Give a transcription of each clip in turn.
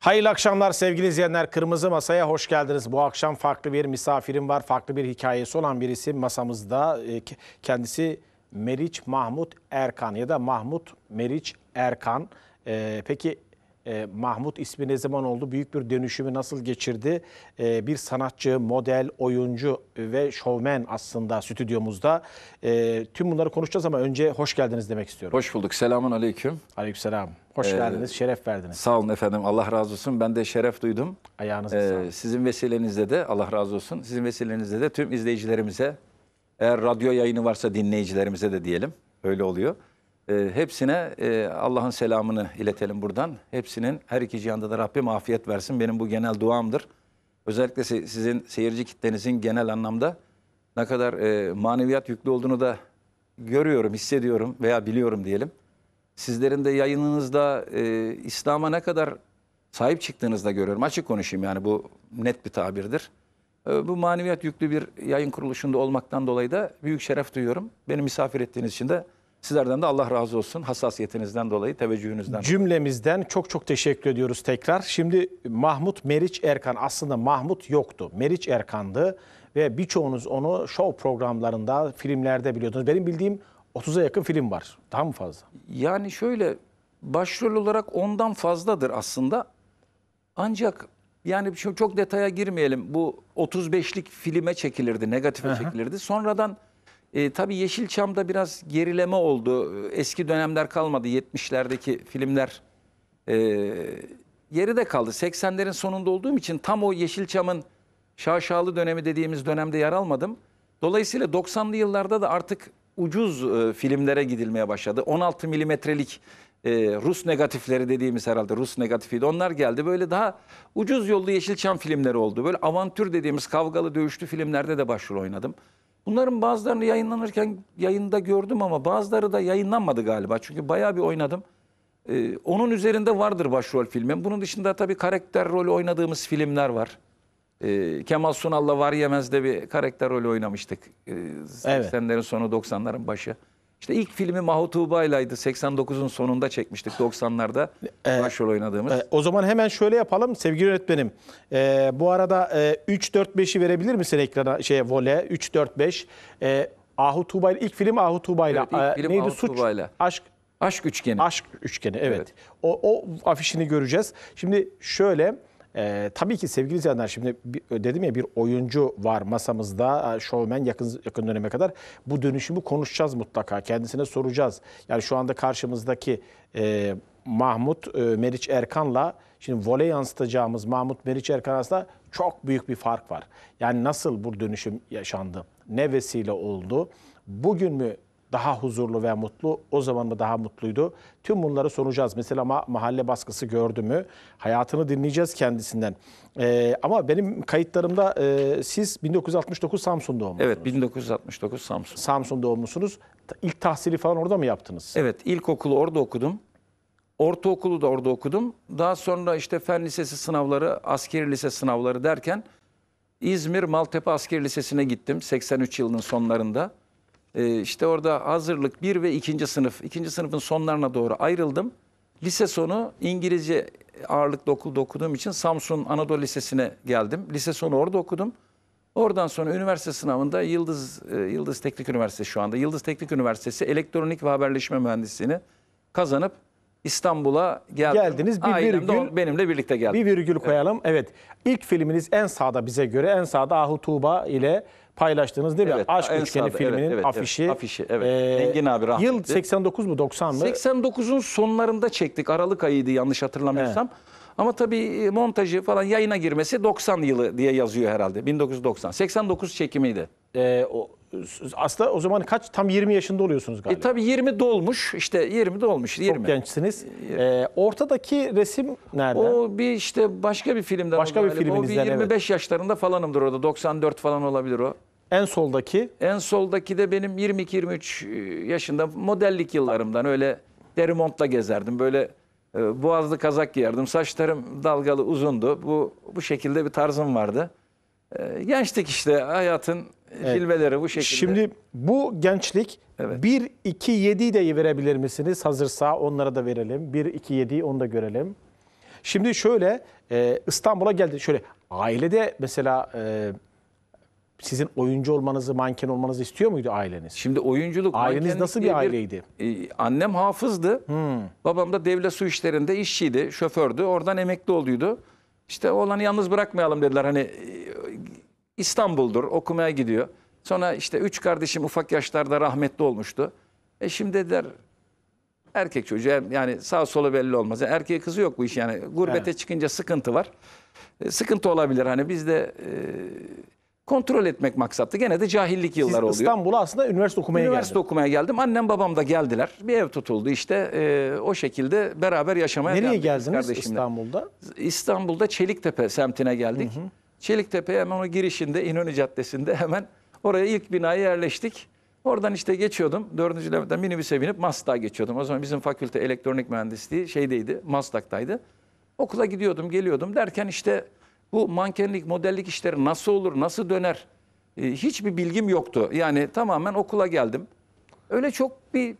Hayırlı akşamlar sevgili izleyenler. Kırmızı Masa'ya hoş geldiniz. Bu akşam farklı bir misafirim var. Farklı bir hikayesi olan birisi masamızda. Ee, kendisi Meriç Mahmut Erkan ya da Mahmut Meriç Erkan. Ee, peki e, Mahmut ismi ne zaman oldu? Büyük bir dönüşümü nasıl geçirdi? E, bir sanatçı, model, oyuncu ve şovmen aslında stüdyomuzda. E, tüm bunları konuşacağız ama önce hoş geldiniz demek istiyorum. Hoş bulduk. Selamun aleyküm. selam. Hoş Ee, geldiniz, şeref verdiniz. Sağ olun efendim. Allah razı olsun. Ben de şeref duydum. Ayağınıza Ee, sağlık. sizin vesilenizle de Allah razı olsun. Sizin vesilenizle de tüm izleyicilerimize eğer radyo yayını varsa dinleyicilerimize de diyelim. Öyle oluyor. E, hepsine e, Allah'ın selamını iletelim buradan. Hepsinin her iki cihanda da Rabbim afiyet versin. Benim bu genel duamdır. Özellikle se sizin seyirci kitlenizin genel anlamda ne kadar e, maneviyat yüklü olduğunu da görüyorum, hissediyorum veya biliyorum diyelim. Sizlerin de yayınınızda e, İslam'a ne kadar sahip çıktığınızı da görüyorum. Açık konuşayım yani bu net bir tabirdir. E, bu maneviyat yüklü bir yayın kuruluşunda olmaktan dolayı da büyük şeref duyuyorum. Beni misafir ettiğiniz için de Sizlerden de Allah razı olsun hassasiyetinizden dolayı, teveccühünüzden. Cümlemizden çok çok teşekkür ediyoruz tekrar. Şimdi Mahmut Meriç Erkan aslında Mahmut yoktu. Meriç Erkan'dı ve birçoğunuz onu show programlarında, filmlerde biliyordunuz. Benim bildiğim 30'a yakın film var. Daha mı fazla? Yani şöyle başrol olarak ondan fazladır aslında. Ancak yani çok detaya girmeyelim. Bu 35'lik filme çekilirdi, negatife Aha. çekilirdi. Sonradan e, tabii Yeşilçam'da biraz gerileme oldu. Eski dönemler kalmadı. 70'lerdeki filmler e, de kaldı. 80'lerin sonunda olduğum için tam o Yeşilçam'ın şaşalı dönemi dediğimiz dönemde yer almadım. Dolayısıyla 90'lı yıllarda da artık ucuz e, filmlere gidilmeye başladı. 16 milimetrelik e, Rus negatifleri dediğimiz herhalde Rus negatifiydi. Onlar geldi. Böyle daha ucuz yollu Yeşilçam filmleri oldu. Böyle avantür dediğimiz kavgalı dövüşlü filmlerde de başrol oynadım. Bunların bazılarını yayınlanırken yayında gördüm ama bazıları da yayınlanmadı galiba. Çünkü bayağı bir oynadım. Ee, onun üzerinde vardır başrol filmim. Bunun dışında tabii karakter rolü oynadığımız filmler var. Ee, Kemal Sunal'la Var Yemez'de bir karakter rolü oynamıştık. Ee, Evet. sonu 90'ların başı. İşte ilk filmi Mahmut Tuğba'ylaydı. 89'un sonunda çekmiştik 90'larda ee, başrol oynadığımız. E, o zaman hemen şöyle yapalım sevgili yönetmenim. E, ee, bu arada e, 3-4-5'i verebilir misin ekrana şey vole 3-4-5. E, Ahu Tuğba ilk film Ahu Tuğba'yla. Evet, ilk ee, film Neydi Ahu Suç? Aşk Aşk üçgeni. Aşk üçgeni evet. evet. O, o afişini göreceğiz. Şimdi şöyle e, tabii ki sevgili izleyenler şimdi dedim ya bir oyuncu var masamızda şovmen e, yakın, yakın döneme kadar. Bu dönüşümü konuşacağız mutlaka. Kendisine soracağız. Yani şu anda karşımızdaki e, Mahmut e, Meriç Erkan'la şimdi voley yansıtacağımız Mahmut Meriç Erkan arasında çok büyük bir fark var. Yani nasıl bu dönüşüm yaşandı? Ne vesile oldu? Bugün mü daha huzurlu ve mutlu? O zaman mı daha mutluydu? Tüm bunları soracağız. Mesela ma mahalle baskısı gördü mü? Hayatını dinleyeceğiz kendisinden. Ee, ama benim kayıtlarımda e, siz 1969 Samsun doğumlusunuz. Evet 1969 Samsun. Samsun doğumlusunuz. İlk tahsili falan orada mı yaptınız? Evet ilkokulu orada okudum. Ortaokulu da orada okudum. Daha sonra işte fen lisesi sınavları, askeri lise sınavları derken İzmir Maltepe Askeri Lisesi'ne gittim 83 yılının sonlarında e, işte orada hazırlık 1 ve 2. sınıf, 2. sınıfın sonlarına doğru ayrıldım. Lise sonu İngilizce ağırlıklı okulda okuduğum için Samsun Anadolu Lisesi'ne geldim. Lise sonu orada okudum. Oradan sonra üniversite sınavında Yıldız e, Yıldız Teknik Üniversitesi şu anda Yıldız Teknik Üniversitesi Elektronik ve Haberleşme Mühendisliğini kazanıp İstanbul'a geldim. Geldiniz. Bir Ailem virgül, benimle birlikte geldiniz. Bir virgül koyalım. Evet. evet. İlk filminiz en sağda bize göre. En sağda Ahu Tuğba ile paylaştığınız değil mi? Aşk Üçgeni sağda, filminin evet, evet, afişi. Evet, afişi evet. Ee, Engin abi rahmetli. Yıl 89 mu 90 mı? 89'un sonlarında çektik. Aralık ayıydı yanlış hatırlamıyorsam. Evet. Ama tabii e, montajı falan yayına girmesi 90 yılı diye yazıyor herhalde. 1990. 89 çekimiydi. E, o, aslında o zaman kaç? Tam 20 yaşında oluyorsunuz galiba. E tabii 20 dolmuş. İşte 20 dolmuş. 20. Çok gençsiniz. Ee, ortadaki resim nerede? O bir işte başka bir filmden. Başka bir filminizden O bir 25 evet. yaşlarında falanımdır orada. 94 falan olabilir o. En soldaki? En soldaki de benim 22-23 e, yaşında modellik yıllarımdan öyle derimontla gezerdim. Böyle e, boğazlı kazak giyerdim. Saçlarım dalgalı uzundu. Bu bu şekilde bir tarzım vardı. E, gençlik işte hayatın Evet. bu şekilde. Şimdi bu gençlik evet. 1-2-7'yi de verebilir misiniz? Hazırsa onlara da verelim. 1-2-7'yi onu da görelim. Şimdi şöyle e, İstanbul'a geldi. Şöyle ailede mesela e, sizin oyuncu olmanızı, manken olmanızı istiyor muydu aileniz? Şimdi oyunculuk... Aileniz nasıl bir aileydi? Bir, e, annem hafızdı. Hmm. Babam da devlet su işlerinde işçiydi, şofördü. Oradan emekli oluyordu. İşte oğlanı yalnız bırakmayalım dediler. Hani e, İstanbul'dur okumaya gidiyor. Sonra işte üç kardeşim ufak yaşlarda rahmetli olmuştu. E şimdi dediler erkek çocuğu yani sağ solu belli olmaz. Yani e, erkeği kızı yok bu iş yani. Gurbete evet. çıkınca sıkıntı var. E, sıkıntı olabilir hani biz de e, kontrol etmek maksatlı. Gene de cahillik yıllar oluyor. İstanbul'a aslında üniversite okumaya Üniversite geldim. okumaya geldim. Annem babam da geldiler. Bir ev tutuldu işte. E, o şekilde beraber yaşamaya Nereye geldik. Nereye geldiniz kardeşimle. İstanbul'da? İstanbul'da Çeliktepe semtine geldik. Hı hı. Çeliktepe hemen o girişinde İnönü Caddesi'nde hemen oraya ilk binaya yerleştik. Oradan işte geçiyordum. Dördüncü kilometreden minibüse binip Maslak'a geçiyordum. O zaman bizim fakülte elektronik mühendisliği şeydeydi, Maslak'taydı. Okula gidiyordum, geliyordum derken işte bu mankenlik, modellik işleri nasıl olur, nasıl döner? E, hiçbir bilgim yoktu. Yani tamamen okula geldim. Öyle çok bir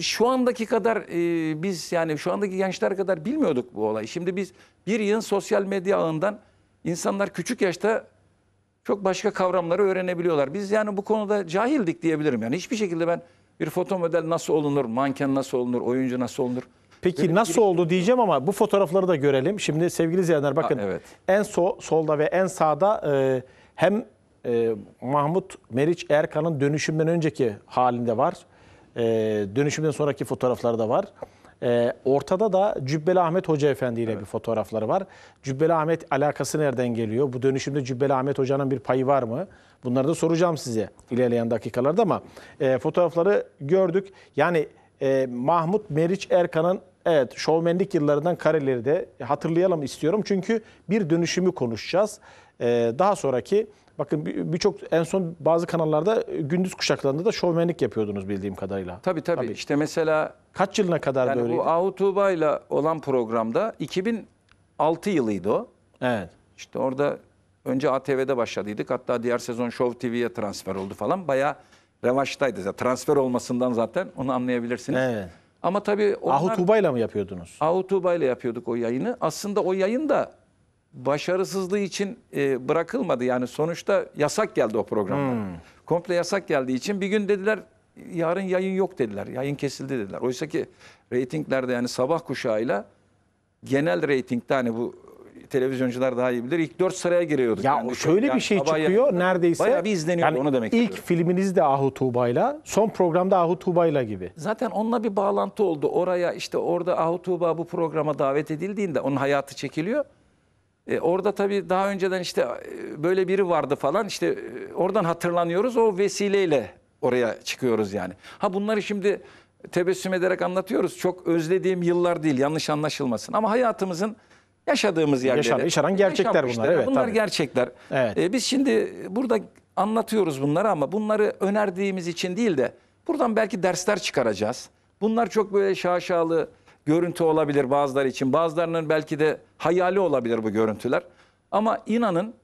şu andaki kadar e, biz yani şu andaki gençler kadar bilmiyorduk bu olayı. Şimdi biz bir yıl sosyal medya ağından insanlar küçük yaşta çok başka kavramları öğrenebiliyorlar. Biz yani bu konuda cahildik diyebilirim. Yani hiçbir şekilde ben bir foto model nasıl olunur, manken nasıl olunur, oyuncu nasıl olunur? Peki Böyle nasıl oldu diyeceğim ama bu fotoğrafları da görelim. Şimdi sevgili izleyenler bakın ha, evet. en so solda ve en sağda e, hem e, Mahmut Meriç Erkan'ın dönüşümden önceki halinde var. E, dönüşümden sonraki fotoğrafları da var. Ee, ortada da Cübbeli Ahmet Hoca Efendi ile evet. bir fotoğrafları var. Cübbeli Ahmet alakası nereden geliyor? Bu dönüşümde Cübbeli Ahmet Hoca'nın bir payı var mı? Bunları da soracağım size ilerleyen dakikalarda ama e, fotoğrafları gördük. Yani e, Mahmut Meriç Erkan'ın Evet, şovmenlik yıllarından kareleri de hatırlayalım istiyorum. Çünkü bir dönüşümü konuşacağız. Ee, daha sonraki Bakın birçok en son bazı kanallarda e, gündüz kuşaklarında da şovmenlik yapıyordunuz bildiğim kadarıyla. Tabii tabii. tabii. İşte mesela kaç yılına kadar yani böyleydi? Bu Ahutubayla olan programda 2006 yılıydı o. Evet. İşte orada önce ATV'de başladıydık. Hatta diğer sezon Show TV'ye transfer oldu falan. Bayağı revaçtaydı. Zaten transfer olmasından zaten onu anlayabilirsiniz. Evet. Ama tabii onlar... Ahu Tuğba yapıyordunuz? Ahutubayla yapıyorduk o yayını. Aslında o yayın da başarısızlığı için e, bırakılmadı. Yani sonuçta yasak geldi o programda. Hmm. Komple yasak geldiği için bir gün dediler yarın yayın yok dediler. Yayın kesildi dediler. Oysa ki reytinglerde yani sabah kuşağıyla genel reytingde hani bu televizyoncular daha iyi bilir. İlk dört sıraya giriyorduk. Ya yani. şöyle yani bir şey çıkıyor ya, neredeyse. Bayağı bir izleniyor yani onu demek ilk istiyorum. filminiz de Ahu Tuğba'yla, son programda Ahu Tuğba'yla gibi. Zaten onunla bir bağlantı oldu. Oraya işte orada Ahu Tuğba bu programa davet edildiğinde onun hayatı çekiliyor. E, orada tabii daha önceden işte e, böyle biri vardı falan işte e, oradan hatırlanıyoruz o vesileyle oraya çıkıyoruz yani. Ha bunları şimdi tebessüm ederek anlatıyoruz. Çok özlediğim yıllar değil yanlış anlaşılmasın ama hayatımızın yaşadığımız yerleri. yaşanan gerçekler bunlar. Evet, bunlar tabii. gerçekler. Evet. Ee, biz şimdi burada anlatıyoruz bunları ama bunları önerdiğimiz için değil de buradan belki dersler çıkaracağız. Bunlar çok böyle şaşalı, görüntü olabilir bazıları için. Bazılarının belki de hayali olabilir bu görüntüler. Ama inanın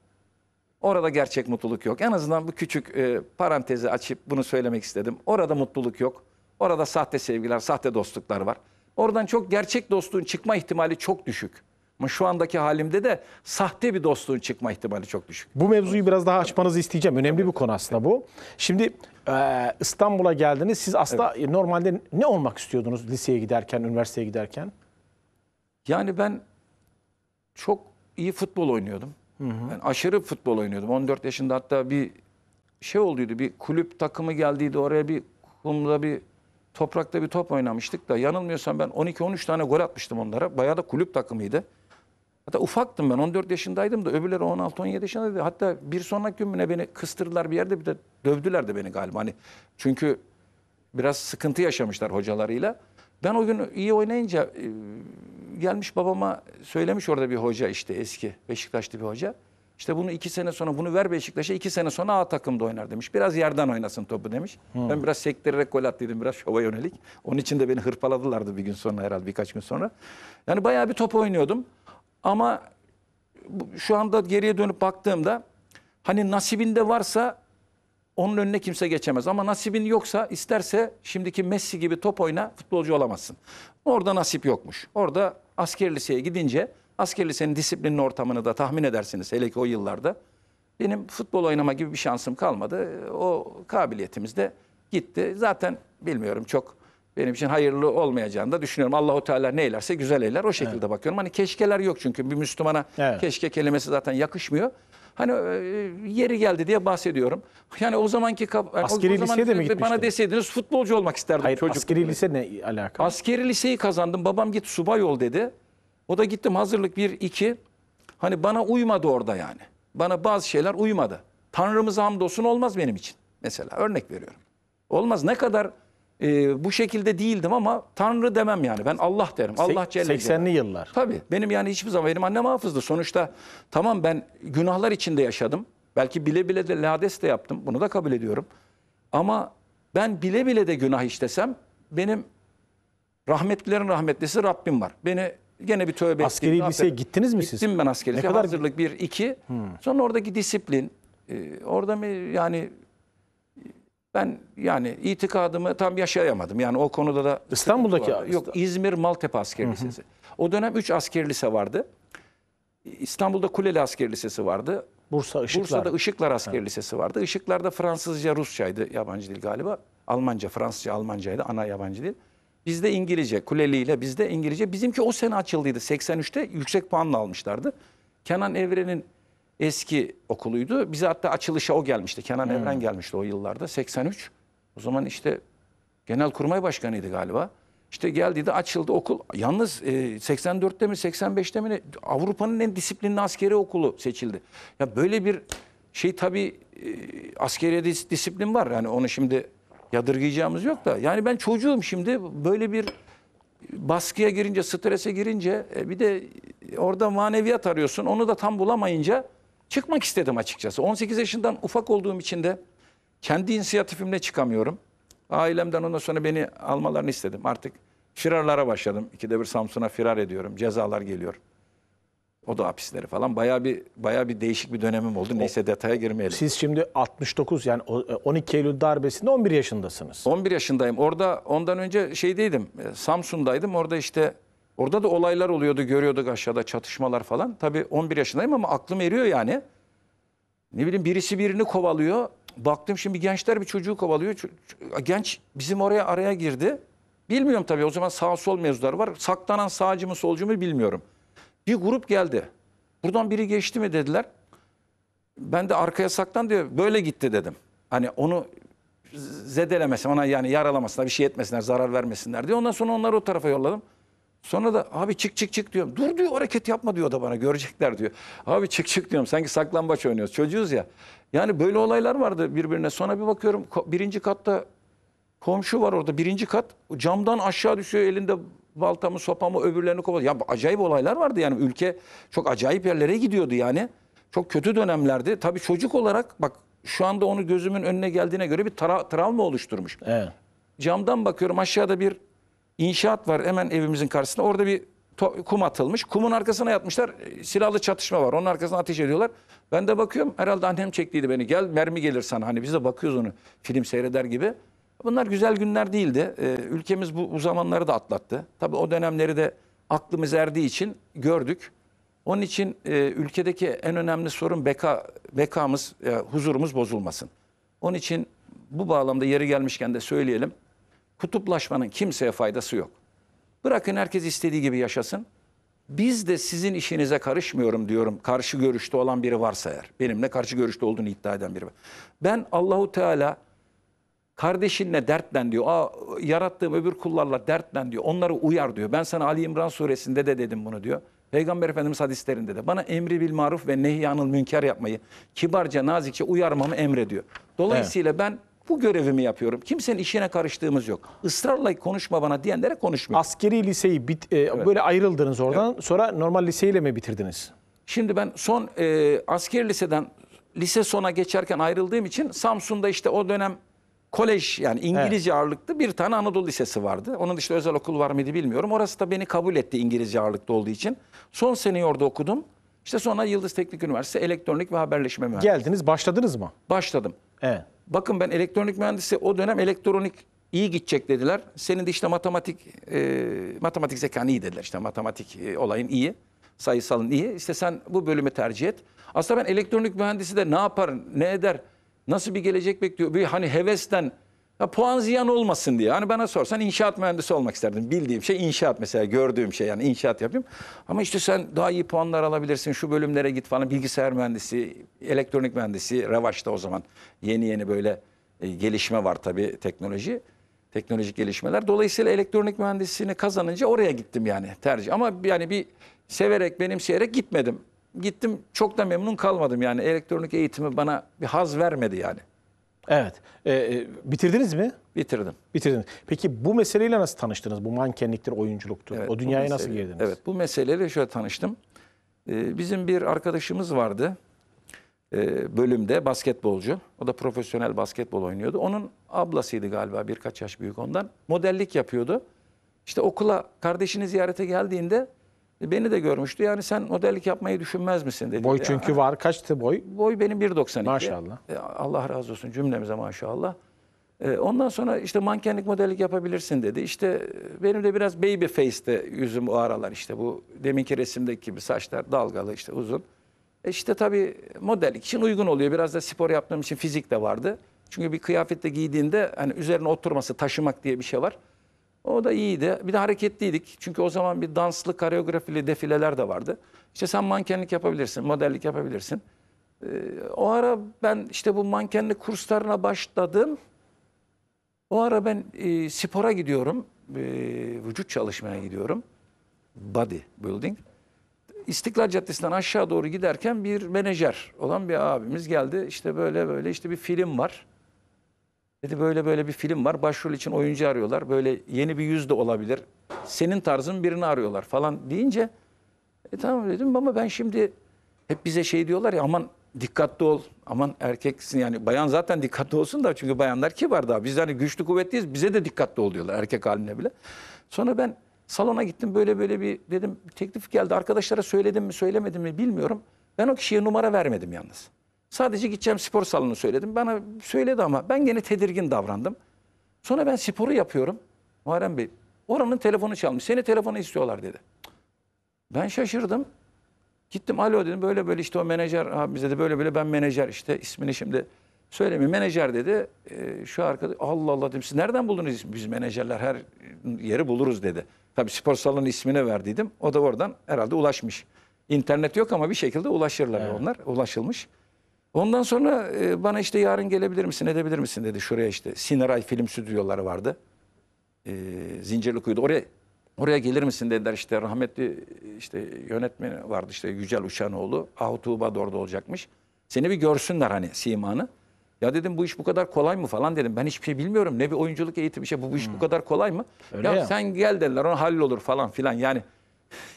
orada gerçek mutluluk yok. En azından bu küçük e, parantezi açıp bunu söylemek istedim. Orada mutluluk yok. Orada sahte sevgiler, sahte dostluklar var. Oradan çok gerçek dostluğun çıkma ihtimali çok düşük. Ama şu andaki halimde de sahte bir dostluğun çıkma ihtimali çok düşük. Bu mevzuyu biraz daha açmanızı isteyeceğim. Önemli bir konu aslında bu. Şimdi ee, İstanbul'a geldiniz. Siz aslında evet. normalde ne olmak istiyordunuz liseye giderken, üniversiteye giderken? Yani ben çok iyi futbol oynuyordum. Hı hı. Ben aşırı futbol oynuyordum. 14 yaşında hatta bir şey olduydu. Bir kulüp takımı geldiydi oraya bir kumda bir toprakta bir top oynamıştık da yanılmıyorsam ben 12-13 tane gol atmıştım onlara. Bayağı da kulüp takımıydı. Hatta ufaktım ben 14 yaşındaydım da öbürleri 16-17 yaşındaydı. Hatta bir sonraki gün bile beni kıstırdılar bir yerde bir de dövdüler de beni galiba. Hani çünkü biraz sıkıntı yaşamışlar hocalarıyla. Ben o gün iyi oynayınca e, gelmiş babama söylemiş orada bir hoca işte eski Beşiktaşlı bir hoca. İşte bunu iki sene sonra bunu ver Beşiktaş'a iki sene sonra A takımda oynar demiş. Biraz yerden oynasın topu demiş. Hmm. Ben biraz sektirerek gol at dedim biraz şova yönelik. Onun için de beni hırpaladılardı bir gün sonra herhalde birkaç gün sonra. Yani bayağı bir top oynuyordum. Ama şu anda geriye dönüp baktığımda hani nasibinde varsa onun önüne kimse geçemez. Ama nasibin yoksa isterse şimdiki Messi gibi top oyna futbolcu olamazsın. Orada nasip yokmuş. Orada asker liseye gidince asker lisenin disiplinli ortamını da tahmin edersiniz hele ki o yıllarda. Benim futbol oynama gibi bir şansım kalmadı. O kabiliyetimiz de gitti. Zaten bilmiyorum çok benim için hayırlı olmayacağını da düşünüyorum. Allahu Teala ne eylerse güzel eyler. O şekilde evet. bakıyorum. Hani keşkeler yok çünkü bir Müslümana evet. keşke kelimesi zaten yakışmıyor. Hani e, yeri geldi diye bahsediyorum. Yani o zamanki askeri o zaman de mi gitmiştin? Bana deseydiniz futbolcu olmak isterdim Hayır, çocuk. Askeri lise ne alaka? Askeri liseyi kazandım. Babam git subay ol dedi. O da gittim hazırlık 1 2. Hani bana uymadı orada yani. Bana bazı şeyler uymadı. Tanrımıza hamdolsun olmaz benim için. Mesela örnek veriyorum. Olmaz ne kadar e, bu şekilde değildim ama Tanrı demem yani. Ben Allah derim. Allah Celle 80'li yıllar. Tabii. Benim yani hiçbir zaman benim annem hafızdı. Sonuçta tamam ben günahlar içinde yaşadım. Belki bile bile de lades de yaptım. Bunu da kabul ediyorum. Ama ben bile bile de günah işlesem benim rahmetlilerin rahmetlisi Rabbim var. Beni gene bir tövbe Askeri ettim. liseye gittiniz mi siz? Gittim ben askeri. Ne kadar hazırlık bir iki. Hmm. Sonra oradaki disiplin, e, orada mı yani ben yani itikadımı tam yaşayamadım. Yani o konuda da... İstanbul'daki... Yok İzmir Maltepe Asker Lisesi. Hı hı. O dönem 3 asker lise vardı. İstanbul'da Kuleli Asker Lisesi vardı. Bursa Işıklar. Bursa'da Işıklar Asker evet. Lisesi vardı. Işıklar'da Fransızca, Rusçaydı yabancı dil galiba. Almanca, Fransızca, Almancaydı ana yabancı dil. Bizde İngilizce, Kuleli ile bizde İngilizce. Bizimki o sene açıldıydı. 83'te yüksek puanla almışlardı. Kenan Evren'in eski okuluydu. Bize hatta açılışa o gelmişti. Kenan hmm. Evren gelmişti o yıllarda 83. O zaman işte genel kurmay Başkanıydı galiba. İşte geldi de açıldı okul. Yalnız e, 84'te mi 85'te mi Avrupa'nın en disiplinli askeri okulu seçildi. Ya böyle bir şey tabii e, askeri dis, disiplin var. Yani onu şimdi yadırgayacağımız yok da. Yani ben çocuğum şimdi böyle bir baskıya girince, strese girince e, bir de orada maneviyat arıyorsun. Onu da tam bulamayınca çıkmak istedim açıkçası. 18 yaşından ufak olduğum için de kendi inisiyatifimle çıkamıyorum. Ailemden ondan sonra beni almalarını istedim. Artık firarlara başladım. İkide bir Samsun'a firar ediyorum. Cezalar geliyor. O da hapisleri falan. Bayağı bir bayağı bir değişik bir dönemim oldu. Neyse detaya girmeyelim. Siz şimdi 69 yani 12 e, Eylül darbesinde 11 yaşındasınız. 11 yaşındayım. Orada ondan önce şeydeydim. E, Samsun'daydım. Orada işte Orada da olaylar oluyordu görüyorduk aşağıda çatışmalar falan. Tabii 11 yaşındayım ama aklım eriyor yani. Ne bileyim birisi birini kovalıyor. Baktım şimdi gençler bir çocuğu kovalıyor. Genç bizim oraya araya girdi. Bilmiyorum tabii o zaman sağ sol mevzular var. Saklanan sağcı mı solcu mu bilmiyorum. Bir grup geldi. Buradan biri geçti mi dediler. Ben de arkaya saklan diyor. Böyle gitti dedim. Hani onu zedelemesin ona yani yaralamasınlar bir şey etmesinler zarar vermesinler diye. Ondan sonra onları o tarafa yolladım. Sonra da abi çık çık çık diyorum. Dur diyor hareket yapma diyor da bana görecekler diyor. Abi çık çık diyorum sanki saklambaç oynuyoruz çocuğuz ya. Yani böyle olaylar vardı birbirine. Sonra bir bakıyorum birinci katta komşu var orada birinci kat camdan aşağı düşüyor elinde baltamı sopamı öbürlerini kovalıyor. Ya acayip olaylar vardı yani ülke çok acayip yerlere gidiyordu yani. Çok kötü dönemlerdi. Tabii çocuk olarak bak şu anda onu gözümün önüne geldiğine göre bir tra travma oluşturmuş. Evet. Camdan bakıyorum aşağıda bir inşaat var hemen evimizin karşısında. Orada bir kum atılmış. Kumun arkasına yatmışlar. E, silahlı çatışma var. Onun arkasına ateş ediyorlar. Ben de bakıyorum. Herhalde annem çektiydi beni. Gel mermi gelir sana. Hani biz de bakıyoruz onu film seyreder gibi. Bunlar güzel günler değildi. Ee, ülkemiz bu, bu zamanları da atlattı. Tabii o dönemleri de aklımız erdiği için gördük. Onun için e, ülkedeki en önemli sorun beka, bekamız, e, huzurumuz bozulmasın. Onun için bu bağlamda yeri gelmişken de söyleyelim. Kutuplaşmanın kimseye faydası yok. Bırakın herkes istediği gibi yaşasın. Biz de sizin işinize karışmıyorum diyorum. Karşı görüşte olan biri varsa eğer. Benimle karşı görüşte olduğunu iddia eden biri Ben Allahu Teala kardeşinle dertlen diyor. Aa, yarattığım öbür kullarla dertlen diyor. Onları uyar diyor. Ben sana Ali İmran suresinde de dedim bunu diyor. Peygamber Efendimiz hadislerinde de bana emri bil maruf ve nehyanıl münker yapmayı kibarca nazikçe uyarmamı emrediyor. Dolayısıyla evet. ben bu görevimi yapıyorum. Kimsenin işine karıştığımız yok. Israrla konuşma bana diyenlere konuşmuyor. Askeri liseyi bit, e, evet. böyle ayrıldınız oradan. Evet. Sonra normal liseyle mi bitirdiniz? Şimdi ben son e, askeri liseden lise sona geçerken ayrıldığım için Samsun'da işte o dönem kolej yani İngilizce evet. ağırlıklı bir tane Anadolu Lisesi vardı. Onun işte özel okul var mıydı bilmiyorum. Orası da beni kabul etti İngilizce ağırlıklı olduğu için. Son seneyi orada okudum. İşte sonra Yıldız Teknik Üniversitesi Elektronik ve Haberleşme Mühendisliği. Geldiniz, başladınız mı? Başladım. Evet. Bakın ben elektronik mühendisi o dönem elektronik iyi gidecek dediler. Senin de işte matematik e, matematik zekan iyi dediler. İşte matematik e, olayın iyi. Sayısalın iyi. İşte sen bu bölümü tercih et. Aslında ben elektronik mühendisi de ne yapar, ne eder, nasıl bir gelecek bekliyor? Bir hani hevesten ya puan ziyan olmasın diye. Hani bana sorsan inşaat mühendisi olmak isterdim. Bildiğim şey inşaat mesela gördüğüm şey yani inşaat yapayım. Ama işte sen daha iyi puanlar alabilirsin. Şu bölümlere git falan. Bilgisayar mühendisi, elektronik mühendisi revaçta o zaman. Yeni yeni böyle e, gelişme var tabii teknoloji. Teknolojik gelişmeler. Dolayısıyla elektronik mühendisliğini kazanınca oraya gittim yani tercih. Ama yani bir severek benimseyerek gitmedim. Gittim çok da memnun kalmadım yani elektronik eğitimi bana bir haz vermedi yani. Evet. Ee, e, bitirdiniz mi? Bitirdim. bitirdim. Peki bu meseleyle nasıl tanıştınız? Bu mankenliktir, oyunculuktur. Evet, o dünyaya mesele, nasıl girdiniz? Evet, bu meseleyle şöyle tanıştım. Ee, bizim bir arkadaşımız vardı ee, bölümde basketbolcu. O da profesyonel basketbol oynuyordu. Onun ablasıydı galiba birkaç yaş büyük ondan. Modellik yapıyordu. İşte okula kardeşini ziyarete geldiğinde e, beni de görmüştü. Yani sen modellik yapmayı düşünmez misin dedi. Boy çünkü yani, var. Kaçtı boy? Boy benim 1.92. Maşallah. E, Allah razı olsun cümlemize maşallah. E, ondan sonra işte mankenlik modellik yapabilirsin dedi. İşte benim de biraz baby face'te yüzüm o aralar işte bu deminki resimdeki gibi saçlar dalgalı işte uzun. E işte tabii modellik için uygun oluyor. Biraz da spor yaptığım için fizik de vardı. Çünkü bir kıyafette giydiğinde hani üzerine oturması, taşımak diye bir şey var. O da iyiydi. Bir de hareketliydik. Çünkü o zaman bir danslı, koreografili defileler de vardı. İşte sen mankenlik yapabilirsin, modellik yapabilirsin. Ee, o ara ben işte bu mankenlik kurslarına başladım. O ara ben e, spora gidiyorum. E, vücut çalışmaya gidiyorum. Body building. İstiklal Caddesi'nden aşağı doğru giderken bir menajer olan bir abimiz geldi. İşte böyle böyle işte bir film var. Dedi böyle böyle bir film var. Başrol için oyuncu arıyorlar. Böyle yeni bir yüz de olabilir. Senin tarzın birini arıyorlar falan deyince e tamam dedim ama ben şimdi hep bize şey diyorlar ya aman dikkatli ol. Aman erkeksin yani bayan zaten dikkatli olsun da çünkü bayanlar kibar daha. Biz hani güçlü kuvvetliyiz bize de dikkatli ol diyorlar erkek haline bile. Sonra ben salona gittim böyle böyle bir dedim bir teklif geldi. Arkadaşlara söyledim mi söylemedim mi bilmiyorum. Ben o kişiye numara vermedim yalnız. Sadece gideceğim spor salonu söyledim. Bana söyledi ama ben gene tedirgin davrandım. Sonra ben sporu yapıyorum. Muharrem Bey oranın telefonu çalmış. Seni telefonu istiyorlar dedi. Ben şaşırdım. Gittim alo dedim böyle böyle işte o menajer abimiz dedi böyle böyle ben menajer işte ismini şimdi söylemeyeyim. Menajer dedi e, şu arkada. Allah Allah dedim siz nereden buldunuz Biz menajerler her yeri buluruz dedi. Tabii spor salonu ismini verdiydim. O da oradan herhalde ulaşmış. İnternet yok ama bir şekilde ulaşırlar evet. onlar. Ulaşılmış. Ondan sonra e, bana işte yarın gelebilir misin edebilir misin dedi şuraya işte. sineray film stüdyoları vardı. E, Zincirlikuyu'da oraya oraya gelir misin dediler işte rahmetli işte yönetmeni vardı işte Yücel Uşanoğlu. Ahu Tuğba da orada olacakmış. Seni bir görsünler hani simanı. Ya dedim bu iş bu kadar kolay mı falan dedim. Ben hiçbir şey bilmiyorum. Ne bir oyunculuk eğitimi şey bu, bu iş bu hmm. kadar kolay mı? Öyle ya, ya sen gel dediler ona hallolur falan filan yani.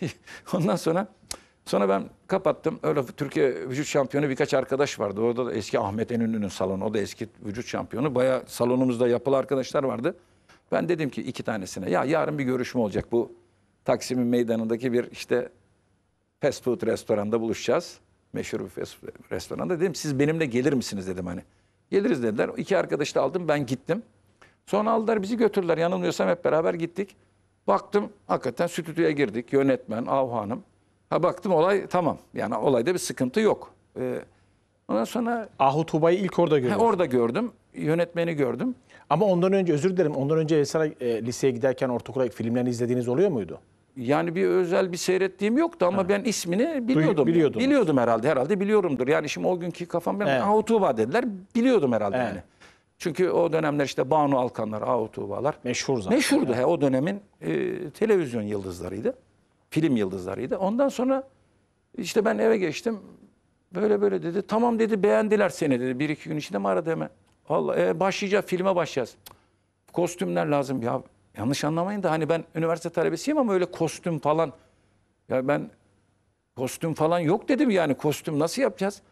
Ondan sonra Sonra ben kapattım. Öyle Türkiye vücut şampiyonu birkaç arkadaş vardı. Orada da eski Ahmet Enünlü'nün salonu. O da eski vücut şampiyonu. Baya salonumuzda yapılı arkadaşlar vardı. Ben dedim ki iki tanesine ya yarın bir görüşme olacak. Bu Taksim'in meydanındaki bir işte fast food restoranda buluşacağız. Meşhur bir fast food restoranda. Dedim siz benimle gelir misiniz dedim hani. Geliriz dediler. İki arkadaşı da aldım ben gittim. Sonra aldılar bizi götürdüler. Yanılmıyorsam hep beraber gittik. Baktım hakikaten stüdyoya girdik. Yönetmen, Avu Hanım. Ha baktım olay tamam. Yani olayda bir sıkıntı yok. Ee, ondan sonra... Ahu Tuba'yı ilk orada gördüm. He, orada gördüm. Yönetmeni gördüm. Ama ondan önce özür dilerim. Ondan önce Esra e, liseye giderken ortaokula filmlerini izlediğiniz oluyor muydu? Yani bir özel bir seyrettiğim yoktu ama ha. ben ismini biliyordum. Biliyordum. Biliyordum herhalde. Herhalde biliyorumdur. Yani şimdi o günkü kafam ben evet. Ahu Tuba dediler. Biliyordum herhalde evet. yani. Çünkü o dönemler işte Banu Alkanlar, Ahu Tuğbalar. Meşhur zaten. Meşhurdu. Yani. He, o dönemin e, televizyon yıldızlarıydı film yıldızlarıydı. Ondan sonra işte ben eve geçtim. Böyle böyle dedi. Tamam dedi beğendiler seni dedi. Bir iki gün içinde mi aradı hemen? Allah e, başlayacağız filme başlayacağız. kostümler lazım. Ya yanlış anlamayın da hani ben üniversite talebesiyim ama öyle kostüm falan. Ya ben kostüm falan yok dedim yani kostüm nasıl yapacağız?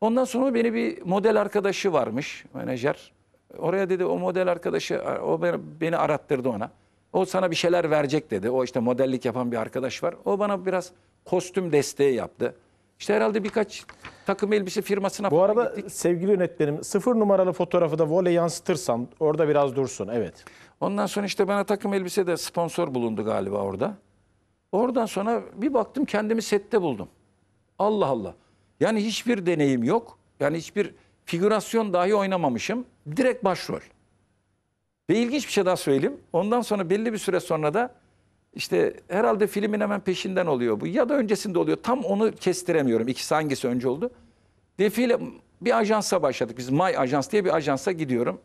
Ondan sonra beni bir model arkadaşı varmış menajer. Oraya dedi o model arkadaşı o beni arattırdı ona. O sana bir şeyler verecek dedi. O işte modellik yapan bir arkadaş var. O bana biraz kostüm desteği yaptı. İşte herhalde birkaç takım elbise firmasına Bu arada gittik. sevgili yönetmenim sıfır numaralı fotoğrafı da voley yansıtırsam orada biraz dursun. Evet. Ondan sonra işte bana takım elbise de sponsor bulundu galiba orada. Oradan sonra bir baktım kendimi sette buldum. Allah Allah. Yani hiçbir deneyim yok. Yani hiçbir figürasyon dahi oynamamışım. Direkt başrol. Ve ilginç bir şey daha söyleyeyim. Ondan sonra belli bir süre sonra da işte herhalde filmin hemen peşinden oluyor bu. Ya da öncesinde oluyor. Tam onu kestiremiyorum. İkisi hangisi önce oldu? Defile bir ajansa başladık. Biz May Ajans diye bir ajansa gidiyorum.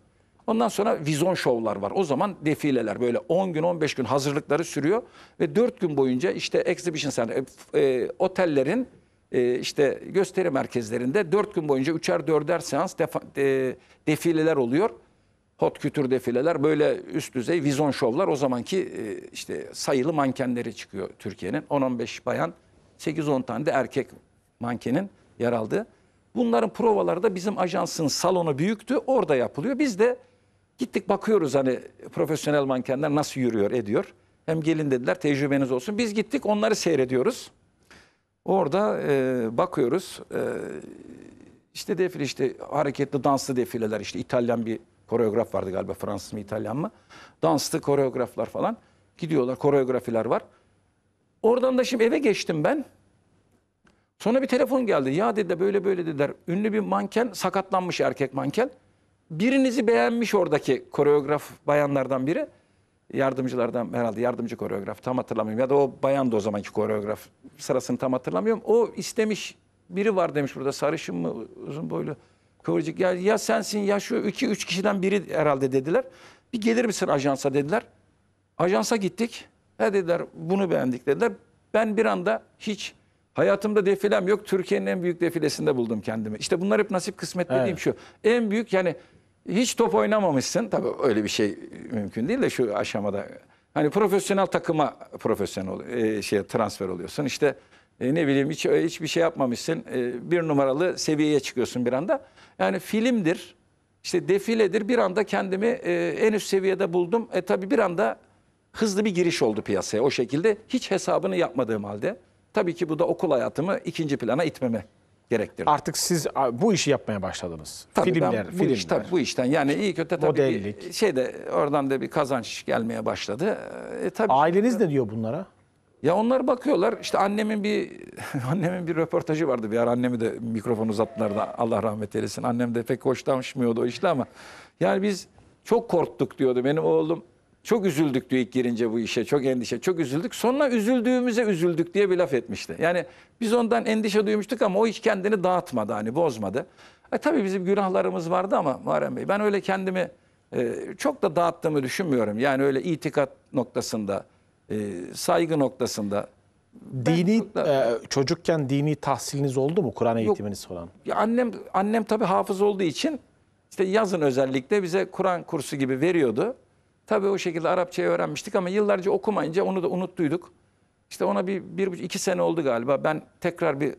Ondan sonra vizon şovlar var. O zaman defileler böyle 10 gün 15 gün hazırlıkları sürüyor. Ve 4 gün boyunca işte exhibition center, e, otellerin e, işte gösteri merkezlerinde 4 gün boyunca 3'er 4'er seans defa, e, defileler oluyor hot kütür defileler böyle üst düzey vizon şovlar o zamanki e, işte sayılı mankenleri çıkıyor Türkiye'nin. 10-15 bayan 8-10 tane de erkek mankenin yer aldığı. Bunların provaları da bizim ajansın salonu büyüktü orada yapılıyor. Biz de gittik bakıyoruz hani profesyonel mankenler nasıl yürüyor ediyor. Hem gelin dediler tecrübeniz olsun. Biz gittik onları seyrediyoruz. Orada e, bakıyoruz e, işte defile işte hareketli danslı defileler işte İtalyan bir koreograf vardı galiba Fransız mı İtalyan mı? Danslı koreograflar falan gidiyorlar koreografiler var. Oradan da şimdi eve geçtim ben. Sonra bir telefon geldi. Ya dedi böyle böyle dediler. Ünlü bir manken sakatlanmış erkek manken. Birinizi beğenmiş oradaki koreograf bayanlardan biri. Yardımcılardan herhalde yardımcı koreograf tam hatırlamıyorum. Ya da o bayandı o zamanki koreograf sırasını tam hatırlamıyorum. O istemiş biri var demiş burada sarışın mı uzun boylu Kıvırcık ya, ya sensin ya şu iki üç kişiden biri herhalde dediler. Bir gelir misin ajansa dediler. Ajansa gittik. Ha dediler bunu beğendik dediler. Ben bir anda hiç hayatımda defilem yok. Türkiye'nin en büyük defilesinde buldum kendimi. İşte bunlar hep nasip kısmet dediğim şu. En büyük yani hiç top oynamamışsın. Tabii öyle bir şey mümkün değil de şu aşamada. Hani profesyonel takıma profesyonel e, şey transfer oluyorsun. İşte e, ne bileyim hiç e, hiçbir şey yapmamışsın. E, bir numaralı seviyeye çıkıyorsun bir anda. Yani filmdir, işte defiledir. Bir anda kendimi e, en üst seviyede buldum. E tabii bir anda hızlı bir giriş oldu piyasaya o şekilde. Hiç hesabını yapmadığım halde. Tabii ki bu da okul hayatımı ikinci plana itmeme gerektirdi. Artık siz bu işi yapmaya başladınız. Tabii filmler, bu, filmler. Iş, tabii bu işten yani iyi kötü tabii Modellik. Bir, şeyde oradan da bir kazanç gelmeye başladı. E, tabii Aileniz ne diyor bunlara? Ya onlar bakıyorlar işte annemin bir annemin bir röportajı vardı bir ara annemi de mikrofon uzattılar da Allah rahmet eylesin. Annem de pek hoşlanmıyordu o işte ama yani biz çok korktuk diyordu benim oğlum. Çok üzüldük diyor ilk girince bu işe çok endişe çok üzüldük. Sonra üzüldüğümüze üzüldük diye bir laf etmişti. Yani biz ondan endişe duymuştuk ama o hiç kendini dağıtmadı hani bozmadı. E tabii bizim günahlarımız vardı ama Muharrem Bey ben öyle kendimi e, çok da dağıttığımı düşünmüyorum. Yani öyle itikat noktasında e, saygı noktasında. Dini ben, e, çocukken dini tahsiliniz oldu mu Kur'an eğitiminiz falan? Ya annem annem tabii hafız olduğu için işte yazın özellikle bize Kur'an kursu gibi veriyordu. Tabii o şekilde Arapçayı öğrenmiştik ama yıllarca okumayınca onu da unuttuyduk. İşte ona bir, bir buçuk, iki sene oldu galiba. Ben tekrar bir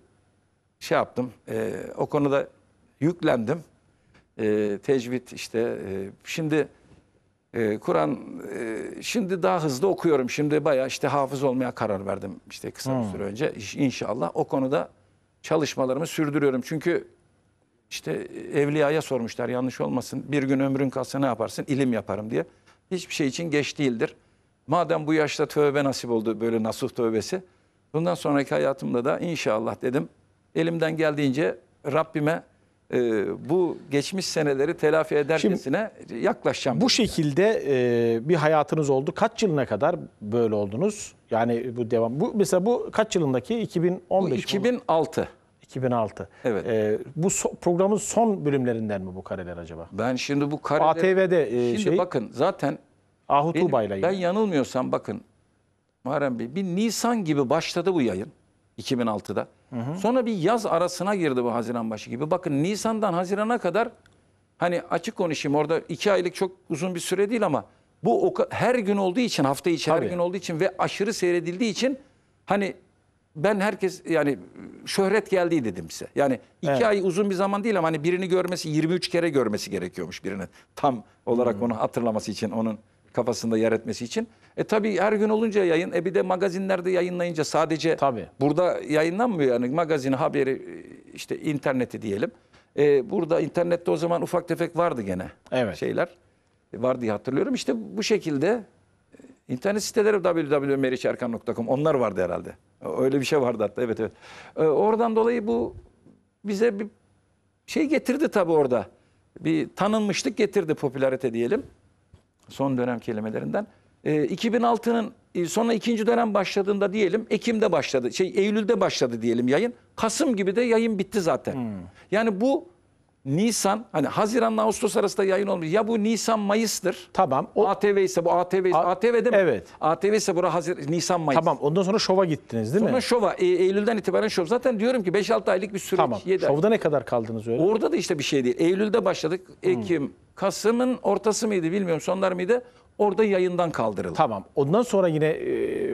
şey yaptım. E, o konuda yüklendim. E, tecvid işte. E, şimdi e, Kur'an e, şimdi daha hızlı okuyorum. Şimdi bayağı işte hafız olmaya karar verdim işte kısa bir hmm. süre önce. İnşallah o konuda çalışmalarımı sürdürüyorum. Çünkü işte e, evliyaya sormuşlar yanlış olmasın bir gün ömrün kalsa ne yaparsın İlim yaparım diye. Hiçbir şey için geç değildir. Madem bu yaşta tövbe nasip oldu böyle nasuh tövbesi. Bundan sonraki hayatımda da inşallah dedim elimden geldiğince Rabbime e, bu geçmiş seneleri telafi edercesine yaklaşacağım. Bu şekilde e, bir hayatınız oldu. Kaç yılına kadar böyle oldunuz? Yani bu devam. Bu mesela bu kaç yılındaki 2015 bu 2006. Mi? 2006. Evet. Ee, bu so programın son bölümlerinden mi bu kareler acaba? Ben şimdi bu kareler... ATV'de e, Şimdi şey, bakın zaten... Ahut Tuğba'yla Ben yanılmıyorsam bakın Muharrem Bey bir Nisan gibi başladı bu yayın. 2006'da. Hı hı. Sonra bir yaz arasına girdi bu Haziran başı gibi. Bakın Nisan'dan Haziran'a kadar hani açık konuşayım orada iki aylık çok uzun bir süre değil ama bu her gün olduğu için hafta içi Tabii. her gün olduğu için ve aşırı seyredildiği için hani ben herkes yani şöhret geldi dedim size. Yani iki evet. ay uzun bir zaman değil ama hani birini görmesi 23 kere görmesi gerekiyormuş birinin. Tam olarak hmm. onu hatırlaması için onun kafasında yer etmesi için. E tabii her gün olunca yayın. E bir de magazinlerde yayınlayınca sadece tabii. burada yayınlanmıyor yani magazin haberi e, işte interneti diyelim. E, burada internette o zaman ufak tefek vardı gene evet. şeyler. E, var diye hatırlıyorum. İşte bu şekilde e, internet siteleri www.meriçerkan.com onlar vardı herhalde. Öyle bir şey vardı hatta evet evet. E, oradan dolayı bu bize bir şey getirdi tabii orada. Bir tanınmışlık getirdi popülarite diyelim. Son dönem kelimelerinden. E, ee, 2006'nın e, sonra ikinci dönem başladığında diyelim Ekim'de başladı. Şey Eylül'de başladı diyelim yayın. Kasım gibi de yayın bitti zaten. Hmm. Yani bu Nisan hani Haziran'la Ağustos arasında yayın olmuş. Ya bu Nisan Mayıs'tır. Tamam. O... ATV ise bu ATV ise, A... ATV'de mi? Evet. ATV ise bura Hazir Nisan Mayıs. Tamam. Ondan sonra şova gittiniz değil sonra mi? Sonra şova. E, Eylül'den itibaren şov. Zaten diyorum ki 5-6 aylık bir süreç. Tamam. 7 Şovda ne kadar kaldınız öyle? Orada da işte bir şey değil. Eylül'de başladık. Ekim, hmm. Kasım'ın ortası mıydı bilmiyorum. Sonlar mıydı? orada yayından kaldırıldı. Tamam. Ondan sonra yine e,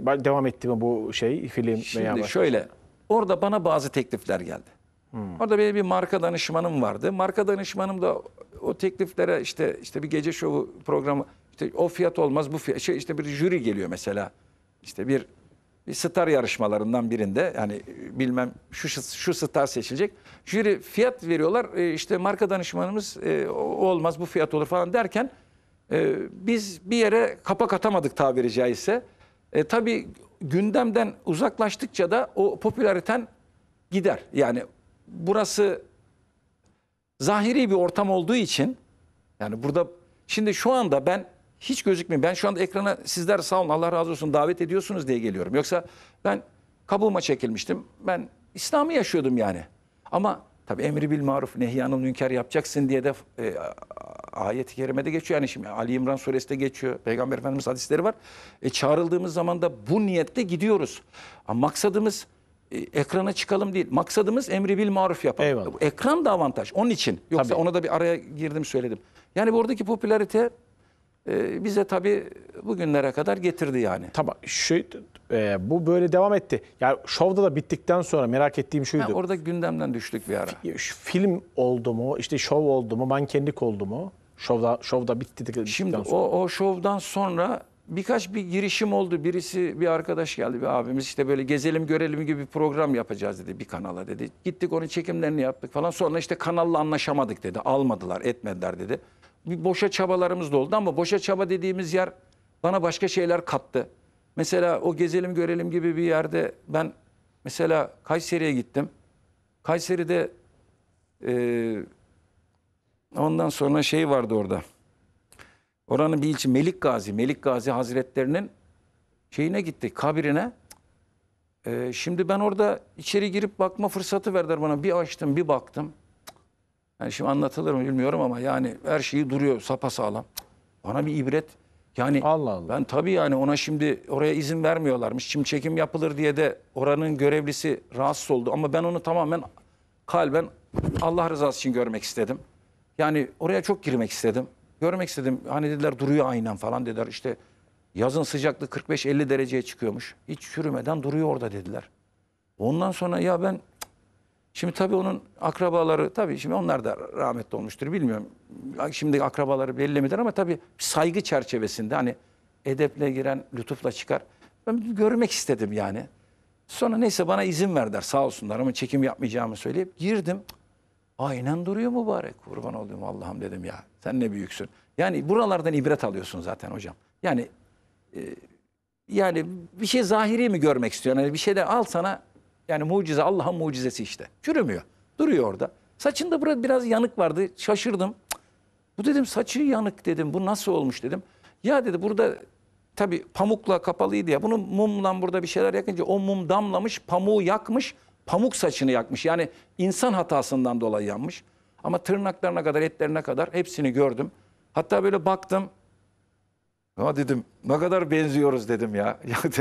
devam etti mi bu şey film Şimdi veya başka? şöyle. Şey? Orada bana bazı teklifler geldi. Hmm. Orada benim bir marka danışmanım vardı. Marka danışmanım da o tekliflere işte işte bir gece şovu programı işte o fiyat olmaz bu fiyat şey işte bir jüri geliyor mesela. İşte bir, bir star yarışmalarından birinde yani e, bilmem şu şu star seçilecek. Jüri fiyat veriyorlar. E, işte marka danışmanımız e, olmaz bu fiyat olur falan derken e, biz bir yere kapak atamadık tabiri caizse. E, tabii gündemden uzaklaştıkça da o popülariten gider. Yani burası zahiri bir ortam olduğu için yani burada şimdi şu anda ben hiç gözükmeyeyim. Ben şu anda ekrana sizler sağ olun Allah razı olsun davet ediyorsunuz diye geliyorum. Yoksa ben kabuğuma çekilmiştim. Ben İslam'ı yaşıyordum yani. Ama Tabi emri bil maruf nehyanıl münker yapacaksın diye de e, ayet-i kerimede geçiyor. Yani şimdi Ali İmran suresinde geçiyor. Peygamber Efendimiz hadisleri var. E, çağrıldığımız zaman da bu niyette gidiyoruz. Ama maksadımız e, ekrana çıkalım değil. Maksadımız emri bil maruf yapalım. Ekran da avantaj onun için. Yoksa Tabii. ona da bir araya girdim söyledim. Yani buradaki popülarite ee, bize tabii bugünlere kadar getirdi yani. Tamam. Şu, e, bu böyle devam etti. Yani şovda da bittikten sonra merak ettiğim şuydu. Ha, orada gündemden düştük bir ara. Film oldu mu? işte şov oldu mu? Mankenlik oldu mu? Şovda şovda bitti bittikten Şimdi sonra. o o şovdan sonra birkaç bir girişim oldu. Birisi bir arkadaş geldi bir abimiz işte böyle gezelim görelim gibi bir program yapacağız dedi bir kanala dedi. Gittik onun çekimlerini yaptık falan. Sonra işte kanalla anlaşamadık dedi. Almadılar, etmediler dedi bir boşa çabalarımız da oldu ama boşa çaba dediğimiz yer bana başka şeyler kattı. Mesela o gezelim görelim gibi bir yerde ben mesela Kayseri'ye gittim. Kayseri'de e, ondan sonra şey vardı orada. Oranın bir ilçi Melik Gazi, Melik Gazi Hazretlerinin şeyine gittik, kabirine. E, şimdi ben orada içeri girip bakma fırsatı verdiler bana. Bir açtım, bir baktım. Yani şimdi anlatılır mı bilmiyorum ama yani her şeyi duruyor sapasağlam. Bana bir ibret. Yani Allah Allah. ben tabii yani ona şimdi oraya izin vermiyorlarmış. Çim çekim yapılır diye de oranın görevlisi rahatsız oldu. Ama ben onu tamamen kalben Allah rızası için görmek istedim. Yani oraya çok girmek istedim. Görmek istedim. Hani dediler duruyor aynen falan dediler. İşte yazın sıcaklık 45-50 dereceye çıkıyormuş. Hiç çürümeden duruyor orada dediler. Ondan sonra ya ben Şimdi tabii onun akrabaları tabii şimdi onlar da rahmetli olmuştur bilmiyorum. Şimdi akrabaları belli ama tabii saygı çerçevesinde hani edeple giren lütufla çıkar. Ben görmek istedim yani. Sonra neyse bana izin verdiler sağ olsunlar ama çekim yapmayacağımı söyleyip girdim. Aynen duruyor mübarek kurban olayım Allah'ım dedim ya sen ne büyüksün. Yani buralardan ibret alıyorsun zaten hocam. Yani e, yani bir şey zahiri mi görmek istiyorsun? Yani bir şey de al sana yani mucize Allah'ın mucizesi işte. Çürümüyor. Duruyor orada. Saçında burada biraz yanık vardı. Şaşırdım. Bu dedim saçı yanık dedim. Bu nasıl olmuş dedim. Ya dedi burada tabii pamukla kapalıydı ya. Bunu mumla burada bir şeyler yakınca o mum damlamış, pamuğu yakmış, pamuk saçını yakmış. Yani insan hatasından dolayı yanmış. Ama tırnaklarına kadar, etlerine kadar hepsini gördüm. Hatta böyle baktım ama dedim ne kadar benziyoruz dedim ya.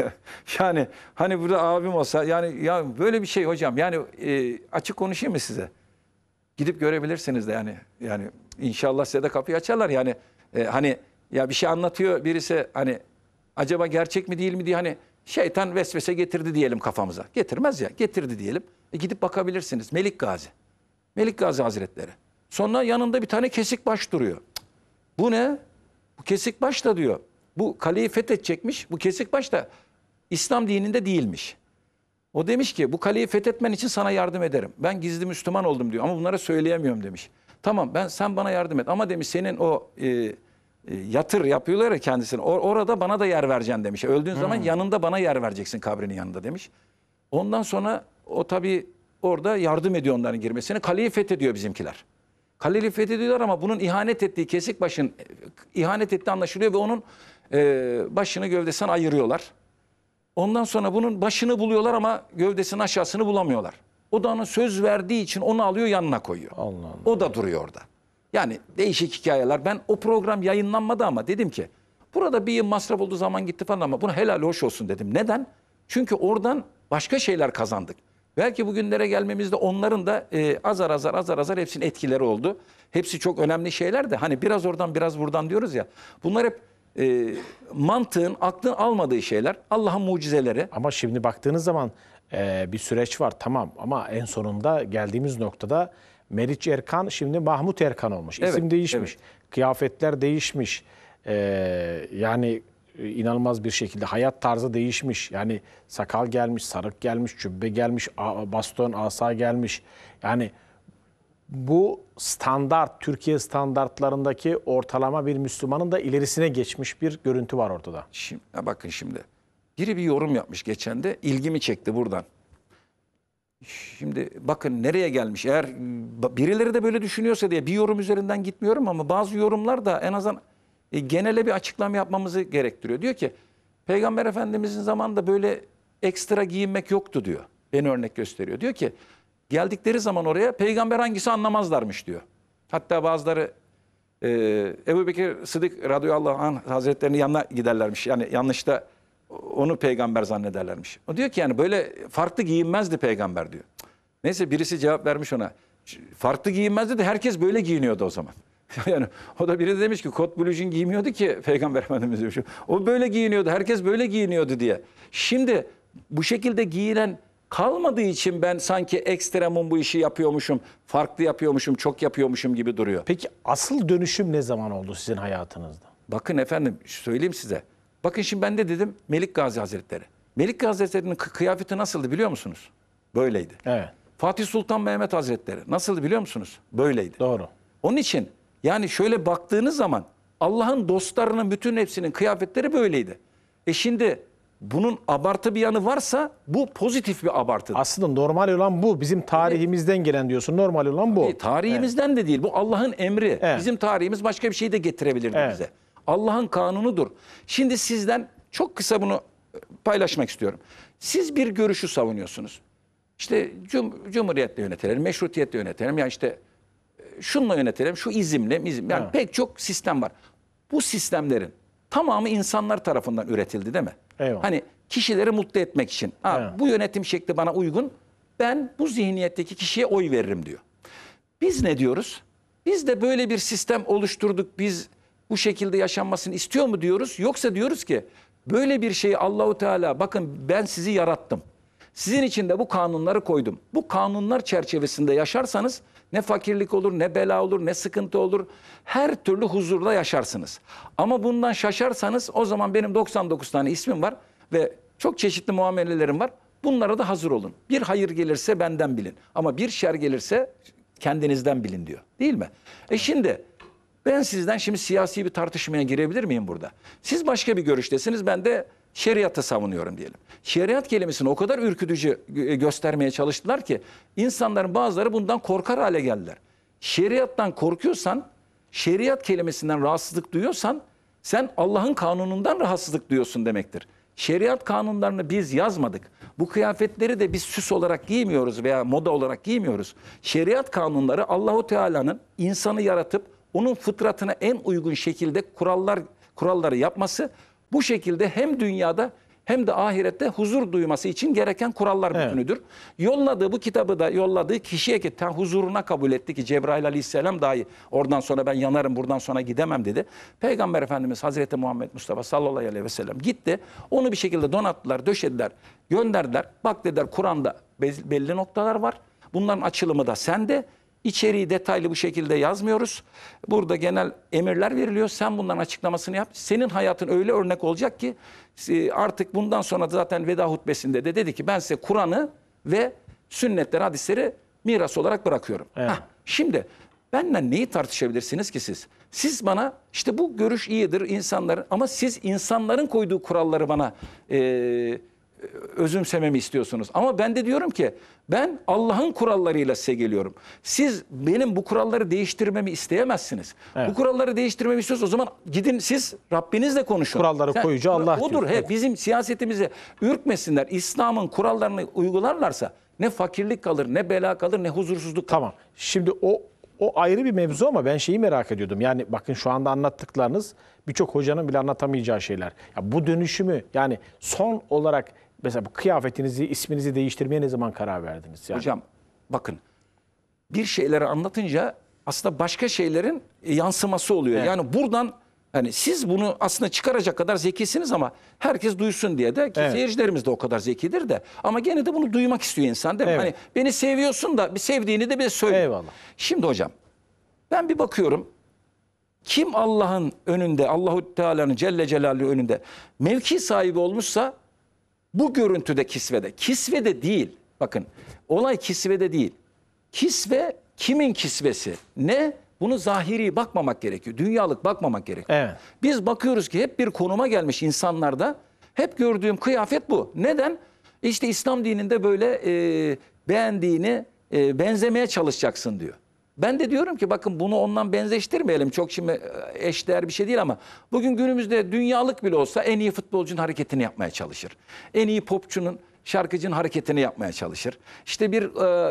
yani hani burada abim olsa yani ya böyle bir şey hocam. Yani e, açık konuşayım mı size? Gidip görebilirsiniz de yani. Yani inşallah size de kapıyı açarlar yani. E, hani ya bir şey anlatıyor birisi hani acaba gerçek mi değil mi diye hani şeytan vesvese getirdi diyelim kafamıza. Getirmez ya getirdi diyelim. E, gidip bakabilirsiniz Melik Gazi. Melik Gazi Hazretleri. Sonra yanında bir tane kesik baş duruyor. Bu ne? Bu kesik baş da diyor bu kaleyi fethedecekmiş. Bu kesik baş da İslam dininde değilmiş. O demiş ki bu kaleyi fethetmen için sana yardım ederim. Ben gizli Müslüman oldum diyor ama bunlara söyleyemiyorum demiş. Tamam ben sen bana yardım et ama demiş senin o e, e, yatır yapıyorlar ya kendisine or, orada bana da yer vereceksin demiş. Öldüğün hmm. zaman yanında bana yer vereceksin kabrinin yanında demiş. Ondan sonra o tabii orada yardım ediyor onların girmesine. Kaleyi fethediyor bizimkiler. Kaleyi fethediyorlar ama bunun ihanet ettiği kesik başın e, ihanet ettiği anlaşılıyor ve onun e, başını gövdesini ayırıyorlar. Ondan sonra bunun başını buluyorlar ama gövdesinin aşağısını bulamıyorlar. O da ona söz verdiği için onu alıyor yanına koyuyor. Allah Allah. O da duruyor orada. Yani değişik hikayeler. Ben o program yayınlanmadı ama dedim ki burada bir masraf olduğu zaman gitti falan ama bunu helal hoş olsun dedim. Neden? Çünkü oradan başka şeyler kazandık. Belki bugünlere gelmemizde onların da e, azar azar azar azar hepsinin etkileri oldu. Hepsi çok önemli şeyler de hani biraz oradan biraz buradan diyoruz ya. Bunlar hep e, mantığın, aklın almadığı şeyler Allah'ın mucizeleri. Ama şimdi baktığınız zaman e, bir süreç var tamam ama en sonunda geldiğimiz noktada Meriç Erkan şimdi Mahmut Erkan olmuş. Evet, değişmiş, evet. kıyafetler değişmiş. E, yani inanılmaz bir şekilde hayat tarzı değişmiş. Yani sakal gelmiş, sarık gelmiş, cübbe gelmiş, baston, asa gelmiş. Yani bu standart, Türkiye standartlarındaki ortalama bir Müslümanın da ilerisine geçmiş bir görüntü var ortada. Şimdi, bakın şimdi. Biri bir yorum yapmış geçen de ilgimi çekti buradan. Şimdi bakın nereye gelmiş. Eğer birileri de böyle düşünüyorsa diye bir yorum üzerinden gitmiyorum ama bazı yorumlar da en azından e, genele bir açıklama yapmamızı gerektiriyor. Diyor ki Peygamber Efendimizin zamanında böyle ekstra giyinmek yoktu diyor. Beni örnek gösteriyor. Diyor ki Geldikleri zaman oraya peygamber hangisi anlamazlarmış diyor. Hatta bazıları e, Ebu Bekir Sıdık radıyallahu anh hazretlerinin yanına giderlermiş. Yani yanlışta onu peygamber zannederlermiş. O diyor ki yani böyle farklı giyinmezdi peygamber diyor. Neyse birisi cevap vermiş ona. Farklı giyinmezdi de herkes böyle giyiniyordu o zaman. yani o da biri de demiş ki kot blujin giymiyordu ki peygamber efendimiz diyor. O böyle giyiniyordu herkes böyle giyiniyordu diye. Şimdi bu şekilde giyinen kalmadığı için ben sanki ekstremun bu işi yapıyormuşum, farklı yapıyormuşum, çok yapıyormuşum gibi duruyor. Peki asıl dönüşüm ne zaman oldu sizin hayatınızda? Bakın efendim söyleyeyim size. Bakın şimdi ben de dedim Melik Gazi Hazretleri. Melik Gazi Hazretleri'nin kıyafeti nasıldı biliyor musunuz? Böyleydi. Evet. Fatih Sultan Mehmet Hazretleri nasıldı biliyor musunuz? Böyleydi. Doğru. Onun için yani şöyle baktığınız zaman Allah'ın dostlarının bütün hepsinin kıyafetleri böyleydi. E şimdi bunun abartı bir yanı varsa bu pozitif bir abartı. Aslında normal olan bu. Bizim tarihimizden gelen diyorsun. Normal olan bu. E, tarihimizden evet. de değil. Bu Allah'ın emri. Evet. Bizim tarihimiz başka bir şey de getirebilirdi evet. bize. Allah'ın kanunudur. Şimdi sizden çok kısa bunu e, paylaşmak istiyorum. Siz bir görüşü savunuyorsunuz. İşte cum cumhuriyetle yönetelim, meşrutiyetle yönetelim. Yani işte e, şunla yönetelim, şu izimle, izim. Yani evet. pek çok sistem var. Bu sistemlerin tamamı insanlar tarafından üretildi değil mi? Eyvallah. Hani kişileri mutlu etmek için. Ha, Bu yönetim şekli bana uygun. Ben bu zihniyetteki kişiye oy veririm diyor. Biz ne diyoruz? Biz de böyle bir sistem oluşturduk. Biz bu şekilde yaşanmasını istiyor mu diyoruz? Yoksa diyoruz ki böyle bir şeyi Allahu Teala bakın ben sizi yarattım. Sizin için de bu kanunları koydum. Bu kanunlar çerçevesinde yaşarsanız ne fakirlik olur, ne bela olur, ne sıkıntı olur. Her türlü huzurla yaşarsınız. Ama bundan şaşarsanız o zaman benim 99 tane ismim var ve çok çeşitli muamelelerim var. Bunlara da hazır olun. Bir hayır gelirse benden bilin. Ama bir şer gelirse kendinizden bilin diyor. Değil mi? E şimdi ben sizden şimdi siyasi bir tartışmaya girebilir miyim burada? Siz başka bir görüştesiniz. Ben de şeriatı savunuyorum diyelim. Şeriat kelimesini o kadar ürkütücü e, göstermeye çalıştılar ki insanların bazıları bundan korkar hale geldiler. Şeriattan korkuyorsan, şeriat kelimesinden rahatsızlık duyuyorsan sen Allah'ın kanunundan rahatsızlık duyuyorsun demektir. Şeriat kanunlarını biz yazmadık. Bu kıyafetleri de biz süs olarak giymiyoruz veya moda olarak giymiyoruz. Şeriat kanunları Allahu Teala'nın insanı yaratıp onun fıtratına en uygun şekilde kurallar kuralları yapması bu şekilde hem dünyada hem de ahirette huzur duyması için gereken kurallar evet. bütünüdür. Yolladığı bu kitabı da yolladığı kişiye ki ta huzuruna kabul etti ki Cebrail aleyhisselam dahi oradan sonra ben yanarım buradan sonra gidemem dedi. Peygamber Efendimiz Hazreti Muhammed Mustafa sallallahu aleyhi ve sellem gitti. Onu bir şekilde donattılar, döşediler, gönderdiler. Bak dediler Kur'an'da belli noktalar var. Bunların açılımı da sende. İçeriği detaylı bu şekilde yazmıyoruz. Burada genel emirler veriliyor. Sen bunların açıklamasını yap. Senin hayatın öyle örnek olacak ki e, artık bundan sonra zaten veda hutbesinde de dedi ki ben size Kur'an'ı ve sünnetleri, hadisleri miras olarak bırakıyorum. Evet. Heh, şimdi benden neyi tartışabilirsiniz ki siz? Siz bana işte bu görüş iyidir insanların ama siz insanların koyduğu kuralları bana e, özümsememi istiyorsunuz. Ama ben de diyorum ki ben Allah'ın kurallarıyla size geliyorum. Siz benim bu kuralları değiştirmemi isteyemezsiniz. Evet. Bu kuralları değiştirmemi istiyorsanız o zaman gidin siz Rabbinizle konuşun. Kuralları Sen, koyucu Allah. Odur he bizim siyasetimizi ürkmesinler. İslam'ın kurallarını uygularlarsa ne fakirlik kalır, ne bela kalır, ne huzursuzluk kalır. Tamam. Şimdi o o ayrı bir mevzu ama ben şeyi merak ediyordum. Yani bakın şu anda anlattıklarınız birçok hocanın bile anlatamayacağı şeyler. Ya bu dönüşümü yani son olarak mesela bu kıyafetinizi, isminizi değiştirmeye ne zaman karar verdiniz? Yani? Hocam bakın bir şeyleri anlatınca aslında başka şeylerin e, yansıması oluyor. Evet. Yani buradan hani siz bunu aslında çıkaracak kadar zekisiniz ama herkes duysun diye de ki evet. seyircilerimiz de o kadar zekidir de. Ama gene de bunu duymak istiyor insan değil mi? Evet. Hani beni seviyorsun da bir sevdiğini de bir söyle. Eyvallah. Şimdi hocam ben bir bakıyorum kim Allah'ın önünde, Allahu Teala'nın Celle Celaluhu önünde mevki sahibi olmuşsa bu görüntüde kisvede. Kisvede değil. Bakın olay kisvede değil. Kisve kimin kisvesi? Ne? Bunu zahiri bakmamak gerekiyor. Dünyalık bakmamak gerekiyor. Evet. Biz bakıyoruz ki hep bir konuma gelmiş insanlarda. Hep gördüğüm kıyafet bu. Neden? İşte İslam dininde böyle e, beğendiğini e, benzemeye çalışacaksın diyor. Ben de diyorum ki bakın bunu ondan benzeştirmeyelim. Çok şimdi e, eşdeğer bir şey değil ama bugün günümüzde dünyalık bile olsa en iyi futbolcunun hareketini yapmaya çalışır. En iyi popçunun şarkıcının hareketini yapmaya çalışır. İşte bir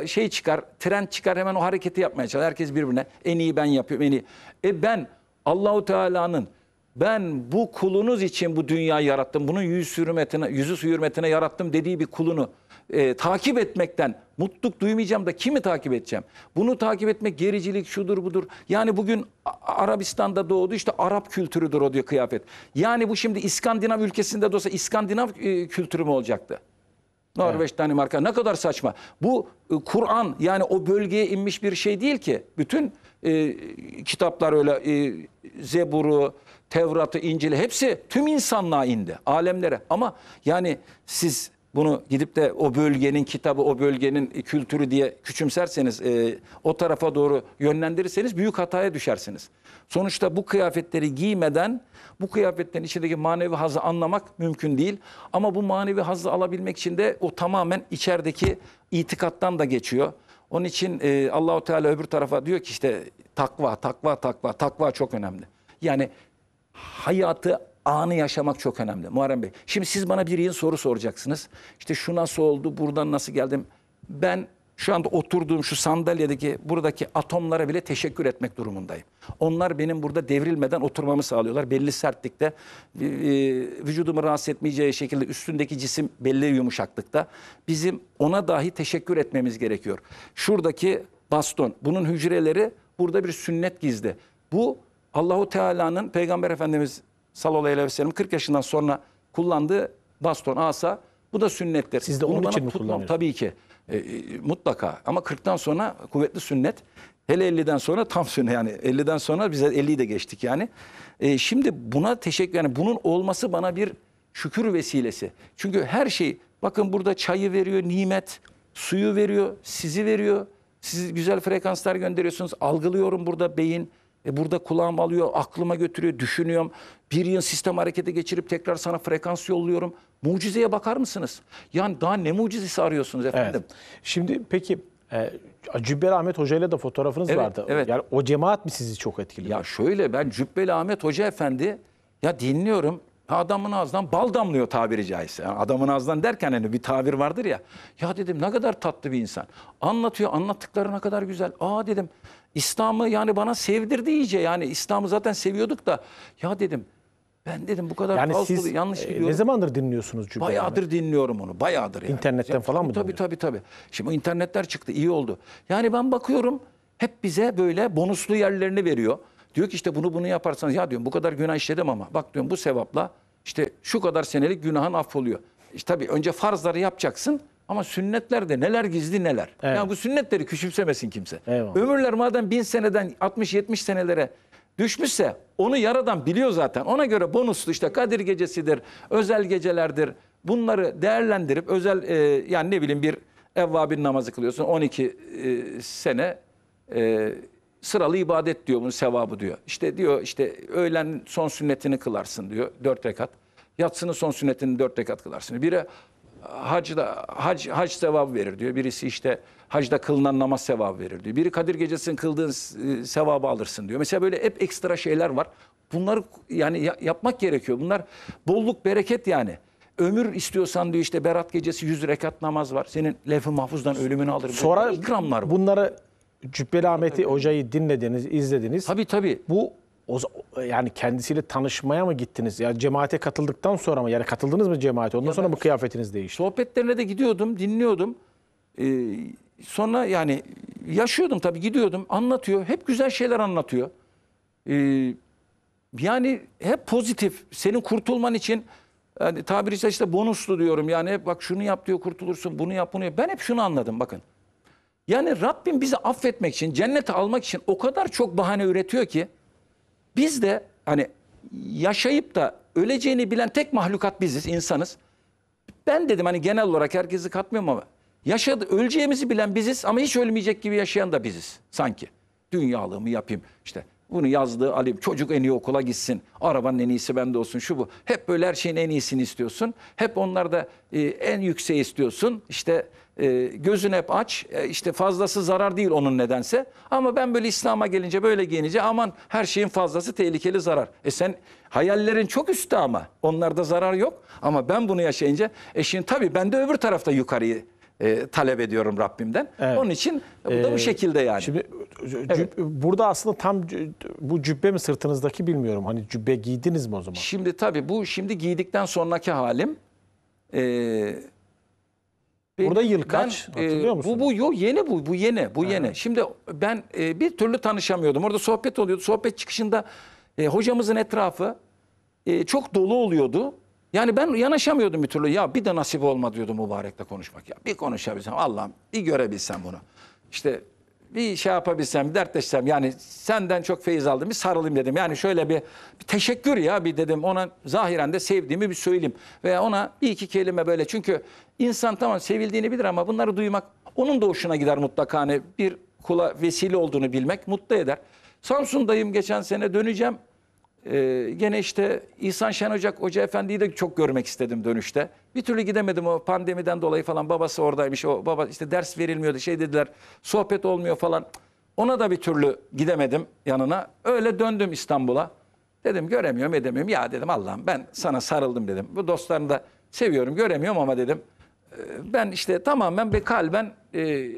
e, şey çıkar, trend çıkar hemen o hareketi yapmaya çalışır. Herkes birbirine en iyi ben yapıyorum, en iyi. E ben Allahu Teala'nın ben bu kulunuz için bu dünyayı yarattım. Bunun yüzü hürmetine, yüzü hürmetine yarattım dediği bir kulunu e, takip etmekten mutluluk duymayacağım da kimi takip edeceğim? Bunu takip etmek gericilik şudur budur. Yani bugün Arabistan'da doğdu işte Arap kültürüdür o diyor kıyafet. Yani bu şimdi İskandinav ülkesinde de olsa İskandinav e, kültürü mü olacaktı? Norveç, evet. Danimarka ne kadar saçma. Bu e, Kur'an yani o bölgeye inmiş bir şey değil ki. Bütün e, kitaplar öyle e, Zebur'u, Tevrat'ı, İncil'i hepsi tüm insanlığa indi, alemlere. Ama yani siz bunu gidip de o bölgenin kitabı, o bölgenin kültürü diye küçümserseniz, e, o tarafa doğru yönlendirirseniz büyük hataya düşersiniz. Sonuçta bu kıyafetleri giymeden bu kıyafetlerin içindeki manevi hazı anlamak mümkün değil. Ama bu manevi hazı alabilmek için de o tamamen içerideki itikattan da geçiyor. Onun için e, Allahu Teala öbür tarafa diyor ki işte takva, takva, takva, takva çok önemli. Yani hayatı anı yaşamak çok önemli Muharrem Bey. Şimdi siz bana bir yıl soru soracaksınız. İşte şu nasıl oldu, buradan nasıl geldim? Ben şu anda oturduğum şu sandalyedeki buradaki atomlara bile teşekkür etmek durumundayım. Onlar benim burada devrilmeden oturmamı sağlıyorlar. Belli sertlikte, e, e, vücudumu rahatsız etmeyeceği şekilde üstündeki cisim belli yumuşaklıkta. Bizim ona dahi teşekkür etmemiz gerekiyor. Şuradaki baston, bunun hücreleri burada bir sünnet gizli. Bu Allahu Teala'nın Peygamber Efendimiz sallallahu aleyhi ve sellem 40 yaşından sonra kullandığı baston, asa bu da sünnettir. Siz de onun Bunu için mi tutmam, Tabii ki. E, e mutlaka ama 40'tan sonra kuvvetli sünnet. Hele 50'den sonra tam sünnet yani 50'den sonra bize 50'yi de geçtik yani. E, şimdi buna teşekkür yani bunun olması bana bir şükür vesilesi. Çünkü her şey bakın burada çayı veriyor nimet, suyu veriyor, sizi veriyor. Siz güzel frekanslar gönderiyorsunuz. Algılıyorum burada beyin. E burada kulağım alıyor, aklıma götürüyor, düşünüyorum. Bir yıl sistem harekete geçirip tekrar sana frekans yolluyorum. Mucizeye bakar mısınız? Yani daha ne mucizesi arıyorsunuz efendim? Evet. Şimdi peki e, Cübbeli Ahmet Hoca ile de fotoğrafınız evet, vardı. Evet. Yani o cemaat mi sizi çok etkiledi? Ya şöyle ben Cübbeli Ahmet Hoca Efendi ya dinliyorum. Adamın ağzından bal damlıyor tabiri caizse. Yani adamın ağzından derken hani bir tabir vardır ya. Ya dedim ne kadar tatlı bir insan. Anlatıyor anlattıkları ne kadar güzel. Aa dedim İslam'ı yani bana sevdirdi iyice. Yani İslam'ı zaten seviyorduk da ya dedim ben dedim bu kadar yani siz, yanlış gidiyorum. E, ne zamandır dinliyorsunuz Cübbe? Bayağıdır yani? dinliyorum onu. Bayağıdır yani. İnternetten falan mı tabii, dinliyorsun? Tabii tabii tabii. Şimdi internetler çıktı iyi oldu. Yani ben bakıyorum hep bize böyle bonuslu yerlerini veriyor. Diyor ki işte bunu bunu yaparsanız ya diyorum bu kadar günah işledim ama bak diyorum bu sevapla işte şu kadar senelik günahın affoluyor. İşte tabii önce farzları yapacaksın. Ama sünnetlerde neler gizli neler. Evet. Yani bu sünnetleri küçümsemesin kimse. Eyvallah. Ömürler madem bin seneden 60-70 senelere düşmüşse onu yaradan biliyor zaten. Ona göre bonuslu işte Kadir gecesidir, özel gecelerdir. Bunları değerlendirip özel e, yani ne bileyim bir evvabin namazı kılıyorsun 12 e, sene e, sıralı ibadet diyor bunun sevabı diyor. İşte diyor işte öğlen son sünnetini kılarsın diyor dört rekat. yatsını son sünnetini dört rekat kılarsın. Biri hacda hac hac sevap verir diyor. Birisi işte hacda kılınan namaz sevap verir diyor. Biri Kadir gecesini kıldığın e, sevabı alırsın diyor. Mesela böyle hep ekstra şeyler var. Bunları yani yapmak gerekiyor. Bunlar bolluk bereket yani. Ömür istiyorsan diyor işte Berat gecesi 100 rekat namaz var. Senin lef-i mahfuzdan ölümünü alır. Sonra ikramlar Bunları Cübbeli Ahmet'i hocayı dinlediniz, izlediniz. Tabii tabii. Bu o, yani kendisiyle tanışmaya mı gittiniz? Ya cemaate katıldıktan sonra mı? Yani katıldınız mı cemaate? Ondan ya sonra mı kıyafetiniz değişti? Sohbetlerine de gidiyordum, dinliyordum. Ee, sonra yani yaşıyordum tabii gidiyordum. Anlatıyor. Hep güzel şeyler anlatıyor. Ee, yani hep pozitif. Senin kurtulman için yani tabiri caizse bonuslu diyorum. Yani hep bak şunu yap diyor kurtulursun, bunu yap bunu yap. Ben hep şunu anladım bakın. Yani Rabbim bizi affetmek için, cennete almak için o kadar çok bahane üretiyor ki biz de hani yaşayıp da öleceğini bilen tek mahlukat biziz, insanız. Ben dedim hani genel olarak herkesi katmıyorum ama yaşadı, öleceğimizi bilen biziz ama hiç ölmeyecek gibi yaşayan da biziz sanki. Dünyalığımı yapayım işte bunu yazdı alayım. Çocuk en iyi okula gitsin. Arabanın en iyisi bende olsun. Şu bu. Hep böyle her şeyin en iyisini istiyorsun. Hep onlarda e, en yükseği istiyorsun. İşte e, gözün hep aç. E, işte fazlası zarar değil onun nedense. Ama ben böyle İslam'a gelince böyle giyince aman her şeyin fazlası tehlikeli zarar. E sen hayallerin çok üstte ama. Onlarda zarar yok. Ama ben bunu yaşayınca eşin şimdi tabii ben de öbür tarafta yukarıyı e, talep ediyorum Rabbimden. Evet. Onun için bu da ee, bu şekilde yani. Şimdi evet. burada aslında tam bu cübbe mi sırtınızdaki bilmiyorum. Hani cübbe giydiniz mi o zaman? Şimdi tabii bu şimdi giydikten sonraki halim. Eee Burada yıl kaç? E, Hatırlıyor musun? Bu bu yo yeni bu bu yeni bu ha. yeni. Şimdi ben e, bir türlü tanışamıyordum. Orada sohbet oluyordu. Sohbet çıkışında e, hocamızın etrafı e, çok dolu oluyordu. Yani ben yanaşamıyordum bir türlü. Ya bir de nasip olma diyordu mübarekle konuşmak. Ya bir konuşabilsem Allah'ım bir görebilsem bunu. İşte bir şey yapabilsem, bir dertleşsem yani senden çok feyiz aldım bir sarılayım dedim. Yani şöyle bir, bir teşekkür ya bir dedim ona zahiren de sevdiğimi bir söyleyeyim. Veya ona bir iki kelime böyle çünkü İnsan tamam sevildiğini bilir ama bunları duymak onun da hoşuna gider mutlaka. Hani bir kula vesile olduğunu bilmek mutlu eder. Samsun'dayım geçen sene döneceğim. Ee, gene işte İhsan Şen Ocak Hoca Efendi'yi de çok görmek istedim dönüşte. Bir türlü gidemedim o pandemiden dolayı falan. Babası oradaymış. O baba işte ders verilmiyordu. Şey dediler. Sohbet olmuyor falan. Ona da bir türlü gidemedim yanına. Öyle döndüm İstanbul'a. Dedim göremiyorum edemiyorum. Ya dedim Allah'ım ben sana sarıldım dedim. Bu dostlarını da seviyorum göremiyorum ama dedim. Ee, ben işte tamamen bir kalben e,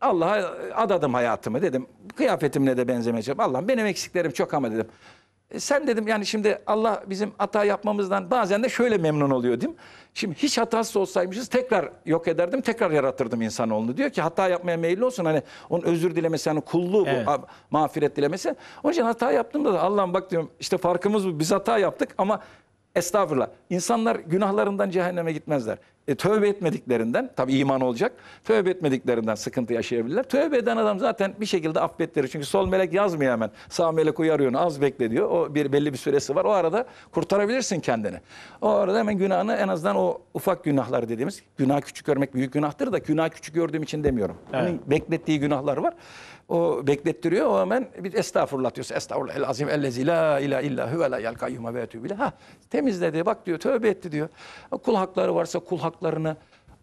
Allah'a adadım hayatımı dedim. Kıyafetimle de benzemeyeceğim. Allah'ım benim eksiklerim çok ama dedim. E, sen dedim yani şimdi Allah bizim hata yapmamızdan bazen de şöyle memnun oluyor değil mi? Şimdi hiç hatasız olsaymışız tekrar yok ederdim, tekrar yaratırdım insanoğlunu. Diyor ki hata yapmaya meyilli olsun hani onun özür dilemesi, hani kulluğu evet. bu, mağfiret dilemesi. Onun için hata yaptım da Allah'ım bak diyorum işte farkımız bu, biz hata yaptık ama estağfurullah. İnsanlar günahlarından cehenneme gitmezler. E, tövbe etmediklerinden, tabi iman olacak, tövbe etmediklerinden sıkıntı yaşayabilirler. Tövbe eden adam zaten bir şekilde affettirir. Çünkü sol melek yazmıyor hemen. Sağ melek uyarıyor, az bekle diyor. O bir belli bir süresi var. O arada kurtarabilirsin kendini. O arada hemen günahını en azından o ufak günahlar dediğimiz, günah küçük görmek büyük günahtır da günah küçük gördüğüm için demiyorum. Evet. beklettiği günahlar var. O beklettiriyor. O hemen bir estağfurullah diyorsun. Estağfurullah el azim ellezi la ila illa huve la yel kayyuma ve etübü Ha temizledi bak diyor tövbe etti diyor. Kul hakları varsa kul haklarını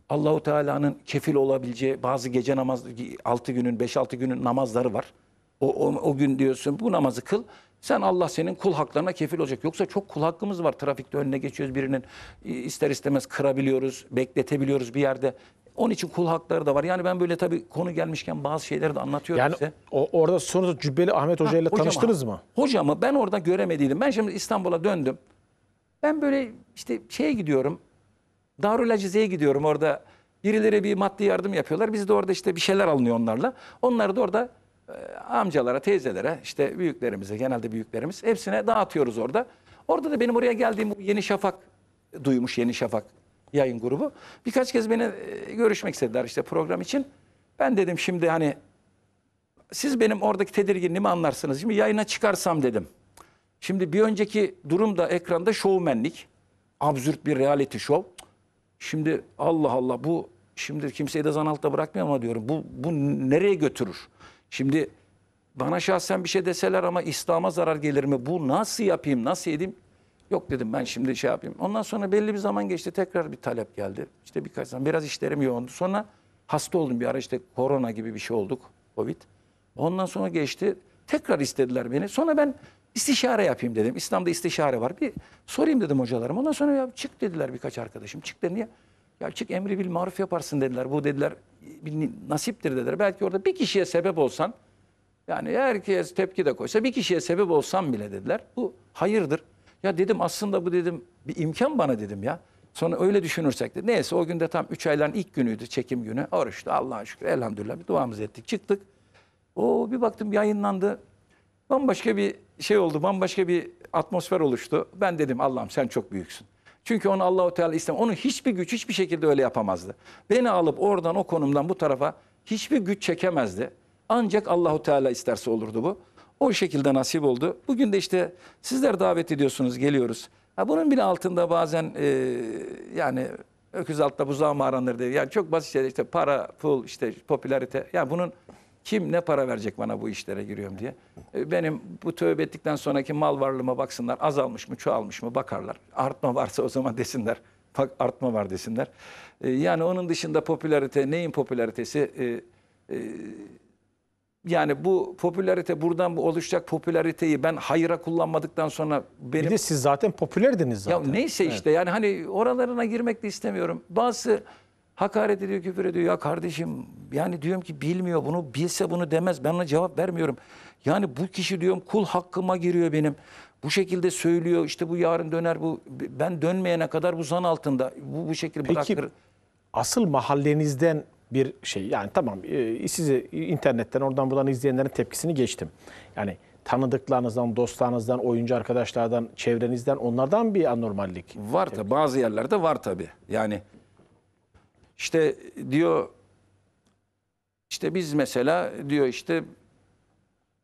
Allahu Teala'nın kefil olabileceği bazı gece namaz 6 günün 5-6 günün namazları var. O, o, o gün diyorsun bu namazı kıl. Sen Allah senin kul haklarına kefil olacak. Yoksa çok kul hakkımız var. Trafikte önüne geçiyoruz birinin ister istemez kırabiliyoruz, bekletebiliyoruz bir yerde. Onun için kul hakları da var. Yani ben böyle tabii konu gelmişken bazı şeyleri de anlatıyorum yani size. O, orada sonra Cübbeli Ahmet Hoca ile tanıştınız mı? Hocamı ben orada göremediydim. Ben şimdi İstanbul'a döndüm. Ben böyle işte şeye gidiyorum. Darül Acize'ye gidiyorum orada. Birileri bir maddi yardım yapıyorlar. Biz de orada işte bir şeyler alınıyor onlarla. Onları da orada e, amcalara, teyzelere, işte büyüklerimize, genelde büyüklerimiz hepsine dağıtıyoruz orada. Orada da benim oraya geldiğim Yeni Şafak duymuş Yeni Şafak yayın grubu. Birkaç kez beni e, görüşmek istediler işte program için. Ben dedim şimdi hani siz benim oradaki tedirginliğimi anlarsınız. Şimdi yayına çıkarsam dedim. Şimdi bir önceki durumda ekranda şovmenlik. Absürt bir reality show. Şimdi Allah Allah bu şimdi kimseyi de zan altta bırakmıyor ama diyorum bu, bu nereye götürür? Şimdi bana şahsen bir şey deseler ama İslam'a zarar gelir mi? Bu nasıl yapayım, nasıl edeyim? Yok dedim ben şimdi şey yapayım. Ondan sonra belli bir zaman geçti tekrar bir talep geldi. İşte birkaç zaman biraz işlerim yoğundu. Sonra hasta oldum bir ara işte korona gibi bir şey olduk. Covid. Ondan sonra geçti. Tekrar istediler beni. Sonra ben istişare yapayım dedim. İslam'da istişare var. Bir sorayım dedim hocalarım. Ondan sonra ya çık dediler birkaç arkadaşım. Çık dedi. Ya, ya çık emri bil maruf yaparsın dediler. Bu dediler bir nasiptir dediler. Belki orada bir kişiye sebep olsan yani herkes tepki de koysa bir kişiye sebep olsam bile dediler. Bu hayırdır. Ya dedim aslında bu dedim bir imkan bana dedim ya. Sonra öyle düşünürsek de neyse o günde tam 3 ayların ilk günüydü çekim günü. Oruçtu Allah'a şükür elhamdülillah bir duamız ettik çıktık. O bir baktım yayınlandı. Bambaşka bir şey oldu bambaşka bir atmosfer oluştu. Ben dedim Allah'ım sen çok büyüksün. Çünkü onu Allahu Teala istem. Onu hiçbir güç hiçbir şekilde öyle yapamazdı. Beni alıp oradan o konumdan bu tarafa hiçbir güç çekemezdi. Ancak Allahu Teala isterse olurdu bu. O şekilde nasip oldu. Bugün de işte sizler davet ediyorsunuz, geliyoruz. Ha, bunun bile altında bazen e, yani öküz altta buzağı mı aranır diye. Yani çok basit şeyler işte para, pul, işte popülarite. Yani bunun kim ne para verecek bana bu işlere giriyorum diye. E, benim bu tövbe ettikten sonraki mal varlığıma baksınlar. Azalmış mı, çoğalmış mı bakarlar. Artma varsa o zaman desinler. Bak artma var desinler. E, yani onun dışında popülarite, neyin popülaritesi? E, yani bu popülarite buradan bu oluşacak popülariteyi ben hayıra kullanmadıktan sonra benim... Bir de siz zaten popülerdiniz zaten. Ya neyse evet. işte yani hani oralarına girmek de istemiyorum. Bazı hakaret ediyor, küfür ediyor. Ya kardeşim yani diyorum ki bilmiyor bunu, bilse bunu demez. Ben ona cevap vermiyorum. Yani bu kişi diyorum kul hakkıma giriyor benim. Bu şekilde söylüyor işte bu yarın döner bu ben dönmeyene kadar bu zan altında bu, bu şekilde Peki, bırakır. Peki asıl mahallenizden bir şey. Yani tamam e, sizi internetten oradan buradan izleyenlerin tepkisini geçtim. Yani tanıdıklarınızdan, dostlarınızdan, oyuncu arkadaşlardan, çevrenizden onlardan bir anormallik. Var tabii. Bazı yerlerde var tabii. Yani işte diyor işte biz mesela diyor işte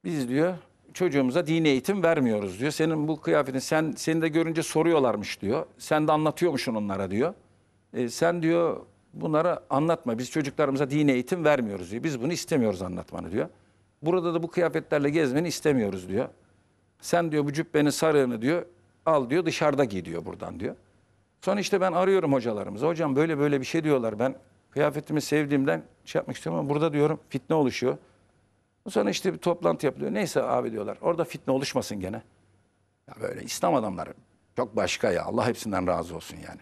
biz diyor çocuğumuza dini eğitim vermiyoruz diyor. Senin bu kıyafetin sen seni de görünce soruyorlarmış diyor. Sen de anlatıyormuşsun onlara diyor. E, sen diyor bunlara anlatma. Biz çocuklarımıza din eğitim vermiyoruz diyor. Biz bunu istemiyoruz anlatmanı diyor. Burada da bu kıyafetlerle gezmeni istemiyoruz diyor. Sen diyor bu cübbenin sarığını diyor al diyor dışarıda giy diyor buradan diyor. Sonra işte ben arıyorum hocalarımızı. Hocam böyle böyle bir şey diyorlar. Ben kıyafetimi sevdiğimden şey yapmak istiyorum ama burada diyorum fitne oluşuyor. Sonra işte bir toplantı yapılıyor. Neyse abi diyorlar. Orada fitne oluşmasın gene. Ya böyle İslam adamları çok başka ya. Allah hepsinden razı olsun yani.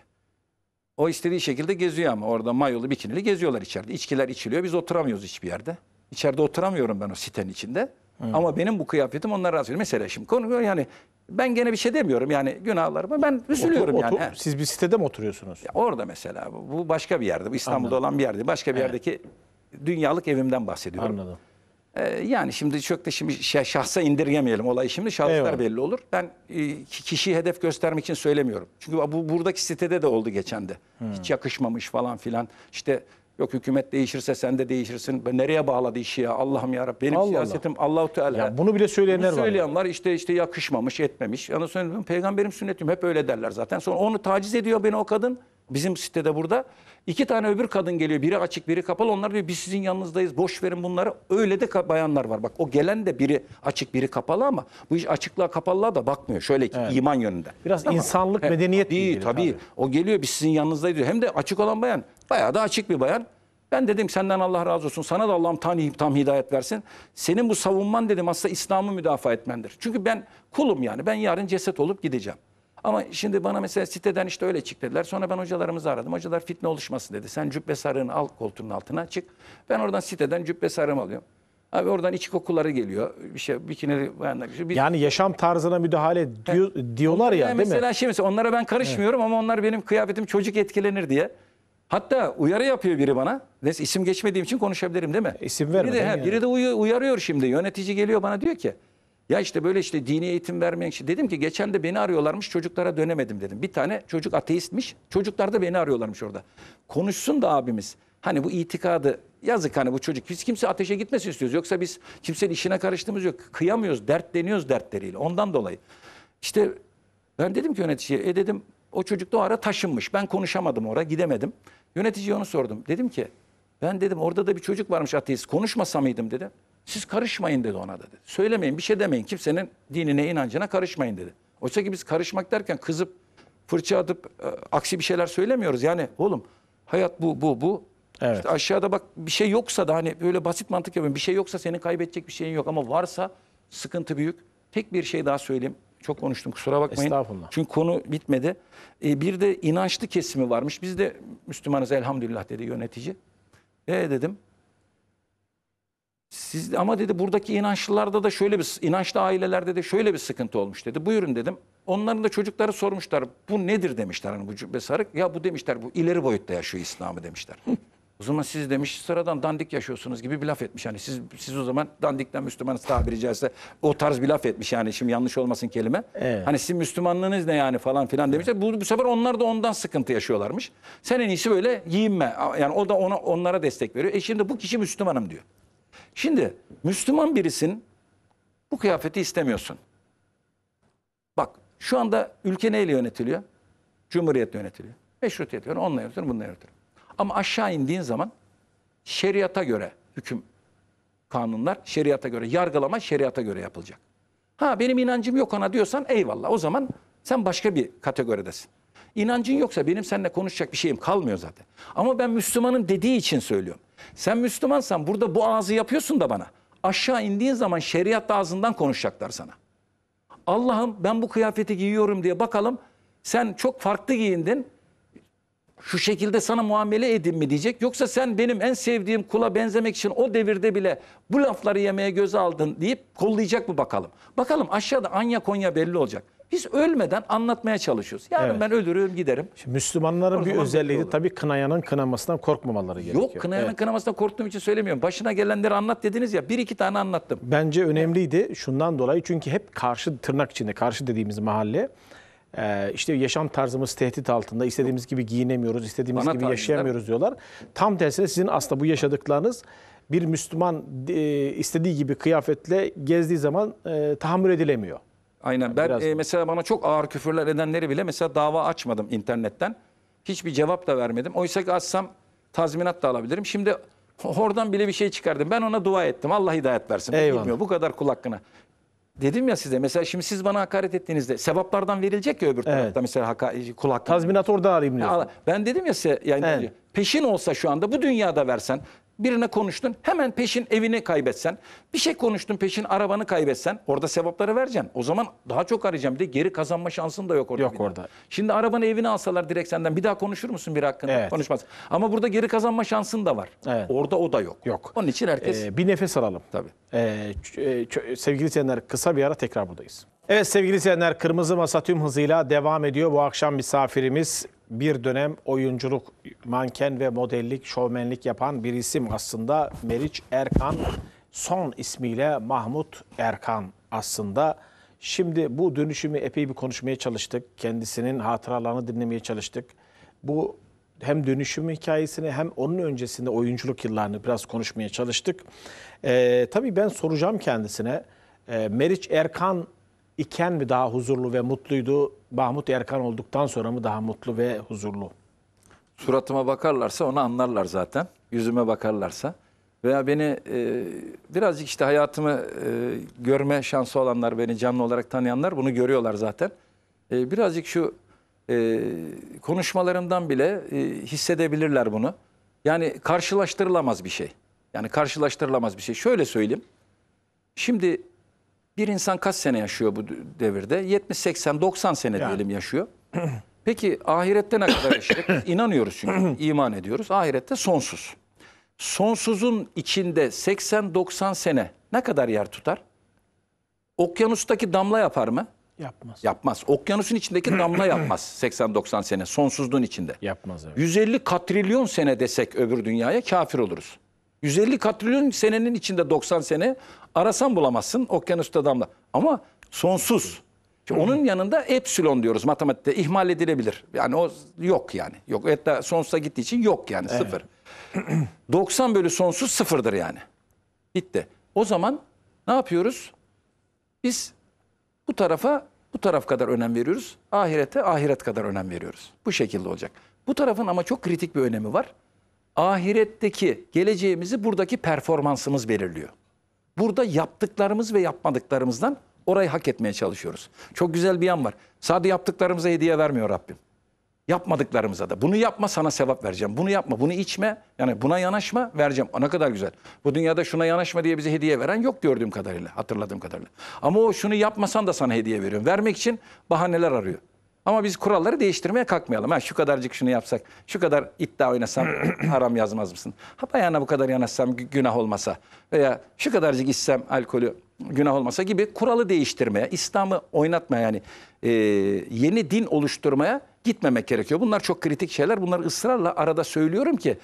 O istediği şekilde geziyor ama orada mayolu bikinili geziyorlar içeride. İçkiler içiliyor biz oturamıyoruz hiçbir yerde. İçeride oturamıyorum ben o sitenin içinde. Hı. Ama benim bu kıyafetim onlar rahatsız ediyor. Mesela şimdi konu yani ben gene bir şey demiyorum yani günahlarımı ben üzülüyorum otur, otur. yani. Siz bir sitede mi oturuyorsunuz? Ya orada mesela bu başka bir yerde bu İstanbul'da Anladım. olan bir yerde başka bir evet. yerdeki dünyalık evimden bahsediyorum. Anladım. Ee, yani şimdi çok da şimdi şahsa indirgemeyelim olayı şimdi şahıslar Eyvallah. belli olur. Ben e, kişiyi hedef göstermek için söylemiyorum. Çünkü bu buradaki sitede de oldu geçen de. Hmm. Hiç yakışmamış falan filan. İşte yok hükümet değişirse sen de değişirsin. Ben nereye bağladı işi ya Allah'ım ya Rabbi. Benim Allah siyasetim Allah. Allahu Teala. Ya bunu bile söyleyenler bunu söyleyenler var. işte işte yakışmamış, etmemiş. Yani sonra peygamberim sünnetim hep öyle derler zaten. Sonra onu taciz ediyor beni o kadın. Bizim sitede burada İki tane öbür kadın geliyor. Biri açık biri kapalı. Onlar diyor biz sizin yanınızdayız. Boş verin bunları. Öyle de bayanlar var. Bak o gelen de biri açık biri kapalı ama bu iş açıklığa kapalılığa da bakmıyor. Şöyle ki, evet. iman yönünde. Biraz tamam. insanlık He, medeniyet değil, değil tabii. tabii. O geliyor biz sizin yanınızdayız diyor. Hem de açık olan bayan. Bayağı da açık bir bayan. Ben dedim senden Allah razı olsun. Sana da Allah'ım tanihim tam hidayet versin. Senin bu savunman dedim aslında İslam'ı müdafaa etmendir. Çünkü ben kulum yani. Ben yarın ceset olup gideceğim. Ama şimdi bana mesela siteden işte öyle çık dediler. Sonra ben hocalarımızı aradım. Hocalar fitne oluşması dedi. Sen cübbe sarığını al koltuğun altına çık. Ben oradan siteden cübbe sarığımı alıyorum. Abi oradan içi kokuları geliyor. Bir şey bikini bayanlar. Şey, bir... Yani yaşam tarzına müdahale diyor, diyorlar ya yani değil mesela mi? Şimdi, mesela onlara ben karışmıyorum evet. ama onlar benim kıyafetim çocuk etkilenir diye. Hatta uyarı yapıyor biri bana. Neyse isim geçmediğim için konuşabilirim değil mi? E, isim verme. biri de, he, yani. Biri de uyarıyor şimdi. Yönetici geliyor bana diyor ki ya işte böyle işte dini eğitim vermeyen şey. Dedim ki geçen de beni arıyorlarmış çocuklara dönemedim dedim. Bir tane çocuk ateistmiş. Çocuklar da beni arıyorlarmış orada. Konuşsun da abimiz. Hani bu itikadı yazık hani bu çocuk. Biz kimse ateşe gitmesin istiyoruz. Yoksa biz kimsenin işine karıştığımız yok. Kıyamıyoruz, dertleniyoruz dertleriyle. Ondan dolayı. İşte ben dedim ki yöneticiye, e dedim o çocuk da o ara taşınmış. Ben konuşamadım oraya, gidemedim. Yöneticiye onu sordum. Dedim ki, ben dedim orada da bir çocuk varmış ateist. Konuşmasa mıydım dedi. Siz karışmayın dedi ona da dedi. Söylemeyin bir şey demeyin kimsenin dinine inancına karışmayın dedi. Oysa ki biz karışmak derken kızıp fırça atıp e, aksi bir şeyler söylemiyoruz. Yani oğlum hayat bu bu bu. Evet. İşte aşağıda bak bir şey yoksa da hani böyle basit mantık yapıyorum. Bir şey yoksa senin kaybedecek bir şeyin yok ama varsa sıkıntı büyük. Tek bir şey daha söyleyeyim. Çok konuştum kusura bakmayın. Estağfurullah. Çünkü konu bitmedi. Ee, bir de inançlı kesimi varmış. Biz de Müslümanız elhamdülillah dedi yönetici. E dedim siz ama dedi buradaki inançlılarda da şöyle bir inançlı ailelerde de şöyle bir sıkıntı olmuş dedi. Buyurun dedim. Onların da çocukları sormuşlar. Bu nedir demişler hani bu cübbe sarık. Ya bu demişler bu ileri boyutta yaşıyor İslam'ı demişler. o zaman siz demiş sıradan dandik yaşıyorsunuz gibi bir laf etmiş. hani siz siz o zaman dandikten Müslümanız tabiri caizse o tarz bir laf etmiş yani şimdi yanlış olmasın kelime. Evet. Hani sizin Müslümanlığınız ne yani falan filan demişler. Bu, bu sefer onlar da ondan sıkıntı yaşıyorlarmış. Sen en iyisi böyle giyinme. Yani o da ona onlara destek veriyor. E şimdi bu kişi Müslümanım diyor. Şimdi Müslüman birisin bu kıyafeti istemiyorsun. Bak şu anda ülke neyle yönetiliyor? Cumhuriyetle yönetiliyor. Meşrutiyet yönetiliyor. Onunla yönetiliyor, bununla yönetiliyor. Ama aşağı indiğin zaman şeriata göre hüküm kanunlar şeriata göre, yargılama şeriata göre yapılacak. Ha benim inancım yok ona diyorsan eyvallah o zaman sen başka bir kategoridesin. İnancın yoksa benim seninle konuşacak bir şeyim kalmıyor zaten. Ama ben Müslümanın dediği için söylüyorum. Sen Müslümansan burada bu ağzı yapıyorsun da bana. Aşağı indiğin zaman şeriat ağzından konuşacaklar sana. Allah'ım ben bu kıyafeti giyiyorum diye bakalım. Sen çok farklı giyindin. Şu şekilde sana muamele edin mi diyecek. Yoksa sen benim en sevdiğim kula benzemek için o devirde bile bu lafları yemeye göze aldın deyip kollayacak mı bakalım. Bakalım aşağıda Anya Konya belli olacak. Biz ölmeden anlatmaya çalışıyoruz. Yani Evet. ben ölürüm giderim. Şimdi Müslümanların bir özelliği de tabii kınayanın kınamasından korkmamaları gerekiyor. Yok kınayanın Evet. kınamasına korktuğum için söylemiyorum. Başına gelenleri anlat dediniz ya bir iki tane anlattım. Bence önemliydi şundan dolayı çünkü hep karşı tırnak içinde karşı dediğimiz mahalle e, işte yaşam tarzımız tehdit altında istediğimiz gibi giyinemiyoruz, istediğimiz Bana gibi tarzı, yaşayamıyoruz diyorlar. Tam tersine sizin aslında bu yaşadıklarınız bir Müslüman e, istediği gibi kıyafetle gezdiği zaman e, tahammül edilemiyor. Aynen. Ben e, mesela bana çok ağır küfürler edenleri bile mesela dava açmadım internetten. Hiçbir cevap da vermedim. Oysa ki açsam tazminat da alabilirim. Şimdi oradan bile bir şey çıkardım. Ben ona dua ettim. Allah hidayet versin. Eyvallah. Bilmiyor bu kadar kul hakkına. Dedim ya size mesela şimdi siz bana hakaret ettiğinizde sevaplardan verilecek ya öbür evet. tarafta mesela haka, e, kul hakkı. Tazminat orada alayım diyorsun. Ben dedim ya size yani evet. peşin olsa şu anda bu dünyada versen birine konuştun hemen peşin evini kaybetsen bir şey konuştun peşin arabanı kaybetsen orada sevapları vereceğim. O zaman daha çok arayacağım diye geri kazanma şansın da yok orada. Yok orada. Şimdi arabanı evini alsalar direkt senden bir daha konuşur musun bir hakkında? Evet. Konuşmaz. Ama burada geri kazanma şansın da var. Evet. Orada o da yok. Yok. Onun için herkes... Ee, bir nefes alalım. Tabii. Ee, e, sevgili izleyenler kısa bir ara tekrar buradayız. Evet sevgili izleyenler Kırmızı Masa tüm hızıyla devam ediyor. Bu akşam misafirimiz bir dönem oyunculuk, manken ve modellik, şovmenlik yapan bir isim aslında Meriç Erkan. Son ismiyle Mahmut Erkan aslında. Şimdi bu dönüşümü epey bir konuşmaya çalıştık. Kendisinin hatıralarını dinlemeye çalıştık. Bu hem dönüşüm hikayesini hem onun öncesinde oyunculuk yıllarını biraz konuşmaya çalıştık. Ee, tabii ben soracağım kendisine. E, Meriç Erkan iken mi daha huzurlu ve mutluydu? Mahmut Erkan olduktan sonra mı daha mutlu ve huzurlu? Suratıma bakarlarsa onu anlarlar zaten. Yüzüme bakarlarsa. Veya beni e, birazcık işte hayatımı e, görme şansı olanlar, beni canlı olarak tanıyanlar bunu görüyorlar zaten. E, birazcık şu e, konuşmalarımdan bile e, hissedebilirler bunu. Yani karşılaştırılamaz bir şey. Yani karşılaştırılamaz bir şey. Şöyle söyleyeyim. Şimdi bir insan kaç sene yaşıyor bu devirde? 70, 80, 90 sene yani. diyelim yaşıyor. Peki ahirette ne kadar yaşayacak? İnanıyoruz çünkü, iman ediyoruz. Ahirette sonsuz. Sonsuzun içinde 80-90 sene ne kadar yer tutar? Okyanustaki damla yapar mı? Yapmaz. Yapmaz. Okyanusun içindeki damla yapmaz 80-90 sene sonsuzluğun içinde. Yapmaz evet. 150 katrilyon sene desek öbür dünyaya kafir oluruz. 150 katrilyon senenin içinde 90 sene arasan bulamazsın okyanusta damla. Ama sonsuz. Şimdi onun yanında epsilon diyoruz matematikte ihmal edilebilir. Yani o yok yani. Yok hatta sonsuza gittiği için yok yani evet. sıfır. 90 bölü sonsuz sıfırdır yani. Bitti. O zaman ne yapıyoruz? Biz bu tarafa bu taraf kadar önem veriyoruz. Ahirete ahiret kadar önem veriyoruz. Bu şekilde olacak. Bu tarafın ama çok kritik bir önemi var ahiretteki geleceğimizi buradaki performansımız belirliyor. Burada yaptıklarımız ve yapmadıklarımızdan orayı hak etmeye çalışıyoruz. Çok güzel bir yan var. Sadece yaptıklarımıza hediye vermiyor Rabbim. Yapmadıklarımıza da. Bunu yapma sana sevap vereceğim. Bunu yapma, bunu içme. Yani buna yanaşma vereceğim. O ne kadar güzel. Bu dünyada şuna yanaşma diye bize hediye veren yok gördüğüm kadarıyla, hatırladığım kadarıyla. Ama o şunu yapmasan da sana hediye veriyorum. Vermek için bahaneler arıyor. Ama biz kuralları değiştirmeye kalkmayalım. Ha, şu kadarcık şunu yapsak, şu kadar iddia oynasam haram yazmaz mısın? Ha, bayana bu kadar yanaşsam günah olmasa veya şu kadarcık içsem alkolü günah olmasa gibi kuralı değiştirmeye, İslam'ı oynatmaya yani e, yeni din oluşturmaya gitmemek gerekiyor. Bunlar çok kritik şeyler. Bunları ısrarla arada söylüyorum ki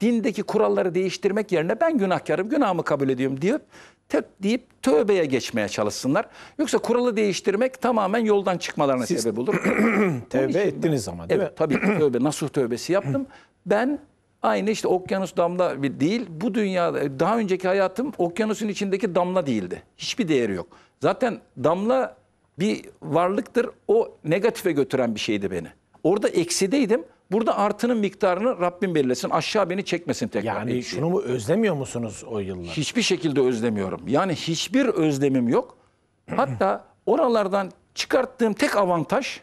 dindeki kuralları değiştirmek yerine ben günahkarım, günahımı kabul ediyorum diyor tek deyip tövbeye geçmeye çalışsınlar. Yoksa kuralı değiştirmek tamamen yoldan çıkmalarına Siz, sebep olur. tövbe ettiniz ben, ama değil evet, mi? Tabii tövbe, nasuh tövbesi yaptım. ben aynı işte okyanus damla değil, bu dünyada daha önceki hayatım okyanusun içindeki damla değildi. Hiçbir değeri yok. Zaten damla bir varlıktır, o negatife götüren bir şeydi beni. Orada eksideydim. Burada artının miktarını Rabbim belirlesin. Aşağı beni çekmesin tekrar. Yani etkiye. şunu mu özlemiyor musunuz o yıllar? Hiçbir şekilde özlemiyorum. Yani hiçbir özlemim yok. Hatta oralardan çıkarttığım tek avantaj,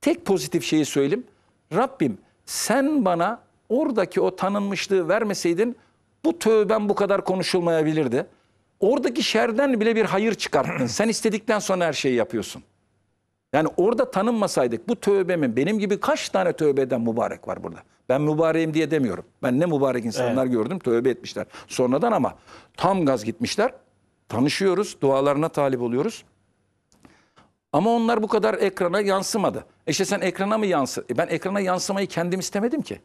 tek pozitif şeyi söyleyeyim. Rabbim sen bana oradaki o tanınmışlığı vermeseydin bu tövben bu kadar konuşulmayabilirdi. Oradaki şerden bile bir hayır çıkarttın. sen istedikten sonra her şeyi yapıyorsun. Yani orada tanınmasaydık bu tövbemin benim gibi kaç tane tövbeden mübarek var burada. Ben mübareğim diye demiyorum. Ben ne mübarek insanlar evet. gördüm tövbe etmişler. Sonradan ama tam gaz gitmişler. Tanışıyoruz, dualarına talip oluyoruz. Ama onlar bu kadar ekrana yansımadı. E işte sen ekrana mı yansı? E ben ekrana yansımayı kendim istemedim ki.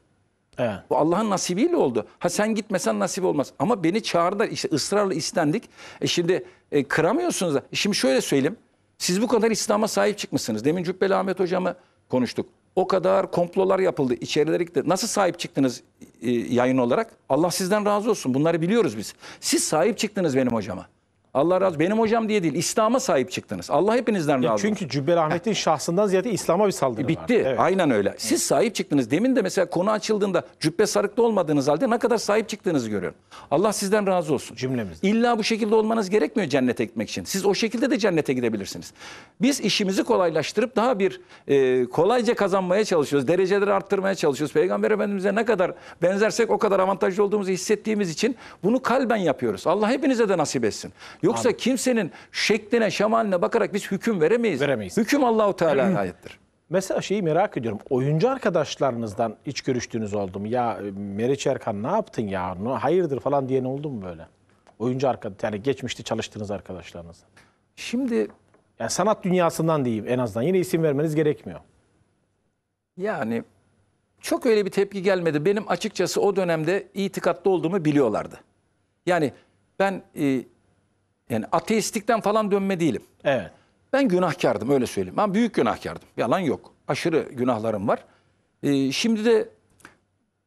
Evet. Bu Allah'ın nasibiyle oldu. Ha sen gitmesen nasip olmaz. Ama beni çağırdılar. İşte ısrarla istendik. E şimdi e, kıramıyorsunuz da. E şimdi şöyle söyleyeyim. Siz bu kadar İslam'a sahip çıkmışsınız. Demin Cübbeli Ahmet Hocam'ı konuştuk. O kadar komplolar yapıldı, içerileri Nasıl sahip çıktınız e, yayın olarak? Allah sizden razı olsun. Bunları biliyoruz biz. Siz sahip çıktınız benim hocama. Allah razı Benim hocam diye değil. İslam'a sahip çıktınız. Allah hepinizden e, razı olsun. Çünkü Cübbeli Ahmet'in şahsından ziyade İslam'a bir saldırı Bitti. E, var. Bitti. Evet. Aynen öyle. Siz sahip çıktınız. Demin de mesela konu açıldığında cübbe sarıklı olmadığınız halde ne kadar sahip çıktığınızı görüyorum. Allah sizden razı olsun. Cümlemiz. İlla bu şekilde olmanız gerekmiyor cennete gitmek için. Siz o şekilde de cennete gidebilirsiniz. Biz işimizi kolaylaştırıp daha bir e, kolayca kazanmaya çalışıyoruz. Dereceleri arttırmaya çalışıyoruz. Peygamber Efendimiz'e ne kadar benzersek o kadar avantajlı olduğumuzu hissettiğimiz için bunu kalben yapıyoruz. Allah hepinize de nasip etsin. Yoksa Abi. kimsenin şekline, şemaline bakarak biz hüküm veremeyiz. Veremeyiz. Hüküm Allahu Teala aittir. Mesela şeyi merak ediyorum. Oyuncu arkadaşlarınızdan hiç görüştüğünüz oldu mu? Ya e, Meriç Erkan ne yaptın ya? Hayırdır falan diyen oldu mu böyle? Oyuncu arkadaş yani geçmişte çalıştığınız arkadaşlarınız. Şimdi yani sanat dünyasından diyeyim en azından. Yine isim vermeniz gerekmiyor. Yani çok öyle bir tepki gelmedi. Benim açıkçası o dönemde itikatlı olduğumu biliyorlardı. Yani ben e, yani ateistlikten falan dönme değilim. Evet. Ben günahkardım öyle söyleyeyim. Ben büyük günahkardım. Yalan yok. Aşırı günahlarım var. Ee, şimdi de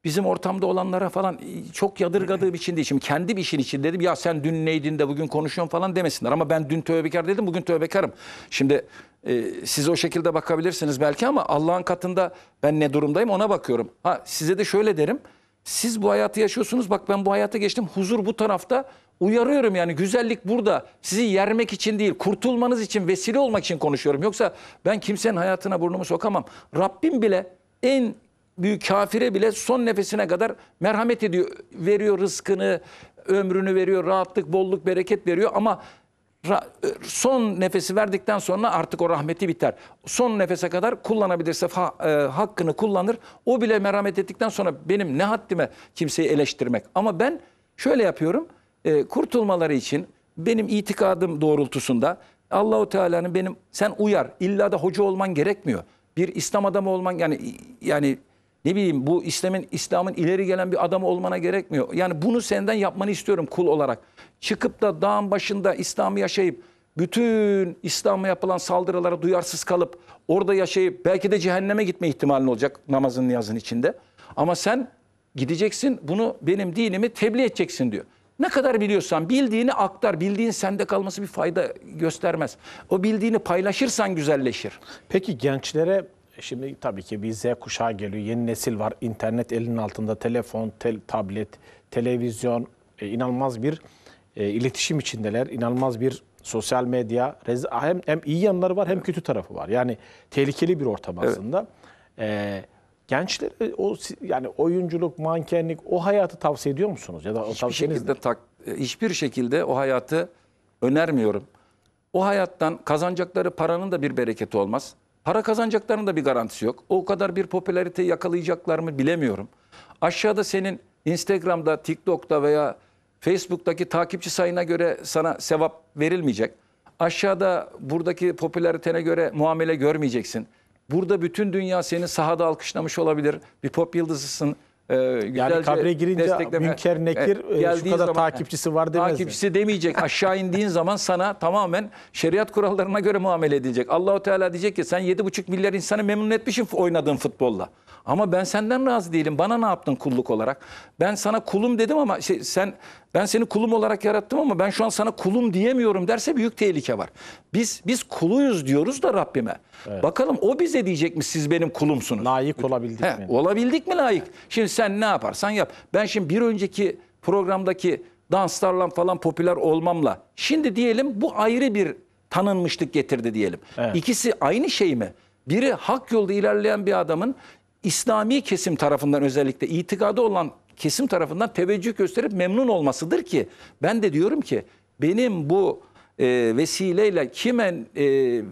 bizim ortamda olanlara falan e, çok yadırgadığı biçimde şimdi kendi bir işin için dedim ya sen dün neydin de bugün konuşuyorsun falan demesinler ama ben dün tövbekar dedim bugün tövbekarım. Şimdi e, siz o şekilde bakabilirsiniz belki ama Allah'ın katında ben ne durumdayım ona bakıyorum. Ha size de şöyle derim. Siz bu hayatı yaşıyorsunuz bak ben bu hayata geçtim huzur bu tarafta uyarıyorum yani güzellik burada sizi yermek için değil, kurtulmanız için, vesile olmak için konuşuyorum. Yoksa ben kimsenin hayatına burnumu sokamam. Rabbim bile en büyük kafire bile son nefesine kadar merhamet ediyor. Veriyor rızkını, ömrünü veriyor, rahatlık, bolluk, bereket veriyor ama son nefesi verdikten sonra artık o rahmeti biter. Son nefese kadar kullanabilirse ha, e, hakkını kullanır. O bile merhamet ettikten sonra benim ne haddime kimseyi eleştirmek. Ama ben şöyle yapıyorum e, kurtulmaları için benim itikadım doğrultusunda Allahu Teala'nın benim sen uyar illa da hoca olman gerekmiyor. Bir İslam adamı olman yani yani ne bileyim bu İslam'ın İslam'ın ileri gelen bir adamı olmana gerekmiyor. Yani bunu senden yapmanı istiyorum kul olarak. Çıkıp da dağın başında İslam'ı yaşayıp bütün İslam'a yapılan saldırılara duyarsız kalıp orada yaşayıp belki de cehenneme gitme ihtimalin olacak namazın niyazın içinde. Ama sen gideceksin bunu benim dinimi tebliğ edeceksin diyor. Ne kadar biliyorsan bildiğini aktar. Bildiğin sende kalması bir fayda göstermez. O bildiğini paylaşırsan güzelleşir. Peki gençlere şimdi tabii ki bir Z kuşağı geliyor. Yeni nesil var. İnternet elinin altında. Telefon, tel, tablet, televizyon. E, inanılmaz bir e, iletişim içindeler. İnanılmaz bir sosyal medya. Hem, hem iyi yanları var hem kötü tarafı var. Yani tehlikeli bir ortam aslında. Evet. E, Gençlere o yani oyunculuk, mankenlik o hayatı tavsiye ediyor musunuz ya da o hiçbir şekilde tak, e, hiçbir şekilde o hayatı önermiyorum. O hayattan kazanacakları paranın da bir bereketi olmaz. Para kazanacaklarının da bir garantisi yok. O kadar bir popülariteyi yakalayacaklar mı bilemiyorum. Aşağıda senin Instagram'da, TikTok'ta veya Facebook'taki takipçi sayına göre sana sevap verilmeyecek. Aşağıda buradaki popülaritene göre muamele görmeyeceksin. Burada bütün dünya seni sahada alkışlamış olabilir. Bir pop yıldızısın. E, yani kabre girince Münker Nekir e, şu kadar zaman, takipçisi var demez. Takipçisi mi? demeyecek. Aşağı indiğin zaman sana tamamen şeriat kurallarına göre muamele edilecek. Allahu Teala diyecek ki sen 7,5 milyar insanı memnun etmişsin oynadığın futbolla. Ama ben senden razı değilim. Bana ne yaptın kulluk olarak? Ben sana kulum dedim ama şey, sen ben seni kulum olarak yarattım ama ben şu an sana kulum diyemiyorum derse büyük tehlike var. Biz biz kuluyuz diyoruz da Rabbime. Evet. Bakalım o bize diyecek mi siz benim kulumsunuz? Layık olabildik He, mi? Olabildik mi layık? Şimdi sen ne yaparsan yap. Ben şimdi bir önceki programdaki danslarla falan popüler olmamla şimdi diyelim bu ayrı bir tanınmışlık getirdi diyelim. Evet. İkisi aynı şey mi? Biri hak yolda ilerleyen bir adamın İslami kesim tarafından özellikle itikadı olan kesim tarafından teveccüh gösterip memnun olmasıdır ki ben de diyorum ki benim bu e, vesileyle kimen e, e,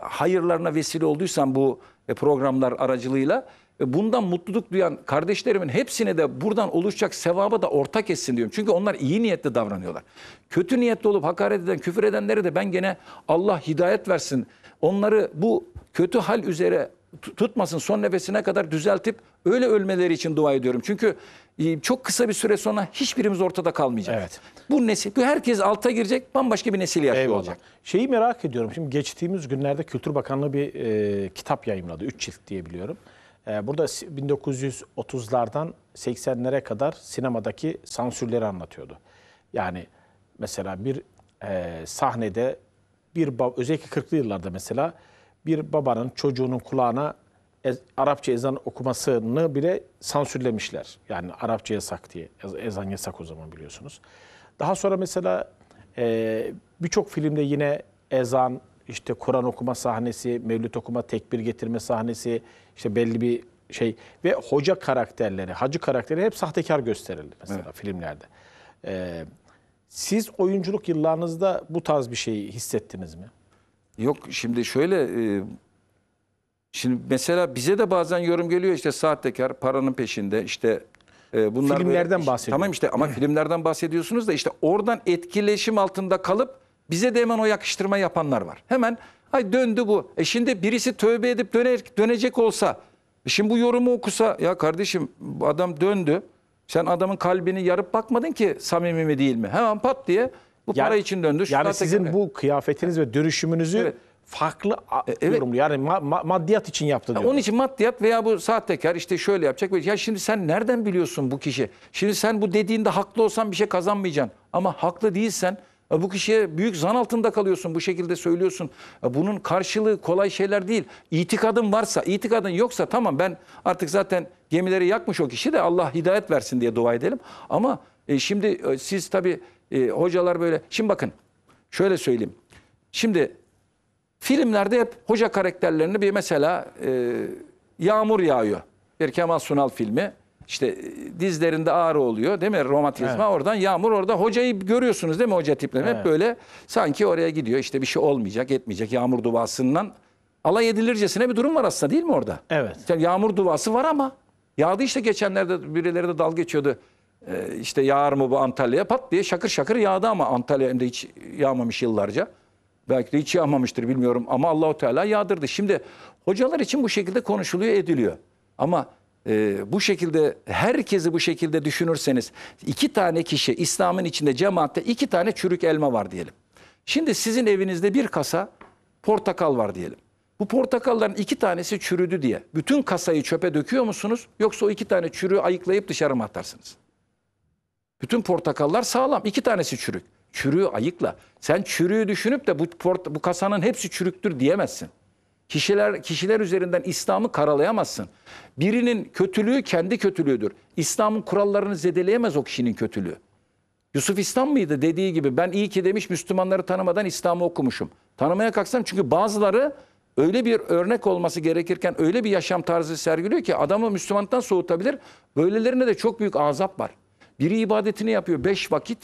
hayırlarına vesile olduysam bu e, programlar aracılığıyla e, bundan mutluluk duyan kardeşlerimin hepsine de buradan oluşacak sevaba da ortak etsin diyorum. Çünkü onlar iyi niyetli davranıyorlar. Kötü niyetli olup hakaret eden, küfür edenlere de ben gene Allah hidayet versin. Onları bu kötü hal üzere tutmasın son nefesine kadar düzeltip öyle ölmeleri için dua ediyorum. Çünkü e, çok kısa bir süre sonra hiçbirimiz ortada kalmayacak. Evet. Bu nesil, bu herkes alta girecek, bambaşka bir nesil yaşıyor Eyvallah. olacak. Şeyi merak ediyorum. Şimdi geçtiğimiz günlerde Kültür Bakanlığı bir e, kitap yayımladı. Üç cilt diye biliyorum. E, burada 1930'lardan 80'lere kadar sinemadaki sansürleri anlatıyordu. Yani mesela bir e, sahnede bir özellikle 40'lı yıllarda mesela bir babanın çocuğunun kulağına ez, Arapça ezan okumasını bile sansürlemişler. Yani Arapça yasak diye. Ez, ezan yasak o zaman biliyorsunuz. Daha sonra mesela e, birçok filmde yine ezan, işte Kur'an okuma sahnesi, mevlüt okuma, tekbir getirme sahnesi, işte belli bir şey ve hoca karakterleri, hacı karakterleri hep sahtekar gösterildi mesela evet. filmlerde. Ee, siz oyunculuk yıllarınızda bu tarz bir şeyi hissettiniz mi? Yok şimdi şöyle e, şimdi mesela bize de bazen yorum geliyor işte sahtekar paranın peşinde işte e, bunlar filmlerden bahsediyor. Tamam işte ama filmlerden bahsediyorsunuz da işte oradan etkileşim altında kalıp bize de hemen o yakıştırma yapanlar var. Hemen ay döndü bu. E şimdi birisi tövbe edip döner, dönecek olsa e, şimdi bu yorumu okusa ya kardeşim adam döndü. Sen adamın kalbini yarıp bakmadın ki samimi mi değil mi? Hemen pat diye bu yani, para için döndü. Yani sizin tekrar... bu kıyafetiniz ve dönüşümünüzü evet. farklı e, evet. yorumlu. Yani ma ma maddiyat için yaptı diyor. Onun için maddiyat veya bu sahtekar işte şöyle yapacak. Ya şimdi sen nereden biliyorsun bu kişi? Şimdi sen bu dediğinde haklı olsan bir şey kazanmayacaksın. Ama haklı değilsen e, bu kişiye büyük zan altında kalıyorsun. Bu şekilde söylüyorsun. E, bunun karşılığı kolay şeyler değil. İtikadın varsa, itikadın yoksa tamam ben artık zaten gemileri yakmış o kişi de Allah hidayet versin diye dua edelim. Ama şimdi siz tabii e, hocalar böyle. Şimdi bakın şöyle söyleyeyim. Şimdi filmlerde hep hoca karakterlerini bir mesela e, yağmur yağıyor. Bir Kemal Sunal filmi. İşte e, dizlerinde ağrı oluyor değil mi? Romatizma evet. oradan yağmur orada hocayı görüyorsunuz değil mi hoca tipleri? Evet. Hep böyle sanki oraya gidiyor işte bir şey olmayacak etmeyecek yağmur duvasından alay edilircesine bir durum var aslında değil mi orada? Evet. Yani yağmur duvası var ama yağdı işte geçenlerde birileri de dal geçiyordu. Ee, işte yağar mı bu Antalya'ya? Pat diye şakır şakır yağdı ama Antalya hiç yağmamış yıllarca. Belki de hiç yağmamıştır bilmiyorum ama Allahu Teala yağdırdı. Şimdi hocalar için bu şekilde konuşuluyor, ediliyor. Ama e, bu şekilde herkesi bu şekilde düşünürseniz iki tane kişi İslam'ın içinde cemaatte iki tane çürük elma var diyelim. Şimdi sizin evinizde bir kasa portakal var diyelim. Bu portakalların iki tanesi çürüdü diye bütün kasayı çöpe döküyor musunuz? Yoksa o iki tane çürüğü ayıklayıp dışarı mı atarsınız? Bütün portakallar sağlam. İki tanesi çürük. Çürüğü ayıkla. Sen çürüğü düşünüp de bu, port bu kasanın hepsi çürüktür diyemezsin. Kişiler kişiler üzerinden İslam'ı karalayamazsın. Birinin kötülüğü kendi kötülüğüdür. İslam'ın kurallarını zedeleyemez o kişinin kötülüğü. Yusuf İslam mıydı dediği gibi ben iyi ki demiş Müslümanları tanımadan İslam'ı okumuşum. Tanımaya kalksam çünkü bazıları öyle bir örnek olması gerekirken öyle bir yaşam tarzı sergiliyor ki adamı Müslümanlıktan soğutabilir. Böylelerine de çok büyük azap var. Biri ibadetini yapıyor. Beş vakit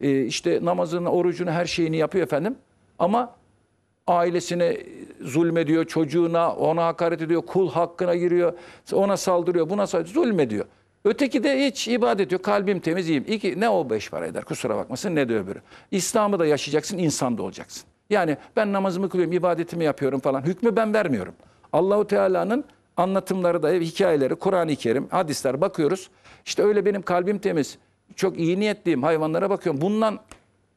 e, işte namazını, orucunu, her şeyini yapıyor efendim. Ama ailesine zulmediyor, çocuğuna, ona hakaret ediyor, kul hakkına giriyor, ona saldırıyor, buna saldırıyor, zulmediyor. Öteki de hiç ibadet yok. Kalbim temiz, iyiyim. İki, ne o beş para eder kusura bakmasın ne de öbürü. İslam'ı da yaşayacaksın, insan da olacaksın. Yani ben namazımı kılıyorum, ibadetimi yapıyorum falan. Hükmü ben vermiyorum. Allahu Teala'nın anlatımları da, hikayeleri, Kur'an-ı Kerim, hadisler bakıyoruz. İşte öyle benim kalbim temiz. Çok iyi niyetliyim. Hayvanlara bakıyorum. Bundan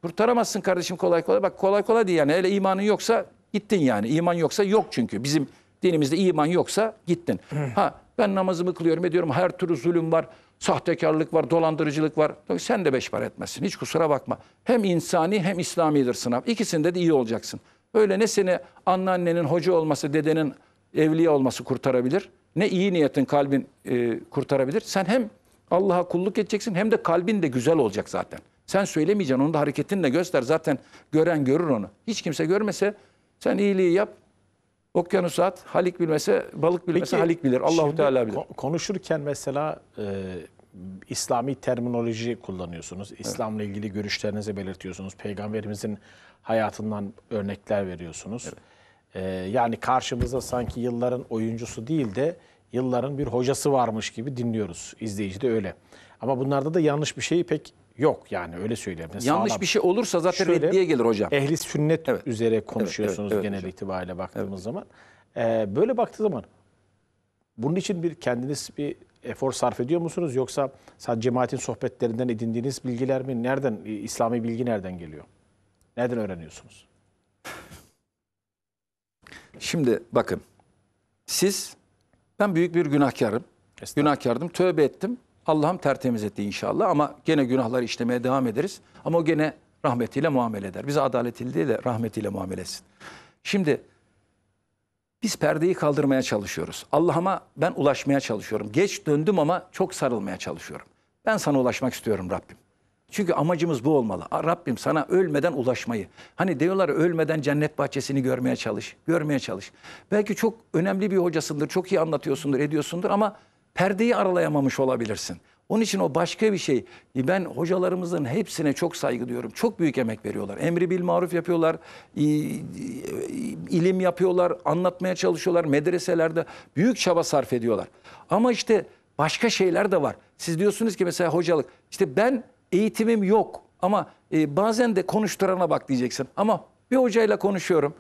kurtaramazsın kardeşim kolay kolay. Bak kolay kolay değil yani. Hele imanın yoksa gittin yani. İman yoksa yok çünkü. Bizim dinimizde iman yoksa gittin. Hmm. ha ben namazımı kılıyorum ediyorum. Her türlü zulüm var. Sahtekarlık var, dolandırıcılık var. Sen de beş para etmezsin. Hiç kusura bakma. Hem insani hem İslamidir sınav. İkisinde de iyi olacaksın. Öyle ne seni anneannenin hoca olması, dedenin evliya olması kurtarabilir. Ne iyi niyetin kalbin e, kurtarabilir. Sen hem Allah'a kulluk edeceksin hem de kalbin de güzel olacak zaten. Sen söylemeyeceksin onu da hareketinle göster. Zaten gören görür onu. Hiç kimse görmese sen iyiliği yap. Okyanusu at, halik bilmese, balık bilmese Peki, halik bilir. Allahu Teala bilir. Konuşurken mesela e, İslami terminoloji kullanıyorsunuz. İslam'la evet. ilgili görüşlerinizi belirtiyorsunuz. Peygamberimizin hayatından örnekler veriyorsunuz. Evet. E, yani karşımıza sanki yılların oyuncusu değil de yılların bir hocası varmış gibi dinliyoruz. İzleyici de öyle. Ama bunlarda da yanlış bir şey pek yok yani öyle söyleyeyim. yanlış sağlam. bir şey olursa zaten Şöyle, reddiye gelir hocam. Ehli sünnet evet. üzere konuşuyorsunuz evet, evet, genel hocam. itibariyle baktığımız evet. zaman. Ee, böyle baktığı zaman bunun için bir kendiniz bir efor sarf ediyor musunuz yoksa sadece cemaatin sohbetlerinden edindiğiniz bilgiler mi? Nereden e, İslami bilgi nereden geliyor? Nereden öğreniyorsunuz? Şimdi bakın siz ben büyük bir günahkarım. Günahkardım. Tövbe ettim. Allah'ım tertemiz etti inşallah ama gene günahları işlemeye devam ederiz. Ama o gene rahmetiyle muamele eder. Bize adaletiyle değil de rahmetiyle muamele etsin. Şimdi biz perdeyi kaldırmaya çalışıyoruz. Allah'ıma ben ulaşmaya çalışıyorum. Geç döndüm ama çok sarılmaya çalışıyorum. Ben sana ulaşmak istiyorum Rabbim. Çünkü amacımız bu olmalı. Rabbim sana ölmeden ulaşmayı. Hani diyorlar ölmeden cennet bahçesini görmeye çalış. Görmeye çalış. Belki çok önemli bir hocasındır, çok iyi anlatıyorsundur, ediyorsundur ama perdeyi aralayamamış olabilirsin. Onun için o başka bir şey. Ben hocalarımızın hepsine çok saygı duyuyorum. Çok büyük emek veriyorlar. Emri bil maruf yapıyorlar. ilim yapıyorlar. Anlatmaya çalışıyorlar. Medreselerde büyük çaba sarf ediyorlar. Ama işte başka şeyler de var. Siz diyorsunuz ki mesela hocalık. İşte ben eğitimim yok ama e, bazen de konuşturana bak diyeceksin. Ama bir hocayla konuşuyorum.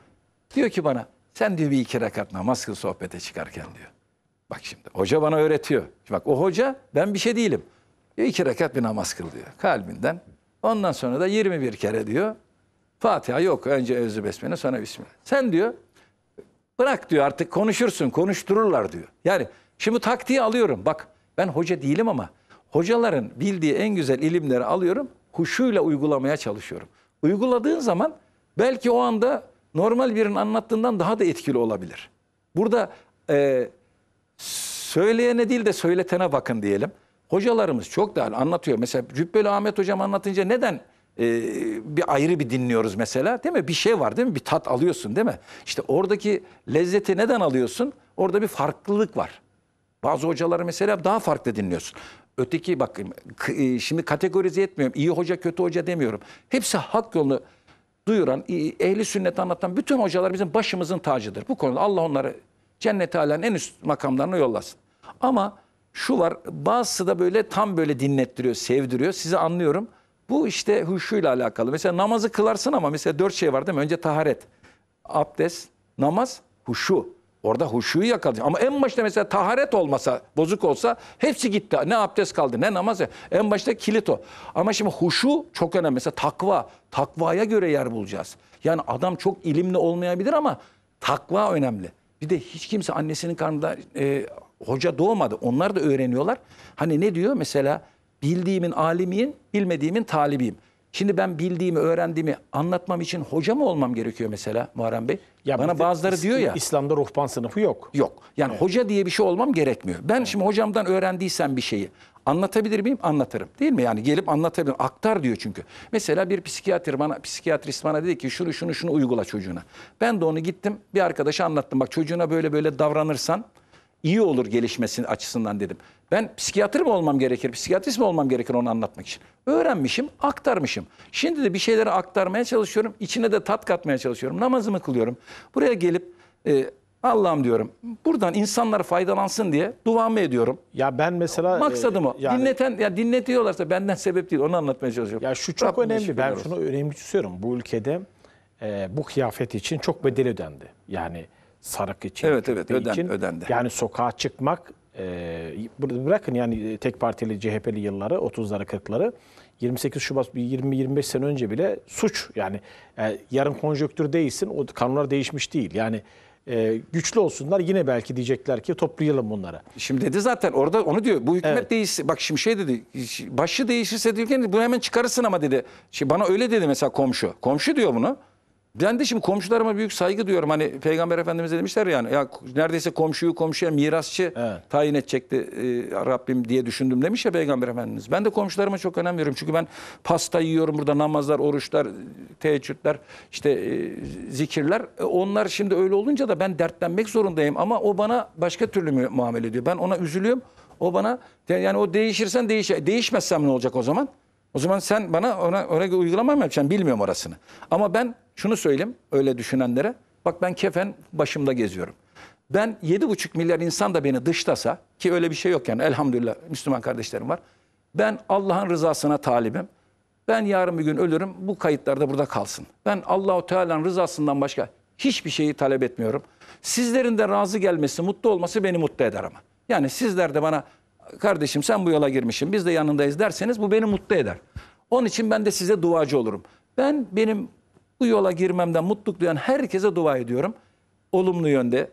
Diyor ki bana sen diyor bir iki rekat namaz kıl sohbete çıkarken diyor. Bak şimdi hoca bana öğretiyor. Şimdi bak o hoca ben bir şey değilim. E, iki rekat bir namaz kıl diyor kalbinden. Ondan sonra da 21 kere diyor. Fatiha yok önce özü besmele sonra bismillah. Sen diyor bırak diyor artık konuşursun konuştururlar diyor. Yani şimdi taktiği alıyorum bak ben hoca değilim ama hocaların bildiği en güzel ilimleri alıyorum, huşuyla uygulamaya çalışıyorum. Uyguladığın zaman belki o anda normal birinin anlattığından daha da etkili olabilir. Burada e, söyleyene değil de söyletene bakın diyelim. Hocalarımız çok değerli anlatıyor. Mesela Cübbeli Ahmet Hocam anlatınca neden e, bir ayrı bir dinliyoruz mesela değil mi? Bir şey var değil mi? Bir tat alıyorsun değil mi? İşte oradaki lezzeti neden alıyorsun? Orada bir farklılık var. Bazı hocaları mesela daha farklı dinliyorsun. Öteki bak e, şimdi kategorize etmiyorum. İyi hoca kötü hoca demiyorum. Hepsi hak yolunu duyuran, ehli sünnet anlatan bütün hocalar bizim başımızın tacıdır. Bu konuda Allah onları cennete halen en üst makamlarına yollasın. Ama şu var bazısı da böyle tam böyle dinlettiriyor, sevdiriyor. Sizi anlıyorum. Bu işte huşuyla alakalı. Mesela namazı kılarsın ama mesela dört şey var değil mi? Önce taharet, abdest, namaz, huşu. Orada huşuyu yakaladı. Ama en başta mesela taharet olmasa, bozuk olsa hepsi gitti. Ne abdest kaldı, ne namaz. En başta kilit o. Ama şimdi huşu çok önemli. Mesela takva, takvaya göre yer bulacağız. Yani adam çok ilimli olmayabilir ama takva önemli. Bir de hiç kimse annesinin karnında e, hoca doğmadı. Onlar da öğreniyorlar. Hani ne diyor mesela? Bildiğimin alimiyim bilmediğimin talibiyim. Şimdi ben bildiğimi, öğrendiğimi anlatmam için hoca mı olmam gerekiyor mesela Muharrem Bey? Ya Bana bazıları is- diyor ya. İslam'da ruhban sınıfı yok. Yok. Yani evet. hoca diye bir şey olmam gerekmiyor. Ben evet. şimdi hocamdan öğrendiysem bir şeyi Anlatabilir miyim? Anlatırım. Değil mi? Yani gelip anlatabilirim. Aktar diyor çünkü. Mesela bir psikiyatr bana, psikiyatrist bana dedi ki şunu şunu şunu uygula çocuğuna. Ben de onu gittim bir arkadaşa anlattım. Bak çocuğuna böyle böyle davranırsan iyi olur gelişmesinin açısından dedim. Ben psikiyatr mı olmam gerekir, psikiyatrist mi olmam gerekir onu anlatmak için. Öğrenmişim, aktarmışım. Şimdi de bir şeyleri aktarmaya çalışıyorum, içine de tat katmaya çalışıyorum. Namazımı kılıyorum. Buraya gelip e, Allah'ım diyorum. Buradan insanlar faydalansın diye duamı ediyorum. Ya ben mesela maksadımı e, yani, dinleten ya dinletiyorlarsa benden sebep değil onu anlatmaya çalışıyorum. Ya şu çok Rabbim önemli. Ben şunu önemli tutuyorum. Bu ülkede e, bu kıyafet için çok bedel ödendi. Yani Sarık için. Evet evet öden, için. ödendi. Yani sokağa çıkmak e, bırakın yani tek partili CHP'li yılları 30'ları 40'ları 28 Şubat 20-25 sene önce bile suç yani e, yarın konjöktür değilsin o kanunlar değişmiş değil yani e, güçlü olsunlar yine belki diyecekler ki toplayalım bunları. Şimdi dedi zaten orada onu diyor bu hükümet evet. değişse bak şimdi şey dedi başı değişirse diyor ki bunu hemen çıkarırsın ama dedi. Şimdi bana öyle dedi mesela komşu komşu diyor bunu. Ben de şimdi komşularıma büyük saygı duyuyorum. Hani Peygamber Efendimiz demişler yani ya neredeyse komşuyu komşuya mirasçı evet. tayin edecekti e, Rabbim diye düşündüm demiş ya Peygamber Efendimiz. Ben de komşularıma çok önem veriyorum. Çünkü ben pasta yiyorum burada namazlar, oruçlar, teheccüdler, işte e, zikirler. E, onlar şimdi öyle olunca da ben dertlenmek zorundayım ama o bana başka türlü muamele ediyor. Ben ona üzülüyorum. O bana yani o değişirsen değiş değişmezsem ne olacak o zaman? O zaman sen bana ona, ona uygulama mı yapacaksın bilmiyorum orasını. Ama ben şunu söyleyeyim öyle düşünenlere. Bak ben kefen başımda geziyorum. Ben 7,5 milyar insan da beni dışlasa ki öyle bir şey yok yani elhamdülillah Müslüman kardeşlerim var. Ben Allah'ın rızasına talibim. Ben yarın bir gün ölürüm bu kayıtlarda burada kalsın. Ben Allahu Teala'nın rızasından başka hiçbir şeyi talep etmiyorum. Sizlerin de razı gelmesi, mutlu olması beni mutlu eder ama. Yani sizler de bana kardeşim sen bu yola girmişsin biz de yanındayız derseniz bu beni mutlu eder. Onun için ben de size duacı olurum. Ben benim bu yola girmemden mutluluk duyan herkese dua ediyorum. Olumlu yönde.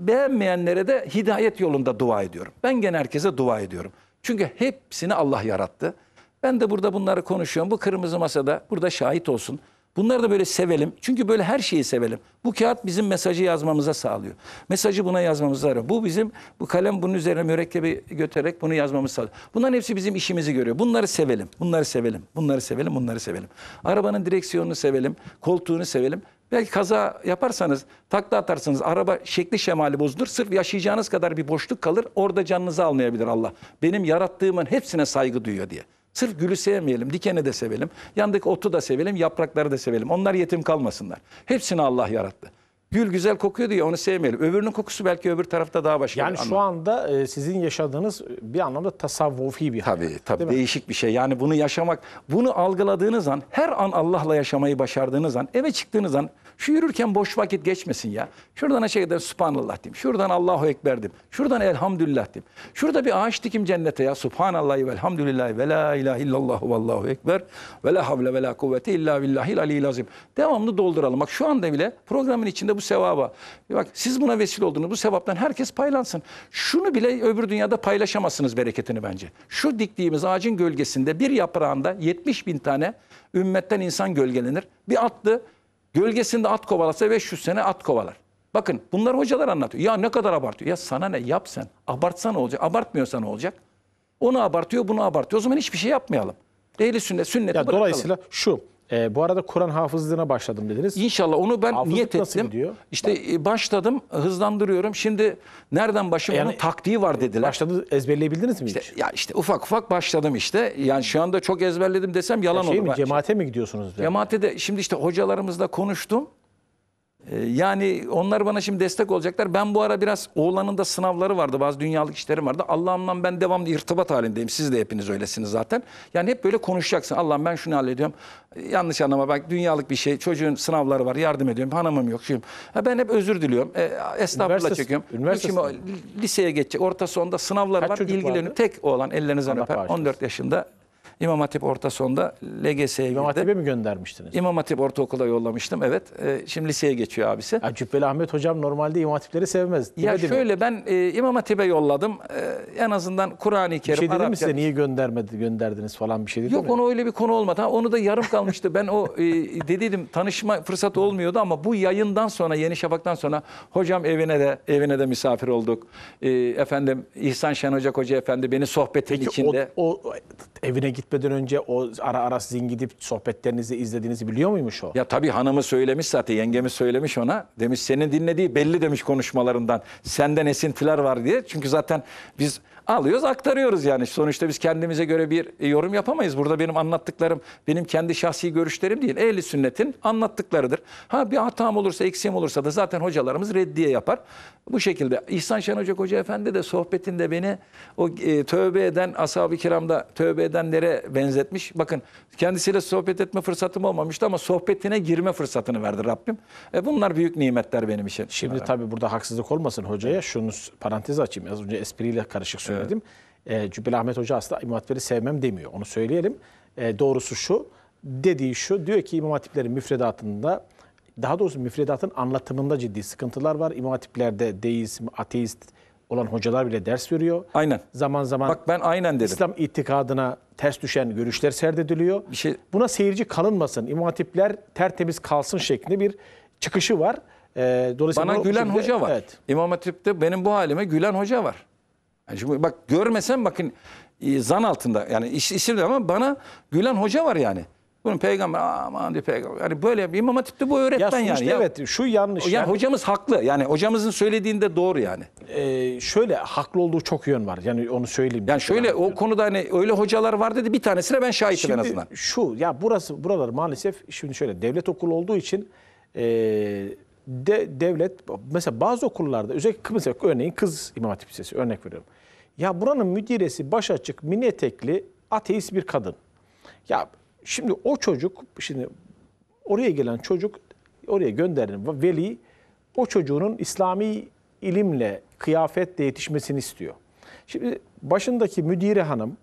Beğenmeyenlere de hidayet yolunda dua ediyorum. Ben gene herkese dua ediyorum. Çünkü hepsini Allah yarattı. Ben de burada bunları konuşuyorum. Bu kırmızı masada burada şahit olsun. Bunları da böyle sevelim. Çünkü böyle her şeyi sevelim. Bu kağıt bizim mesajı yazmamıza sağlıyor. Mesajı buna yazmamıza sağlıyor. Bu bizim bu kalem bunun üzerine mürekkebi götürerek bunu yazmamızı sağlıyor. Bunların hepsi bizim işimizi görüyor. Bunları sevelim. Bunları sevelim. Bunları sevelim. Bunları sevelim. Arabanın direksiyonunu sevelim. Koltuğunu sevelim. Belki kaza yaparsanız, takla atarsanız, araba şekli şemali bozulur. Sırf yaşayacağınız kadar bir boşluk kalır. Orada canınızı almayabilir Allah. Benim yarattığımın hepsine saygı duyuyor diye. Sırf gülü sevmeyelim, dikeni de sevelim, yandaki otu da sevelim, yaprakları da sevelim. Onlar yetim kalmasınlar. Hepsini Allah yarattı. Gül güzel kokuyor diye onu sevmeyelim. Öbürünün kokusu belki öbür tarafta daha başka. Yani şu anda e, sizin yaşadığınız bir anlamda tasavvufi bir hayat. Tabii değişik mi? bir şey. Yani bunu yaşamak, bunu algıladığınız an, her an Allah'la yaşamayı başardığınız an, eve çıktığınız an şu yürürken boş vakit geçmesin ya. Şuradan aşağı kadar Subhanallah diyeyim. Şuradan Allahu Ekber diyeyim. Şuradan Elhamdülillah diyeyim. Şurada bir ağaç dikim cennete ya. Subhanallah ve Elhamdülillah ve La ilahe illallah ve Allahu Ekber ve La havle ve La kuvvete illa billahil aliyyil azim. Devamlı dolduralım. Bak şu anda bile programın içinde bu sevaba. Bak siz buna vesile oldunuz, bu sevaptan herkes paylansın. Şunu bile öbür dünyada paylaşamazsınız bereketini bence. Şu diktiğimiz ağacın gölgesinde bir yaprağında 70 bin tane ümmetten insan gölgelenir. Bir attı Gölgesinde at kovalasa 500 sene at kovalar. Bakın bunlar hocalar anlatıyor. Ya ne kadar abartıyor. Ya sana ne yap sen. Abartsa olacak? Abartmıyorsa ne olacak? Onu abartıyor bunu abartıyor. O zaman hiçbir şey yapmayalım. Ehli sünnet sünneti ya bırakalım. Dolayısıyla şu e, bu arada Kur'an hafızlığına başladım dediniz. İnşallah onu ben Hafızlık niyet nasıl ettim. gidiyor? İşte e, başladım, hızlandırıyorum. Şimdi nereden başım Yani- onun taktiği var dediler. Başladı ezberleyebildiniz mi hiç? İşte, ya işte ufak ufak başladım işte. Yani şu anda çok ezberledim desem yalan Şey olur. mi, cemaate mi gidiyorsunuz? Cemaate de şimdi işte hocalarımızla konuştum. Ee, yani onlar bana şimdi destek olacaklar. Ben bu ara biraz oğlanın da sınavları vardı. Bazı dünyalık işlerim vardı. Allah'ımla ben devamlı irtibat halindeyim. Siz de hepiniz öylesiniz zaten. Yani hep böyle konuşacaksın. Allah'ım ben şunu hallediyorum. Yanlış anlama bak dünyalık bir şey. Çocuğun sınavları var. Yardım ediyorum. Hanımım yok. Şuyum. ben hep özür diliyorum. E, estağfurullah üniversite, çekiyorum. Üniversite şimdi liseye geçecek. Orta sonda sınavları Kaç var. İlgileniyorum. Tek oğlan ellerinizden öper. 14 yaşında İmam Hatip orta sonda LGS'ye girdi. İmam Hatip'e mi göndermiştiniz? İmam Hatip ortaokula yollamıştım evet. E, şimdi liseye geçiyor abisi. Ya, Cübbeli Ahmet hocam normalde İmam Hatipleri sevmez. Ya şöyle ben e, İmam Hatip'e yolladım. E, en azından Kur'an-ı Kerim. Bir şey dedi mi size niye göndermedi, gönderdiniz falan bir şey dedi Yok, mi? Yok öyle bir konu olmadı. Ha, onu da yarım kalmıştı. ben o e, dediydim tanışma fırsatı olmuyordu ama bu yayından sonra Yeni Şafak'tan sonra hocam evine de evine de misafir olduk. E, efendim İhsan Şen Hoca Hoca Efendi beni sohbetin Peki, içinde. O, o evine git gitmeden önce o ara ara sizin gidip sohbetlerinizi izlediğinizi biliyor muymuş o? Ya tabii hanımı söylemiş zaten yengemi söylemiş ona. Demiş senin dinlediği belli demiş konuşmalarından. Senden esintiler var diye. Çünkü zaten biz alıyoruz aktarıyoruz yani. Sonuçta biz kendimize göre bir e, yorum yapamayız. Burada benim anlattıklarım benim kendi şahsi görüşlerim değil. Ehli sünnetin anlattıklarıdır. Ha bir hatam olursa eksiğim olursa da zaten hocalarımız reddiye yapar. Bu şekilde İhsan Şen Hoca Koca Efendi de sohbetinde beni o e, tövbe eden ashab-ı kiramda tövbe edenlere benzetmiş. Bakın kendisiyle sohbet etme fırsatım olmamıştı ama sohbetine girme fırsatını verdi Rabbim. E, bunlar büyük nimetler benim için. Şimdi tabii burada haksızlık olmasın hocaya. Şunu parantez açayım. Az önce espriyle karışık söyledim söyledim. Evet. E, Cübbeli Ahmet Hoca asla İmam Hatipleri sevmem demiyor. Onu söyleyelim. E, doğrusu şu, dediği şu, diyor ki İmam Hatiplerin müfredatında, daha doğrusu müfredatın anlatımında ciddi sıkıntılar var. İmam Hatiplerde deizm, ateist olan hocalar bile ders veriyor. Aynen. Zaman zaman Bak ben aynen dedim. İslam itikadına ters düşen görüşler serdediliyor. Bir şey... Buna seyirci kalınmasın, İmam Hatipler tertemiz kalsın şeklinde bir çıkışı var. E, dolayısıyla Bana gülen şimdi, hoca var. Evet. İmam Hatip'te benim bu halime gülen hoca var. Yani şimdi bak görmesem bakın e, zan altında yani iş, isim ama bana gülen hoca var yani. Bunun peygamber aman diyor peygamber. Yani böyle bir imam hatipte bu öğretmen ya sonuçta yani. Evet şu yanlış. Yani, yani hocamız haklı. Yani hocamızın söylediğinde doğru yani. E, şöyle haklı olduğu çok yön var. Yani onu söyleyeyim. Yani şöyle o konuda hani öyle hocalar var dedi bir tanesine ben şahitim şimdi, en azından. Şu ya burası buralar maalesef şimdi şöyle devlet okulu olduğu için e, de, devlet mesela bazı okullarda özellikle mesela örneğin kız İmam Hatip Lisesi örnek veriyorum. Ya buranın müdiresi baş açık mini etekli ateist bir kadın. Ya şimdi o çocuk şimdi oraya gelen çocuk oraya gönderilen veli o çocuğunun İslami ilimle kıyafetle yetişmesini istiyor. Şimdi başındaki müdire hanım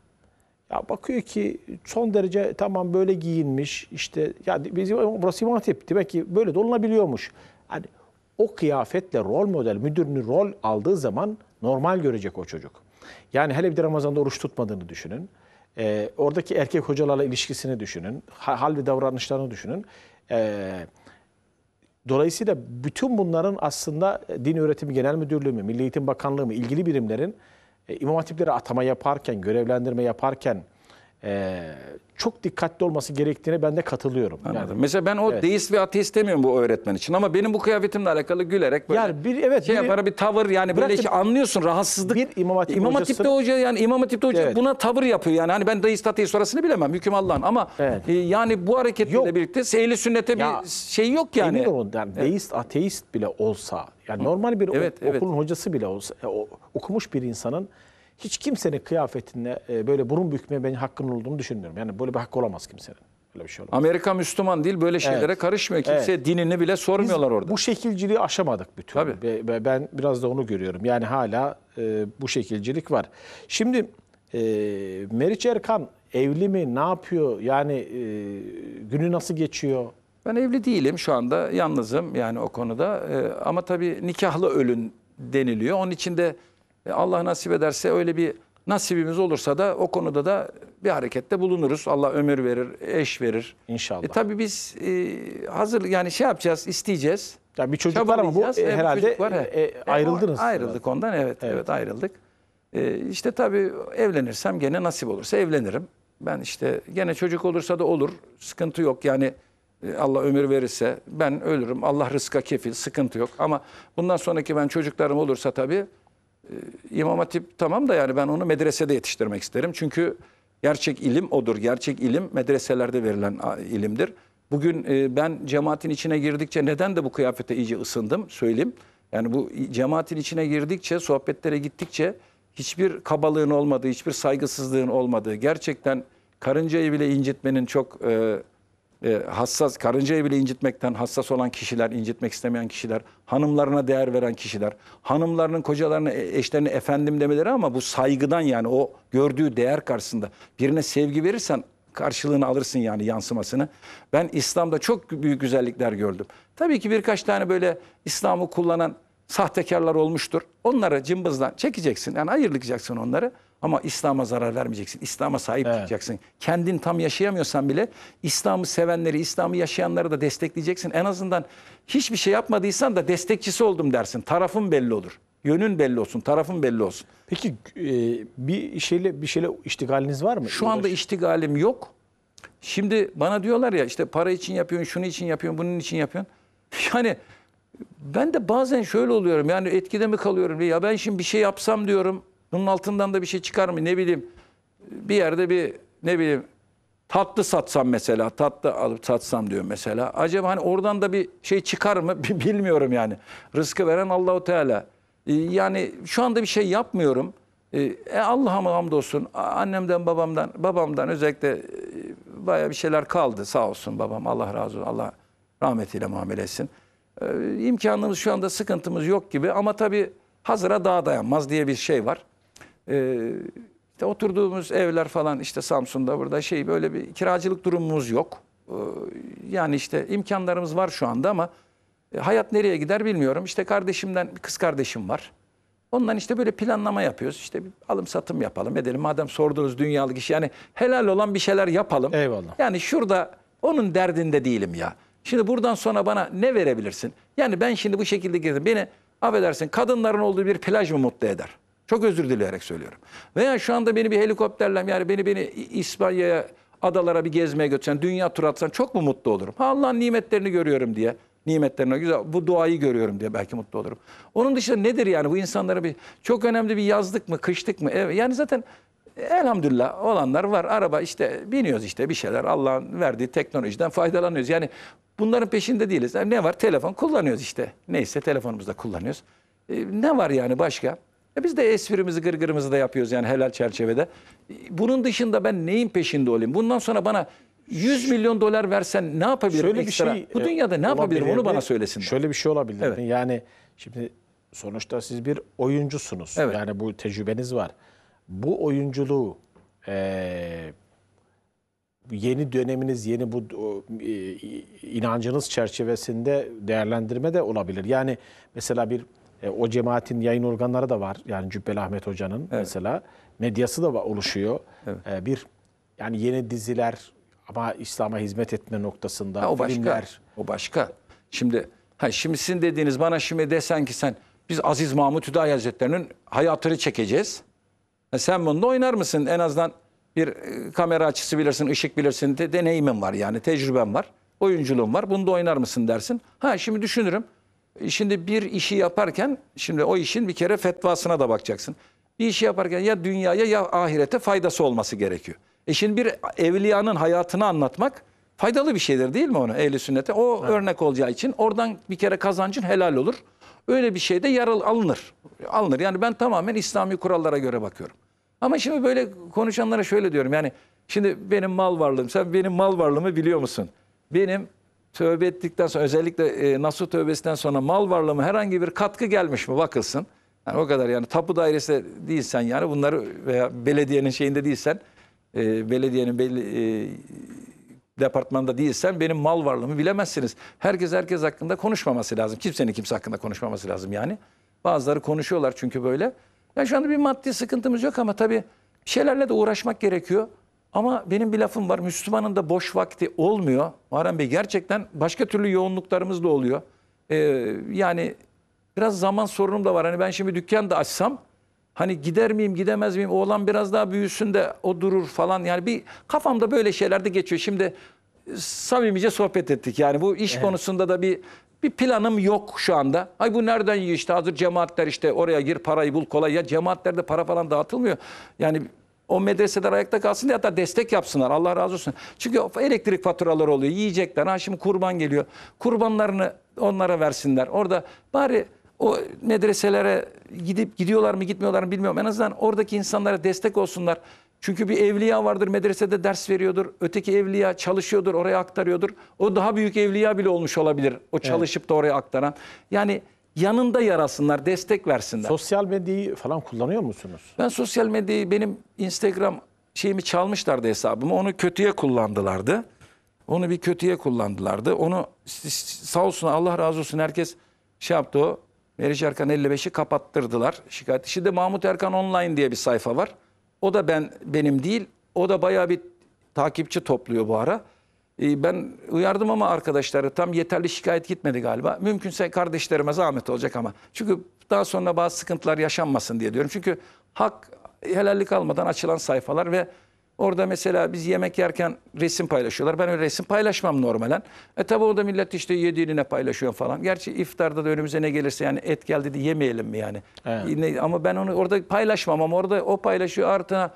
ya bakıyor ki son derece tamam böyle giyinmiş işte ya bizim burası İmam Hatip demek ki böyle de Hani o kıyafetle rol model müdürünü rol aldığı zaman normal görecek o çocuk. Yani hele bir de Ramazan'da oruç tutmadığını düşünün. E, oradaki erkek hocalarla ilişkisini düşünün. Hal ve davranışlarını düşünün. E, dolayısıyla bütün bunların aslında e, Din Öğretimi Genel Müdürlüğü mü, Milli Eğitim Bakanlığı mı ilgili birimlerin e, İmam Hatipleri atama yaparken, görevlendirme yaparken e, çok dikkatli olması gerektiğine ben de katılıyorum. Anladım. Yani, Mesela ben o evet. deist ve ateist demiyorum bu öğretmen için ama benim bu kıyafetimle alakalı gülerek böyle yani bir, evet, şey biri, yapar bir tavır yani bırakın, böyle şey anlıyorsun rahatsızlık. Bir İmam Hatip İmam Hatip'te hoca yani İmam Hatip'te hoca evet. buna tavır yapıyor yani hani ben deist ateist orasını bilemem hüküm Allah'ın ama evet. e, yani bu hareketle yok. birlikte seyli sünnete ya, bir şey yok yani. Emin olun yani deist ateist bile olsa yani Hı. normal bir evet, okulun evet. hocası bile olsa e, o, okumuş bir insanın hiç kimsenin kıyafetinde e, böyle burun bükmeye benim hakkın olduğunu düşünmüyorum. Yani böyle bir hak olamaz kimsenin. Öyle bir şey olamaz. Amerika Müslüman değil böyle şeylere evet. karışmıyor. Kimse evet. dinini bile sormuyorlar Biz orada. Bu şekilciliği aşamadık bütün. Tabii. Ben biraz da onu görüyorum. Yani hala e, bu şekilcilik var. Şimdi e, Meriç Erkan evli mi? Ne yapıyor? Yani günü nasıl geçiyor? Ben evli değilim şu anda. Yalnızım yani o konuda. Ama tabii nikahlı ölün deniliyor. Onun için de e, Allah nasip ederse öyle bir nasibimiz olursa da o konuda da bir harekette bulunuruz. Allah ömür verir, eş verir. İnşallah. E, tabii biz e, hazır yani şey yapacağız, isteyeceğiz. Ya bir çocuk var ama bu e, e herhalde var, e, e, ayrıldınız. E, ayrıldık sonra. ondan evet, evet, evet ayrıldık. E, işte tabii evlenirsem gene nasip olursa evlenirim. Ben işte gene çocuk olursa da olur. Sıkıntı yok yani. E, Allah ömür verirse ben ölürüm. Allah rızka kefil, sıkıntı yok. Ama bundan sonraki ben çocuklarım olursa tabii ee, İmam Hatip tamam da yani ben onu medresede yetiştirmek isterim. Çünkü gerçek ilim odur. Gerçek ilim medreselerde verilen ilimdir. Bugün e, ben cemaatin içine girdikçe neden de bu kıyafete iyice ısındım söyleyeyim. Yani bu cemaatin içine girdikçe, sohbetlere gittikçe hiçbir kabalığın olmadığı, hiçbir saygısızlığın olmadığı, gerçekten karıncayı bile incitmenin çok e, e, hassas, karıncayı bile incitmekten hassas olan kişiler, incitmek istemeyen kişiler, hanımlarına değer veren kişiler, hanımlarının kocalarına, e, eşlerine efendim demeleri ama bu saygıdan yani o gördüğü değer karşısında birine sevgi verirsen karşılığını alırsın yani yansımasını. Ben İslam'da çok büyük güzellikler gördüm. Tabii ki birkaç tane böyle İslam'ı kullanan sahtekarlar olmuştur. Onları cımbızdan çekeceksin. Yani ayırlayacaksın onları. Ama İslam'a zarar vermeyeceksin. İslam'a sahip evet. çıkacaksın. Kendin tam yaşayamıyorsan bile İslam'ı sevenleri, İslam'ı yaşayanları da destekleyeceksin. En azından hiçbir şey yapmadıysan da destekçisi oldum dersin. Tarafın belli olur. Yönün belli olsun, tarafın belli olsun. Peki e, bir şeyle bir şeyle iştigaliniz var mı? Şu anda iştigalim yok. Şimdi bana diyorlar ya işte para için yapıyorsun, şunu için yapıyorsun, bunun için yapıyorsun. Yani ben de bazen şöyle oluyorum yani etkide mi kalıyorum Ya ben şimdi bir şey yapsam diyorum. Bunun altından da bir şey çıkar mı ne bileyim. Bir yerde bir ne bileyim tatlı satsam mesela tatlı alıp satsam diyor mesela. Acaba hani oradan da bir şey çıkar mı bilmiyorum yani. Rızkı veren Allahu Teala. Ee, yani şu anda bir şey yapmıyorum. Ee, e, Allah'a hamdolsun annemden babamdan babamdan özellikle e, baya bir şeyler kaldı sağ olsun babam Allah razı olsun Allah rahmetiyle muamele etsin e, imkanımız şu anda sıkıntımız yok gibi ama tabii hazıra daha dayanmaz diye bir şey var. Ee, işte oturduğumuz evler falan işte Samsun'da burada şey böyle bir kiracılık durumumuz yok. Ee, yani işte imkanlarımız var şu anda ama e, hayat nereye gider bilmiyorum. İşte kardeşimden bir kız kardeşim var. Ondan işte böyle planlama yapıyoruz. İşte bir alım satım yapalım edelim. Madem sordunuz dünyalık iş yani helal olan bir şeyler yapalım. Eyvallah. Yani şurada onun derdinde değilim ya. Şimdi buradan sonra bana ne verebilirsin? Yani ben şimdi bu şekilde girdim. Beni affedersin kadınların olduğu bir plaj mı mutlu eder? Çok özür dileyerek söylüyorum. Veya şu anda beni bir helikopterle yani beni beni İspanya'ya adalara bir gezmeye götürsen, dünya tur atsan çok mu mutlu olurum? Allah'ın nimetlerini görüyorum diye. Nimetlerine güzel bu duayı görüyorum diye belki mutlu olurum. Onun dışında nedir yani bu insanlara bir çok önemli bir yazlık mı, kışlık mı? Evet. Yani zaten elhamdülillah olanlar var. Araba işte biniyoruz işte bir şeyler Allah'ın verdiği teknolojiden faydalanıyoruz. Yani Bunların peşinde değiliz. Yani ne var? Telefon kullanıyoruz işte. Neyse telefonumuzda kullanıyoruz. E, ne var yani başka? E biz de esprimizi gırgırımızı da yapıyoruz yani helal çerçevede. E, bunun dışında ben neyin peşinde olayım? Bundan sonra bana 100 milyon dolar versen ne yapabilirim şöyle ekstra? Bir şey, Bu e, dünyada ne yapabilirim onu bana söylesin. Şöyle bir şey olabilir. Evet. Yani şimdi sonuçta siz bir oyuncusunuz. Evet. Yani bu tecrübeniz var. Bu oyunculuğu e, yeni döneminiz, yeni bu e, inancınız çerçevesinde değerlendirme de olabilir. Yani mesela bir e, o cemaatin yayın organları da var. Yani Cübbeli Ahmet Hoca'nın evet. mesela medyası da oluşuyor. Evet. E, bir yani yeni diziler ama İslam'a hizmet etme noktasında ha, o filmler. Başka, o başka. Şimdi ha şimdi sizin dediğiniz bana şimdi desen ki sen biz Aziz Mahmut Hüdayi Hazretleri'nin hayatını çekeceğiz. E sen bunda oynar mısın? En azından bir e, kamera açısı bilirsin, ışık bilirsin, de, deneyimim var yani, tecrübem var, oyunculuğum var. Bunu da oynar mısın dersin. Ha şimdi düşünürüm. E, şimdi bir işi yaparken, şimdi o işin bir kere fetvasına da bakacaksın. Bir işi yaparken ya dünyaya ya ahirete faydası olması gerekiyor. E şimdi bir evliyanın hayatını anlatmak faydalı bir şeydir değil mi onu ehli sünnete? O evet. örnek olacağı için oradan bir kere kazancın helal olur. Öyle bir şeyde yaral alınır. Alınır. Yani ben tamamen İslami kurallara göre bakıyorum. Ama şimdi böyle konuşanlara şöyle diyorum yani şimdi benim mal varlığım sen benim mal varlığımı biliyor musun? Benim tövbe ettikten sonra özellikle e, Nasuh tövbesinden sonra mal varlığımı herhangi bir katkı gelmiş mi bakılsın. Yani o kadar yani tapu dairesi değilsen yani bunları veya belediyenin şeyinde değilsen e, belediyenin belli, e, departmanda değilsen benim mal varlığımı bilemezsiniz. Herkes herkes hakkında konuşmaması lazım. Kimsenin kimse hakkında konuşmaması lazım yani. Bazıları konuşuyorlar çünkü böyle. Yani şu anda bir maddi sıkıntımız yok ama tabii bir şeylerle de uğraşmak gerekiyor. Ama benim bir lafım var. Müslümanın da boş vakti olmuyor. Muharrem Bey gerçekten başka türlü yoğunluklarımız da oluyor. Ee, yani biraz zaman sorunum da var. Hani ben şimdi dükkan da açsam hani gider miyim gidemez miyim? Oğlan biraz daha büyüsün de o durur falan. Yani bir kafamda böyle şeyler de geçiyor. Şimdi e, samimice sohbet ettik. Yani bu iş evet. konusunda da bir bir planım yok şu anda. Ay bu nereden yiyor işte hazır cemaatler işte oraya gir parayı bul kolay. Ya cemaatlerde para falan dağıtılmıyor. Yani o medreseler ayakta kalsın diye hatta destek yapsınlar. Allah razı olsun. Çünkü elektrik faturaları oluyor. Yiyecekler. Ha şimdi kurban geliyor. Kurbanlarını onlara versinler. Orada bari o medreselere gidip gidiyorlar mı gitmiyorlar mı bilmiyorum. En azından oradaki insanlara destek olsunlar. Çünkü bir evliya vardır medresede ders veriyordur. Öteki evliya çalışıyordur oraya aktarıyordur. O daha büyük evliya bile olmuş olabilir. O çalışıp evet. da oraya aktaran. Yani yanında yarasınlar, destek versinler. Sosyal medyayı falan kullanıyor musunuz? Ben sosyal medyayı benim Instagram şeyimi çalmışlardı hesabımı. Onu kötüye kullandılardı. Onu bir kötüye kullandılardı. Onu sağ olsun Allah razı olsun herkes şey yaptı o. Meriç Erkan 55'i kapattırdılar. Şikayet Şimdi Mahmut Erkan Online diye bir sayfa var. O da ben benim değil. O da bayağı bir takipçi topluyor bu ara. Ee, ben uyardım ama arkadaşları tam yeterli şikayet gitmedi galiba. Mümkünse kardeşlerime zahmet olacak ama. Çünkü daha sonra bazı sıkıntılar yaşanmasın diye diyorum. Çünkü hak helallik almadan açılan sayfalar ve Orada mesela biz yemek yerken resim paylaşıyorlar. Ben öyle resim paylaşmam normalen. E tabi orada millet işte yediğine paylaşıyor falan. Gerçi iftarda da önümüze ne gelirse yani et geldi de yemeyelim mi yani. Evet. Ama ben onu orada paylaşmam ama orada o paylaşıyor artına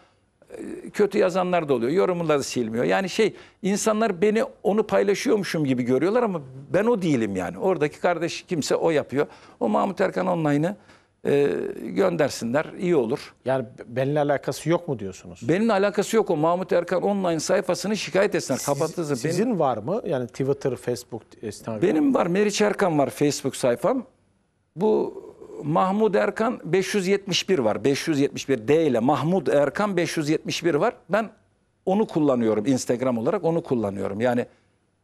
e, kötü yazanlar da oluyor. da silmiyor. Yani şey insanlar beni onu paylaşıyormuşum gibi görüyorlar ama ben o değilim yani. Oradaki kardeş kimse o yapıyor. O Mahmut Erkan online'ı e, göndersinler iyi olur. Yani benimle alakası yok mu diyorsunuz? Benimle alakası yok o Mahmut Erkan online sayfasını şikayet etsinler. Siz, Kapatırsın. Sizin benim, var mı? Yani Twitter, Facebook, Instagram. Benim var. Meriç Erkan var Facebook sayfam. Bu Mahmut Erkan 571 var. 571 D ile Mahmut Erkan 571 var. Ben onu kullanıyorum Instagram olarak onu kullanıyorum. Yani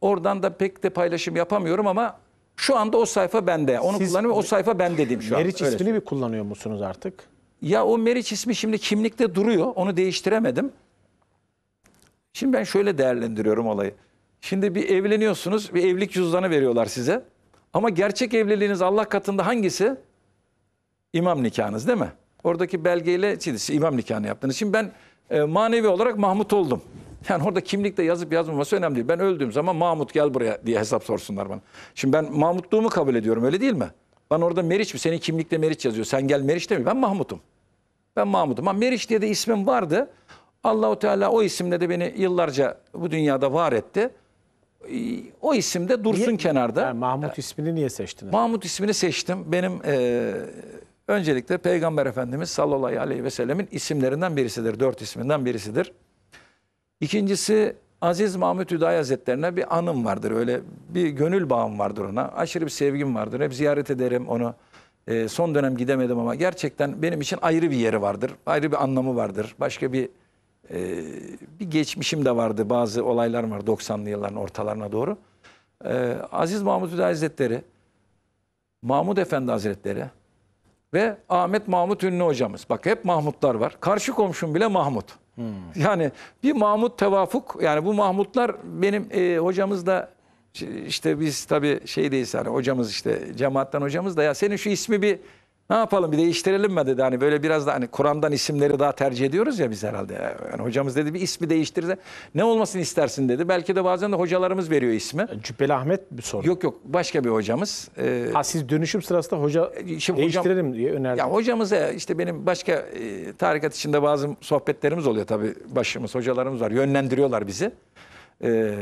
oradan da pek de paylaşım yapamıyorum ama şu anda o sayfa bende. Onu Siz, kullanıyorum. O sayfa ben dedim şu an. Meriç ismini Öyle. bir kullanıyor musunuz artık? Ya o Meriç ismi şimdi kimlikte duruyor. Onu değiştiremedim. Şimdi ben şöyle değerlendiriyorum olayı. Şimdi bir evleniyorsunuz, bir evlilik cüzdanı veriyorlar size. Ama gerçek evliliğiniz Allah katında hangisi? İmam nikahınız değil mi? Oradaki belgeyle imam nikahını yaptınız. Şimdi ben e, manevi olarak Mahmut oldum. Yani orada kimlikte yazıp yazmaması önemli değil. Ben öldüğüm zaman Mahmut gel buraya diye hesap sorsunlar bana. Şimdi ben Mahmutluğumu kabul ediyorum öyle değil mi? Ben orada Meriç mi? Senin kimlikte Meriç yazıyor. Sen gel Meriç demiyor. Ben Mahmut'um. Ben Mahmut'um. Ha, Meriç diye de ismim vardı. Allahu Teala o isimle de beni yıllarca bu dünyada var etti. O isim de dursun niye, kenarda. Yani Mahmut ismini niye seçtin? Mahmut ismini seçtim. Benim e, öncelikle Peygamber Efendimiz sallallahu aleyhi ve sellemin isimlerinden birisidir. Dört isminden birisidir. İkincisi Aziz Mahmut Hüdayi Hazretlerine bir anım vardır. Öyle bir gönül bağım vardır ona. Aşırı bir sevgim vardır. Hep ziyaret ederim onu. E, son dönem gidemedim ama gerçekten benim için ayrı bir yeri vardır. Ayrı bir anlamı vardır. Başka bir e, bir geçmişim de vardı. Bazı olaylar var 90'lı yılların ortalarına doğru. E, Aziz Mahmut Hüdayi Hazretleri, Mahmud Efendi Hazretleri ve Ahmet Mahmut Ünlü hocamız. Bak hep Mahmutlar var. Karşı komşum bile Mahmut. Hmm. Yani bir Mahmut tevafuk yani bu Mahmutlar benim e, hocamız da işte biz tabii şeydeyiz hani hocamız işte cemaatten hocamız da ya senin şu ismi bir ne yapalım bir değiştirelim mi dedi. Hani böyle biraz da hani Kur'an'dan isimleri daha tercih ediyoruz ya biz herhalde. Yani hocamız dedi bir ismi değiştirse ne olmasın istersin dedi. Belki de bazen de hocalarımız veriyor ismi. Cübbeli Ahmet bir soru. Yok yok başka bir hocamız. Ee, ha siz dönüşüm sırasında hoca e, şimdi değiştirelim hocam, diye önerdi. Ya hocamıza işte benim başka e, tarikat içinde bazı sohbetlerimiz oluyor tabii başımız hocalarımız var yönlendiriyorlar bizi. Ee,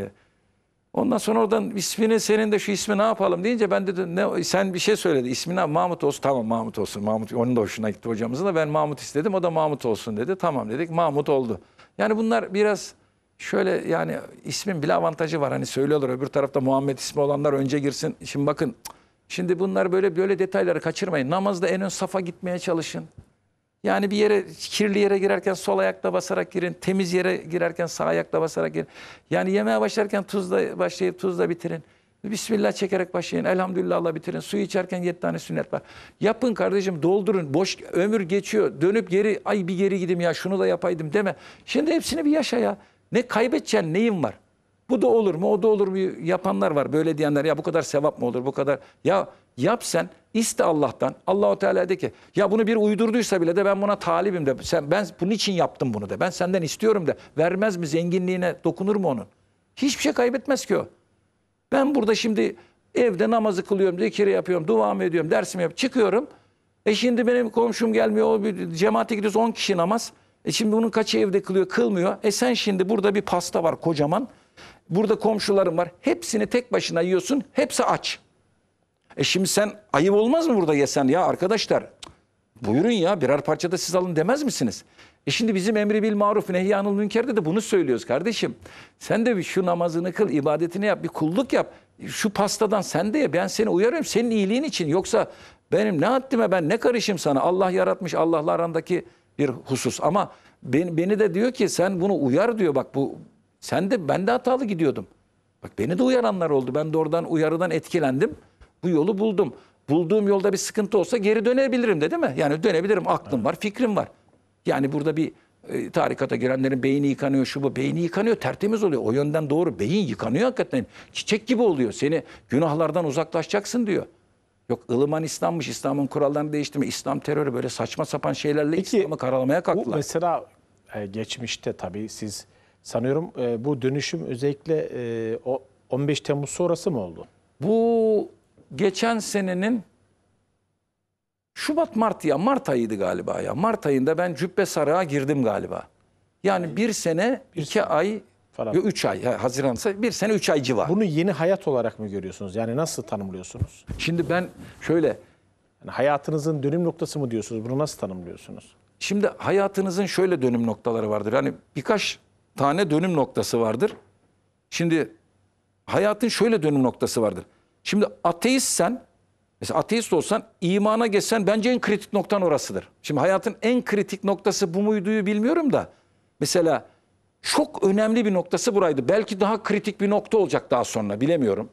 Ondan sonra oradan ismini senin de şu ismi ne yapalım deyince ben dedim ne, sen bir şey söyledi ismini Mahmut olsun tamam Mahmut olsun Mahmut onun da hoşuna gitti hocamızın da ben Mahmut istedim o da Mahmut olsun dedi tamam dedik Mahmut oldu. Yani bunlar biraz şöyle yani ismin bile avantajı var hani söylüyorlar öbür tarafta Muhammed ismi olanlar önce girsin şimdi bakın şimdi bunlar böyle böyle detayları kaçırmayın namazda en ön safa gitmeye çalışın. Yani bir yere kirli yere girerken sol ayakla basarak girin. Temiz yere girerken sağ ayakla basarak girin. Yani yemeğe başlarken tuzla başlayıp tuzla bitirin. Bismillah çekerek başlayın. Elhamdülillahla bitirin. Su içerken yedi tane sünnet var. Yapın kardeşim doldurun. Boş ömür geçiyor. Dönüp geri ay bir geri gidim ya şunu da yapaydım deme. Şimdi hepsini bir yaşa ya. Ne kaybedeceksin neyin var? Bu da olur mu o da olur mu yapanlar var. Böyle diyenler ya bu kadar sevap mı olur bu kadar. Ya Yap sen iste Allah'tan. Allahu Teala de ki ya bunu bir uydurduysa bile de ben buna talibim de. Sen ben bunun için yaptım bunu de. Ben senden istiyorum de. Vermez mi zenginliğine dokunur mu onun? Hiçbir şey kaybetmez ki o. Ben burada şimdi evde namazı kılıyorum, zikiri yapıyorum, duamı ediyorum, dersimi yapıyorum, çıkıyorum. E şimdi benim komşum gelmiyor, o bir cemaate gidiyoruz 10 kişi namaz. E şimdi bunun kaçı evde kılıyor, kılmıyor. E sen şimdi burada bir pasta var kocaman. Burada komşularım var. Hepsini tek başına yiyorsun. Hepsi aç. E şimdi sen ayıp olmaz mı burada yesen ya arkadaşlar? Buyurun ya birer parçada siz alın demez misiniz? E şimdi bizim emri bil maruf nehyanıl münkerde de bunu söylüyoruz kardeşim. Sen de bir şu namazını kıl, ibadetini yap, bir kulluk yap. E şu pastadan sen de ye. Ben seni uyarıyorum senin iyiliğin için. Yoksa benim ne haddime ben ne karışım sana? Allah yaratmış Allah'la arandaki bir husus. Ama beni, beni de diyor ki sen bunu uyar diyor. Bak bu sen de ben de hatalı gidiyordum. Bak beni de uyaranlar oldu. Ben de oradan uyarıdan etkilendim. Bu yolu buldum. Bulduğum yolda bir sıkıntı olsa geri dönebilirim de değil mi? Yani dönebilirim. Aklım var, fikrim var. Yani burada bir e, tarikata girenlerin beyni yıkanıyor şu bu. Beyni yıkanıyor tertemiz oluyor. O yönden doğru. Beyin yıkanıyor hakikaten. Çiçek gibi oluyor. Seni günahlardan uzaklaşacaksın diyor. Yok ılıman İslam'mış, İslam'ın kurallarını değiştirme, İslam terörü böyle saçma sapan şeylerle Peki, İslam'ı karalamaya kalktılar. Bu mesela e, geçmişte tabii siz sanıyorum e, bu dönüşüm özellikle e, o 15 Temmuz sonrası mı oldu? Bu geçen senenin Şubat Mart ya Mart ayıydı galiba ya. Mart ayında ben Cübbe Sarı'a girdim galiba. Yani bir sene bir iki sene. ay falan. Yo, üç ay. Ha, Haziran'sa bir sene üç ay civar. Bunu yeni hayat olarak mı görüyorsunuz? Yani nasıl tanımlıyorsunuz? Şimdi ben şöyle. Yani hayatınızın dönüm noktası mı diyorsunuz? Bunu nasıl tanımlıyorsunuz? Şimdi hayatınızın şöyle dönüm noktaları vardır. Yani birkaç tane dönüm noktası vardır. Şimdi hayatın şöyle dönüm noktası vardır. Şimdi ateistsen, mesela ateist olsan imana geçsen bence en kritik noktan orasıdır. Şimdi hayatın en kritik noktası bu muyduyu bilmiyorum da. Mesela çok önemli bir noktası buraydı. Belki daha kritik bir nokta olacak daha sonra bilemiyorum.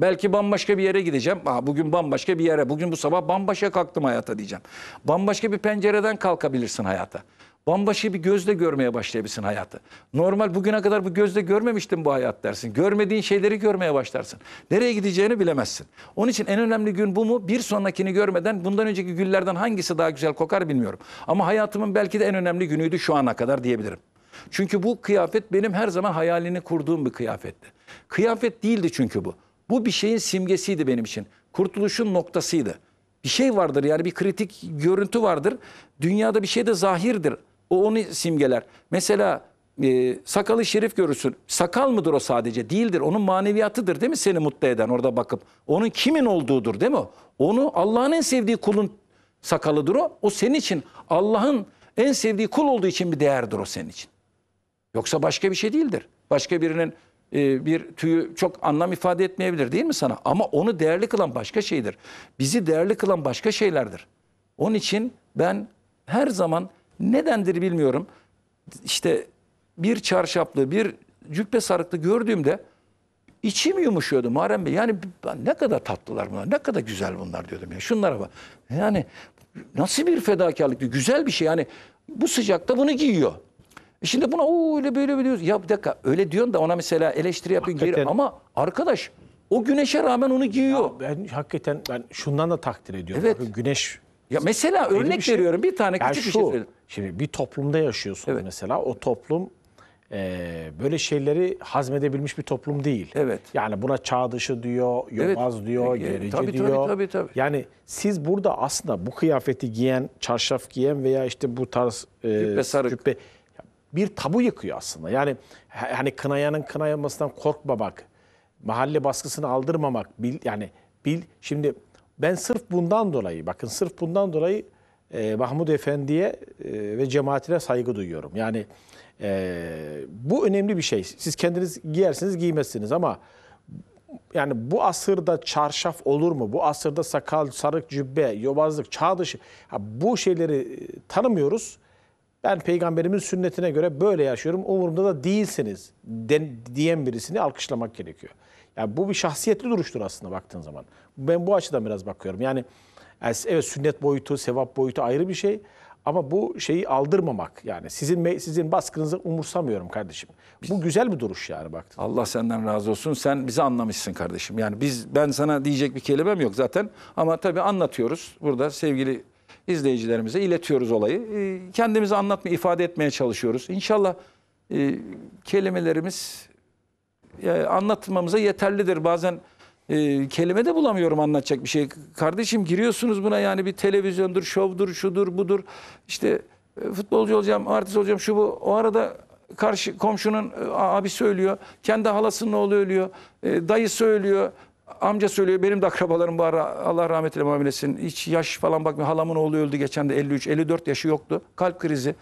Belki bambaşka bir yere gideceğim. Aa, bugün bambaşka bir yere, bugün bu sabah bambaşka kalktım hayata diyeceğim. Bambaşka bir pencereden kalkabilirsin hayata. Bambaşka bir gözle görmeye başlayabilirsin hayatı. Normal bugüne kadar bu gözle görmemiştin bu hayat dersin. Görmediğin şeyleri görmeye başlarsın. Nereye gideceğini bilemezsin. Onun için en önemli gün bu mu? Bir sonrakini görmeden bundan önceki güllerden hangisi daha güzel kokar bilmiyorum. Ama hayatımın belki de en önemli günüydü şu ana kadar diyebilirim. Çünkü bu kıyafet benim her zaman hayalini kurduğum bir kıyafetti. Kıyafet değildi çünkü bu. Bu bir şeyin simgesiydi benim için. Kurtuluşun noktasıydı. Bir şey vardır yani bir kritik görüntü vardır. Dünyada bir şey de zahirdir. O onu simgeler. Mesela e, sakalı şerif görürsün. Sakal mıdır o sadece? Değildir. Onun maneviyatıdır değil mi seni mutlu eden orada bakıp? Onun kimin olduğudur değil mi? Onu Allah'ın en sevdiği kulun sakalıdır o. O senin için Allah'ın en sevdiği kul olduğu için bir değerdir o senin için. Yoksa başka bir şey değildir. Başka birinin e, bir tüyü çok anlam ifade etmeyebilir değil mi sana? Ama onu değerli kılan başka şeydir. Bizi değerli kılan başka şeylerdir. Onun için ben her zaman Nedendir bilmiyorum. İşte bir çarşaflı, bir cübbe sarıklı gördüğümde içim yumuşuyordu Muharrem Bey. Yani ne kadar tatlılar bunlar, ne kadar güzel bunlar diyordum. Ya. Şunlara bak. Yani nasıl bir fedakarlık, güzel bir şey. Yani bu sıcakta bunu giyiyor. E şimdi buna o öyle böyle biliyoruz. Ya bir dakika öyle diyorsun da ona mesela eleştiri yapıyor Geri. Ama arkadaş o güneşe rağmen onu giyiyor. Ya ben hakikaten ben şundan da takdir ediyorum. Evet. Bakın güneş. Ya mesela örnek bir şey. veriyorum bir tane küçük yani şu, bir şey söyleyeyim. Şimdi bir toplumda yaşıyorsun evet. mesela. O toplum e, böyle şeyleri hazmedebilmiş bir toplum değil. Evet. Yani buna çağ dışı diyor, yobaz evet. diyor, gerici tabii, diyor. Tabii, tabii, tabii. Yani siz burada aslında bu kıyafeti giyen, çarşaf giyen veya işte bu tarz e, cübbe, sarık. cübbe bir tabu yıkıyor aslında. Yani hani kınayanın kınayamasından korkmamak, mahalle baskısını aldırmamak, bil, yani bil şimdi ben sırf bundan dolayı bakın sırf bundan dolayı e, Mahmud Efendi'ye e, ve cemaatine saygı duyuyorum. Yani e, bu önemli bir şey. Siz kendiniz giyersiniz giymezsiniz ama yani bu asırda çarşaf olur mu? Bu asırda sakal, sarık, cübbe, yobazlık, çağ dışı. Ha, bu şeyleri e, tanımıyoruz. Ben peygamberimin sünnetine göre böyle yaşıyorum. Umurumda da değilsiniz den diyen birisini alkışlamak gerekiyor. Yani bu bir şahsiyetli duruştur aslında baktığın zaman. Ben bu açıdan biraz bakıyorum. Yani yani evet sünnet boyutu, sevap boyutu ayrı bir şey. Ama bu şeyi aldırmamak yani sizin sizin baskınızı umursamıyorum kardeşim. Bu güzel bir duruş yani baktın. Allah senden razı olsun. Sen bizi anlamışsın kardeşim. Yani biz ben sana diyecek bir kelimem yok zaten. Ama tabii anlatıyoruz. Burada sevgili izleyicilerimize iletiyoruz olayı. Ee, kendimizi anlatma, ifade etmeye çalışıyoruz. İnşallah e, kelimelerimiz e, anlatmamıza yeterlidir. Bazen e, kelime de bulamıyorum anlatacak bir şey. Kardeşim giriyorsunuz buna yani bir televizyondur, şovdur, şudur, budur. İşte e, futbolcu olacağım, artist olacağım, şu bu. O arada karşı komşunun e, abisi ölüyor. Kendi halasının oğlu ölüyor. E, dayısı ölüyor. Amca söylüyor benim de akrabalarım var Allah rahmet eylesin muamelesinin. Hiç yaş falan bakmıyor. Halamın oğlu öldü geçen de 53 54 yaşı yoktu. Kalp krizi.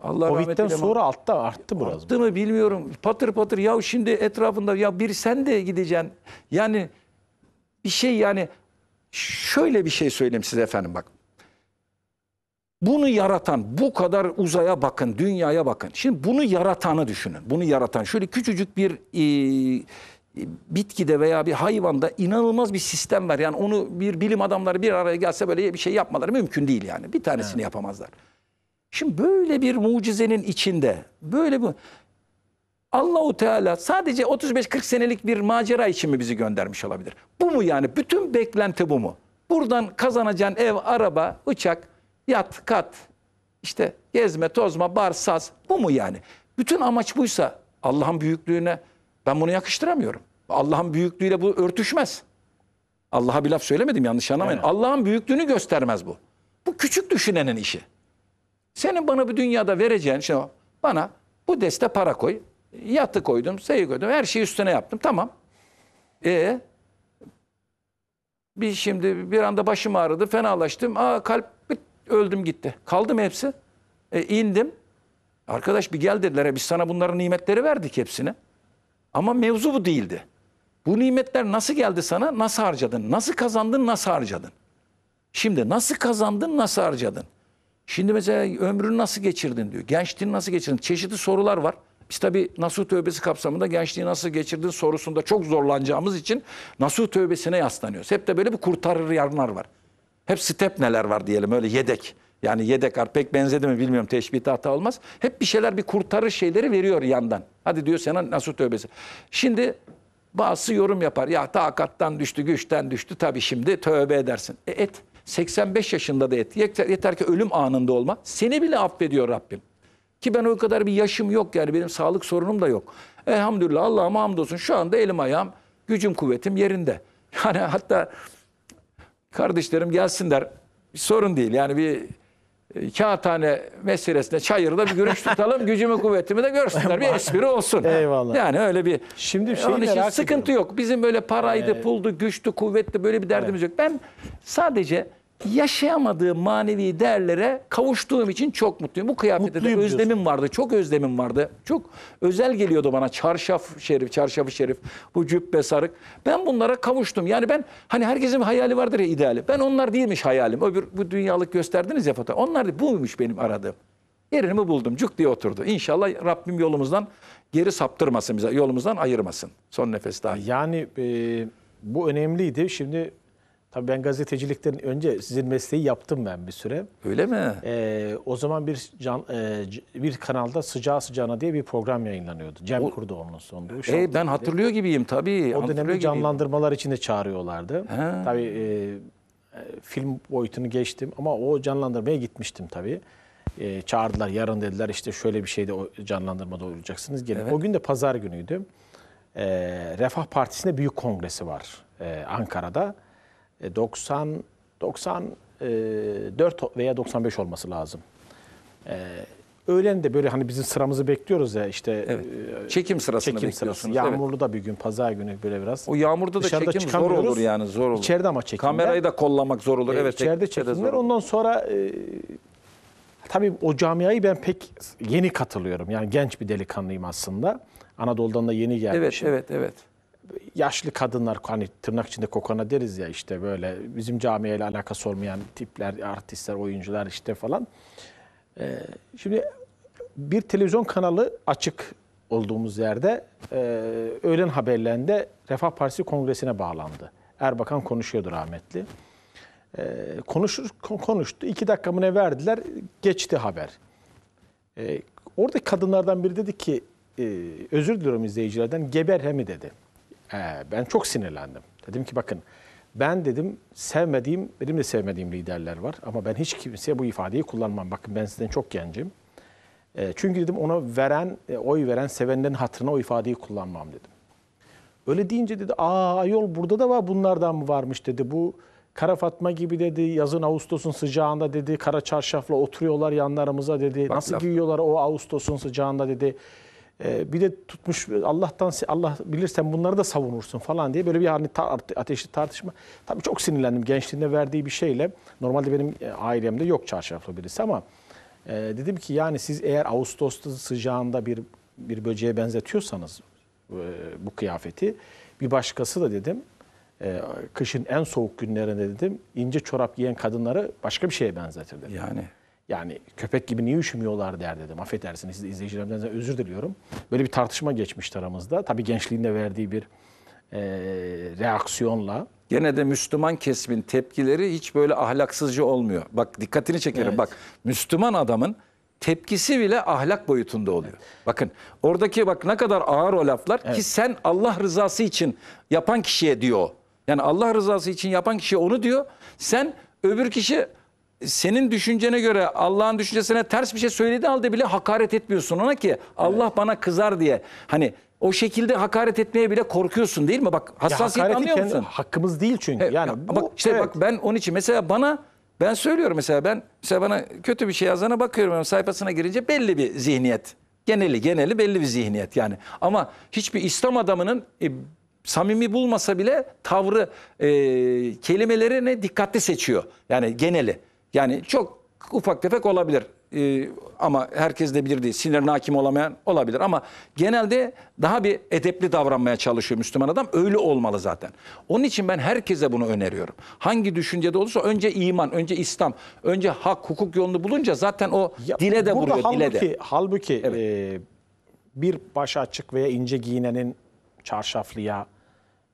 Allah Covid'den rahmet sonra altta arttı biraz. Arttı mı bilmiyorum. Patır patır ya şimdi etrafında ya bir sen de gideceksin. Yani bir şey yani şöyle bir şey söyleyeyim size efendim bak. Bunu yaratan bu kadar uzaya bakın, dünyaya bakın. Şimdi bunu yaratanı düşünün. Bunu yaratan şöyle küçücük bir e, bitkide veya bir hayvanda inanılmaz bir sistem var. Yani onu bir bilim adamları bir araya gelse böyle bir şey yapmaları mümkün değil yani. Bir tanesini evet. yapamazlar. Şimdi böyle bir mucizenin içinde böyle bu Allahu Teala sadece 35-40 senelik bir macera için mi bizi göndermiş olabilir? Bu mu yani? Bütün beklenti bu mu? Buradan kazanacağın ev, araba, uçak, yat, kat, işte gezme, tozma, bar, saz bu mu yani? Bütün amaç buysa Allah'ın büyüklüğüne ben bunu yakıştıramıyorum. Allah'ın büyüklüğüyle bu örtüşmez. Allah'a bir laf söylemedim yanlış anlamayın. Evet. Allah'ın büyüklüğünü göstermez bu. Bu küçük düşünenin işi. Senin bana bu dünyada vereceğin şey bana bu deste para koy. Yatı koydum, sayı koydum. Her şeyi üstüne yaptım. Tamam. E bir şimdi bir anda başım ağrıdı, fenalaştım. Aa kalp öldüm gitti. Kaldım hepsi. E, indim. Arkadaş bir gel dediler. E, biz sana bunların nimetleri verdik hepsine. Ama mevzu bu değildi. Bu nimetler nasıl geldi sana? Nasıl harcadın? Nasıl kazandın? Nasıl harcadın? Şimdi nasıl kazandın? Nasıl harcadın? Şimdi mesela ömrünü nasıl geçirdin diyor. Gençliğini nasıl geçirdin? Çeşitli sorular var. Biz tabi Nasuh Tövbesi kapsamında gençliği nasıl geçirdin sorusunda çok zorlanacağımız için Nasuh Tövbesi'ne yaslanıyoruz. Hep de böyle bir kurtarır yarınlar var. Hep step neler var diyelim öyle yedek. Yani yedek art pek benzedi mi bilmiyorum teşbihte hata olmaz. Hep bir şeyler bir kurtarır şeyleri veriyor yandan. Hadi diyor sana Nasuh Tövbesi. Şimdi bazı yorum yapar. Ya takattan düştü, güçten düştü. tabi şimdi tövbe edersin. E et. 85 yaşında da et. Yeter, yeter ki ölüm anında olma. Seni bile affediyor Rabbim. Ki ben o kadar bir yaşım yok yani benim sağlık sorunum da yok. Elhamdülillah Allah'ıma hamdolsun şu anda elim ayağım, gücüm kuvvetim yerinde. Yani hatta kardeşlerim gelsinler bir sorun değil yani bir e, kağıthane meselesine çayırda bir görüş tutalım. gücümü kuvvetimi de görsünler. Bir espri olsun. Eyvallah. Yani öyle bir Şimdi şey onun için sıkıntı ediyorum. yok. Bizim böyle paraydı, ee, puldu, güçtü, kuvvetli böyle bir derdimiz evet. yok. Ben sadece yaşayamadığı manevi değerlere kavuştuğum için çok mutluyum. Bu kıyafette Mutluyum de özlemim diyorsun. vardı. Çok özlemim vardı. Çok özel geliyordu bana çarşaf şerif, çarşafı şerif, bu cübbe sarık. Ben bunlara kavuştum. Yani ben hani herkesin hayali vardır ya ideali. Ben onlar değilmiş hayalim. Öbür bu dünyalık gösterdiniz ya fotoğraf. Onlar buymuş benim aradığım. Yerini buldum. Cuk diye oturdu. İnşallah Rabbim yolumuzdan geri saptırmasın bize. Yolumuzdan ayırmasın. Son nefes daha. Yani e, bu önemliydi. Şimdi Tabii ben gazeteciliklerin önce sizin mesleği yaptım ben bir süre. Öyle mi? Ee, o zaman bir can, e, bir kanalda Sıcağı Sıcağına diye bir program yayınlanıyordu. Cem o, Kurdoğlu'nun sonunda. E, ben dedi. hatırlıyor gibiyim tabii. O dönemde canlandırmalar için de çağırıyorlardı. He. Tabii e, e, film boyutunu geçtim ama o canlandırmaya gitmiştim tabii. E, çağırdılar yarın dediler işte şöyle bir şeyde canlandırmada olacaksınız. Gelin. Evet. O gün de pazar günüydü. E, Refah Partisi'nde büyük kongresi var e, Ankara'da. 90 e, 94 e, veya 95 olması lazım. E, öğlen de böyle hani bizim sıramızı bekliyoruz ya işte evet. çekim sırasını çekim sırası. Yağmurlu evet. da bir gün pazar günü böyle biraz. O yağmurda da Dışarıda çekim zor olur yani zor olur. İçeride ama çekimler. Kamerayı da kollamak zor olur. evet. İçeride çekimler. Ondan sonra e, tabii o camiayı ben pek yeni katılıyorum. Yani genç bir delikanlıyım aslında. Anadolu'dan da yeni gelmişim. Evet, evet, evet yaşlı kadınlar hani tırnak içinde kokana deriz ya işte böyle bizim camiyle alakası olmayan tipler, artistler, oyuncular işte falan. Ee, şimdi bir televizyon kanalı açık olduğumuz yerde e, öğlen haberlerinde Refah Partisi kongresine bağlandı. Erbakan konuşuyordu rahmetli. E, konuşur, konuştu. iki dakika ne verdiler? Geçti haber. E, oradaki kadınlardan biri dedi ki e, özür diliyorum izleyicilerden geber hemi dedi ben çok sinirlendim. Dedim ki bakın ben dedim sevmediğim, benim de sevmediğim liderler var ama ben hiç kimseye bu ifadeyi kullanmam. Bakın ben sizden çok gencim. E, çünkü dedim ona veren, e, oy veren sevenlerin hatırına o ifadeyi kullanmam dedim. Öyle deyince dedi aa ayol burada da var bunlardan mı varmış dedi. Bu Kara Fatma gibi dedi yazın Ağustos'un sıcağında dedi kara çarşafla oturuyorlar yanlarımıza dedi. Bak, Nasıl laf. giyiyorlar o Ağustos'un sıcağında dedi. Ee, bir de tutmuş Allah'tan Allah bilirsen bunları da savunursun falan diye böyle bir hani ateşli tartışma. Tabii çok sinirlendim gençliğinde verdiği bir şeyle. Normalde benim e, ailemde yok çarşaflı birisi ama e, dedim ki yani siz eğer Ağustos'ta sıcağında bir bir böceğe benzetiyorsanız e, bu kıyafeti bir başkası da dedim kışın en soğuk günlerinde dedim ince çorap giyen kadınları başka bir şeye benzetir dedim. Yani yani köpek gibi niye üşümüyorlar der dedim. Affedersiniz izleyicilerimden özür diliyorum. Böyle bir tartışma geçmiş aramızda. Tabii gençliğinde verdiği bir e, reaksiyonla. Gene de Müslüman kesimin tepkileri hiç böyle ahlaksızca olmuyor. Bak dikkatini çekerim evet. bak Müslüman adamın tepkisi bile ahlak boyutunda oluyor. Evet. Bakın oradaki bak ne kadar ağır o laflar evet. ki sen Allah rızası için yapan kişiye diyor. Yani Allah rızası için yapan kişi onu diyor. Sen öbür kişi senin düşüncene göre Allah'ın düşüncesine ters bir şey söylediği halde bile hakaret etmiyorsun ona ki Allah evet. bana kızar diye. Hani o şekilde hakaret etmeye bile korkuyorsun değil mi? Bak hassasiyet ya anlıyor musun? Hakkımız değil çünkü. yani ya, bu, bak işte evet. bak ben onun için mesela bana ben söylüyorum mesela ben mesela bana kötü bir şey yazana bakıyorum sayfasına girince belli bir zihniyet. Geneli geneli belli bir zihniyet yani. Ama hiçbir İslam adamının e, samimi bulmasa bile tavrı e, kelimelerine dikkatli seçiyor. Yani geneli. Yani çok ufak tefek olabilir. Ee, ama herkes de bilir değil. Sinirine hakim olamayan olabilir ama genelde daha bir edepli davranmaya çalışıyor Müslüman adam. Öyle olmalı zaten. Onun için ben herkese bunu öneriyorum. Hangi düşüncede olursa önce iman, önce İslam, önce hak, hukuk yolunu bulunca zaten o ya, dile de vuruyor, halbuki, dile de. Halbuki evet. e, bir baş açık veya ince giyinenin çarşaflıya,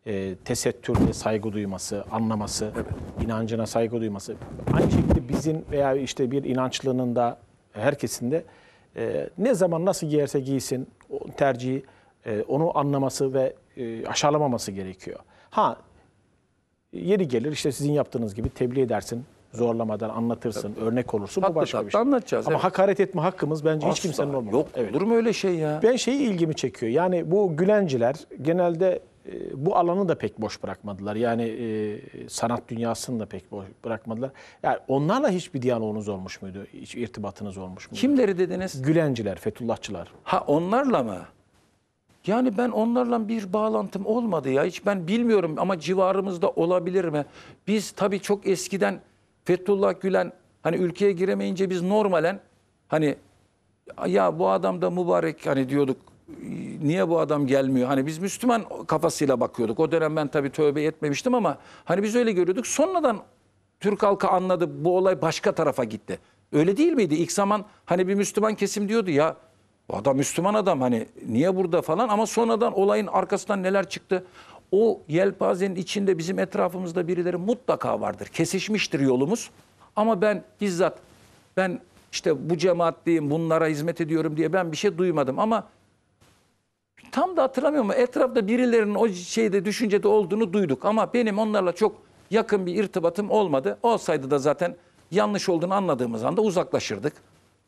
e, tesettürle saygı duyması, anlaması, evet. inancına saygı duyması. Aynı şekilde bizim veya işte bir inançlığının da herkesin de e, ne zaman nasıl giyerse giysin tercihi e, onu anlaması ve e, aşağılamaması gerekiyor. Ha yeri gelir işte sizin yaptığınız gibi tebliğ edersin, zorlamadan anlatırsın, tabii. örnek olursun. Tatlı bu başka bir şey. anlatacağız. Ama evet. hakaret etme hakkımız bence Asla. hiç kimsenin olmaz. Yok evet. olur mu öyle şey ya? Ben şeyi ilgimi çekiyor. Yani bu gülenciler genelde ee, bu alanı da pek boş bırakmadılar. Yani e, sanat dünyasını da pek boş bırakmadılar. Yani onlarla hiçbir diyaloğunuz olmuş muydu? Hiç irtibatınız olmuş muydu? Kimleri dediniz? Gülenciler, Fethullahçılar. Ha onlarla mı? Yani ben onlarla bir bağlantım olmadı ya. Hiç ben bilmiyorum ama civarımızda olabilir mi? Biz tabii çok eskiden Fethullah Gülen hani ülkeye giremeyince biz normalen hani ya bu adam da mübarek hani diyorduk niye bu adam gelmiyor? Hani biz Müslüman kafasıyla bakıyorduk. O dönem ben tabii tövbe etmemiştim ama hani biz öyle görüyorduk. Sonradan Türk halkı anladı bu olay başka tarafa gitti. Öyle değil miydi? İlk zaman hani bir Müslüman kesim diyordu ya bu adam Müslüman adam hani niye burada falan ama sonradan olayın arkasından neler çıktı? O yelpazenin içinde bizim etrafımızda birileri mutlaka vardır. Kesişmiştir yolumuz. Ama ben bizzat ben işte bu cemaatliyim bunlara hizmet ediyorum diye ben bir şey duymadım ama Tam da hatırlamıyorum ama etrafta birilerinin o şeyde düşüncede olduğunu duyduk. Ama benim onlarla çok yakın bir irtibatım olmadı. Olsaydı da zaten yanlış olduğunu anladığımız anda uzaklaşırdık.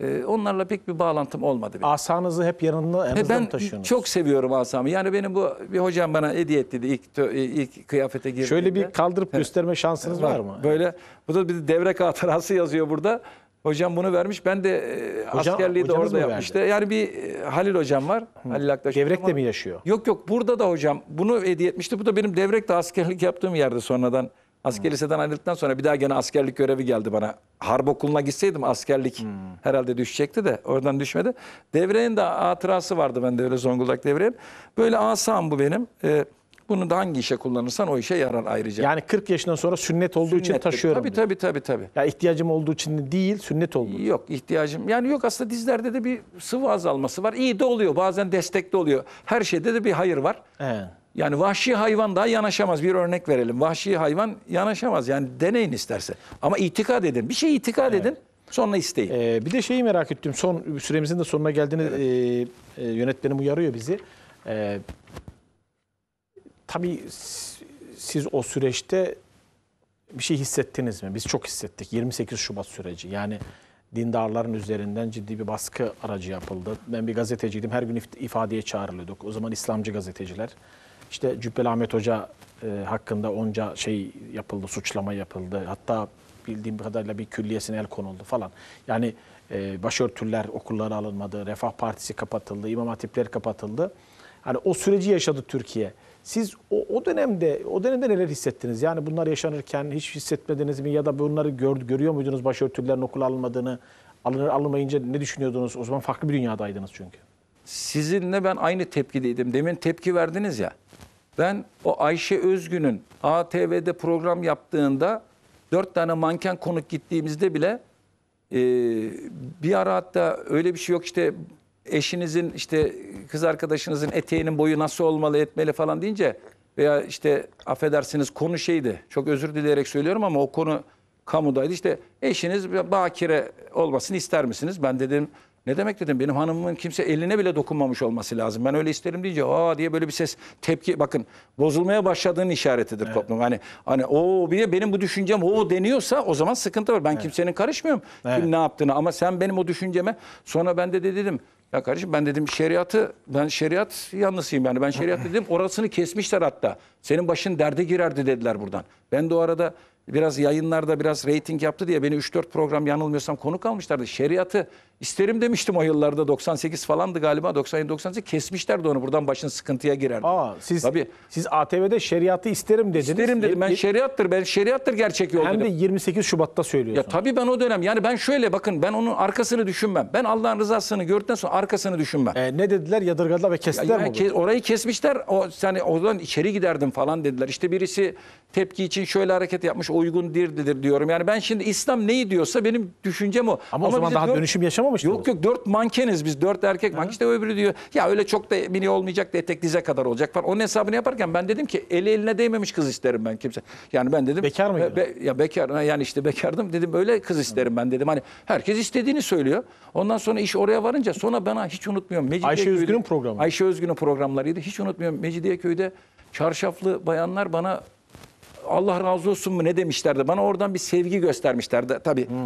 Ee, onlarla pek bir bağlantım olmadı. Benim. Asanızı hep yanında yanınızda e ben mı taşıyorsunuz? çok seviyorum asamı. Yani benim bu bir hocam bana hediye etti ilk e, ilk kıyafete girdiğimde. Şöyle bir kaldırıp gösterme şansınız var, var mı? Böyle bu da bir devre hatırası yazıyor burada. Hocam bunu vermiş. Ben de e, Hocam- askerliği de orada yapmıştım. verdi? Yani bir e, Halil hocam var. Halil Aktaş. Devrek'te Ama- mi yaşıyor? Yok yok burada da hocam bunu hediye etmişti. Bu da benim devrekte askerlik yaptığım yerde sonradan. Asker liseden ayrıldıktan sonra bir daha gene askerlik görevi geldi bana. Harp okuluna gitseydim askerlik herhalde düşecekti de oradan düşmedi. Devreğin de hatırası vardı bende öyle Zonguldak devreğin. Böyle asam bu benim. Ee, bunu da hangi işe kullanırsan o işe yarar ayrıca. Yani 40 yaşından sonra sünnet olduğu sünnet için taşıyorum. Tabii tabii tabii tabii. Ya ihtiyacım olduğu için değil, sünnet olduğu. Yok, ihtiyacım. Yani yok aslında dizlerde de bir sıvı azalması var. İyi de oluyor. Bazen destek de oluyor. Her şeyde de bir hayır var. Evet. Yani vahşi hayvan daha yanaşamaz. Bir örnek verelim. Vahşi hayvan yanaşamaz. Yani deneyin isterse. Ama itikad edin. Bir şey itikad evet. edin. Sonra isteyin. Ee, bir de şeyi merak ettim. Son süremizin de sonuna geldiğini evet. e, e, yönetmenim uyarıyor bizi. E, Tabii siz o süreçte bir şey hissettiniz mi? Biz çok hissettik. 28 Şubat süreci. Yani dindarların üzerinden ciddi bir baskı aracı yapıldı. Ben bir gazeteciydim. Her gün ifadeye çağrılıyorduk. O zaman İslamcı gazeteciler. İşte Cübbeli Ahmet Hoca e, hakkında onca şey yapıldı, suçlama yapıldı. Hatta bildiğim kadarıyla bir külliyesine el konuldu falan. Yani e, başörtüler okullara alınmadı, Refah Partisi kapatıldı, İmam Hatipler kapatıldı. Hani o süreci yaşadı Türkiye. Siz o, o dönemde o dönemde neler hissettiniz? Yani bunlar yaşanırken hiç hissetmediniz mi ya da bunları gör, görüyor muydunuz başörtülerin okula alınmadığını? Alınır alınmayınca ne düşünüyordunuz? O zaman farklı bir dünyadaydınız çünkü. Sizinle ben aynı tepkideydim. Demin tepki verdiniz ya. Ben o Ayşe Özgün'ün ATV'de program yaptığında dört tane manken konuk gittiğimizde bile e, bir ara hatta öyle bir şey yok işte eşinizin işte kız arkadaşınızın eteğinin boyu nasıl olmalı etmeli falan deyince veya işte affedersiniz konu şeydi. Çok özür dileyerek söylüyorum ama o konu kamudaydı. işte eşiniz bakire olmasını ister misiniz? Ben dedim ne demek dedim benim hanımımın kimse eline bile dokunmamış olması lazım. Ben öyle isterim deyince aa diye böyle bir ses tepki bakın bozulmaya başladığın işaretidir evet. toplum. Hani hani o bir benim bu düşüncem o deniyorsa o zaman sıkıntı var. Ben evet. kimsenin karışmıyorum. Evet. Kim ne yaptığını ama sen benim o düşünceme sonra ben de dedim ya kardeşim ben dedim şeriatı, ben şeriat yanlısıyım yani. Ben şeriat dedim orasını kesmişler hatta. Senin başın derde girerdi dediler buradan. Ben de o arada biraz yayınlarda biraz reyting yaptı diye beni 3-4 program yanılmıyorsam konuk almışlardı. Şeriatı İsterim demiştim o yıllarda 98 falandı galiba 97-98 kesmişlerdi onu buradan başın sıkıntıya girer Aa, siz, Tabii. siz ATV'de şeriatı isterim dediniz. İsterim dedim ben şeriattır ben şeriattır gerçek yol Hem dedim. de 28 Şubat'ta söylüyorsun. Ya tabii ben o dönem yani ben şöyle bakın ben onun arkasını düşünmem. Ben Allah'ın rızasını gördükten sonra arkasını düşünmem. E, ne dediler yadırgadılar ve kestiler ya, mi? Kes, orayı kesmişler o, yani oradan içeri giderdim falan dediler. İşte birisi tepki için şöyle hareket yapmış uygun dirdidir diyorum. Yani ben şimdi İslam neyi diyorsa benim düşüncem o. Ama, Ama o zaman daha dönüşüm yaşamamış yapamamıştınız. Yok yok dört mankeniz biz dört erkek manken. İşte öbürü diyor ya öyle çok da mini olmayacak da etek dize kadar olacak falan. Onun hesabını yaparken ben dedim ki eli eline değmemiş kız isterim ben kimse. Yani ben dedim. Bekar mıydın? Be, ya bekar yani işte bekardım dedim öyle kız isterim ben dedim. Hani herkes istediğini söylüyor. Ondan sonra iş oraya varınca sonra bana hiç unutmuyorum. Mecidiye Ayşe Köy'de, Özgün'ün programı. Ayşe Özgün'ün programlarıydı. Hiç unutmuyorum. Mecidiyeköy'de çarşaflı bayanlar bana Allah razı olsun mu ne demişlerdi. Bana oradan bir sevgi göstermişlerdi. Tabii hmm.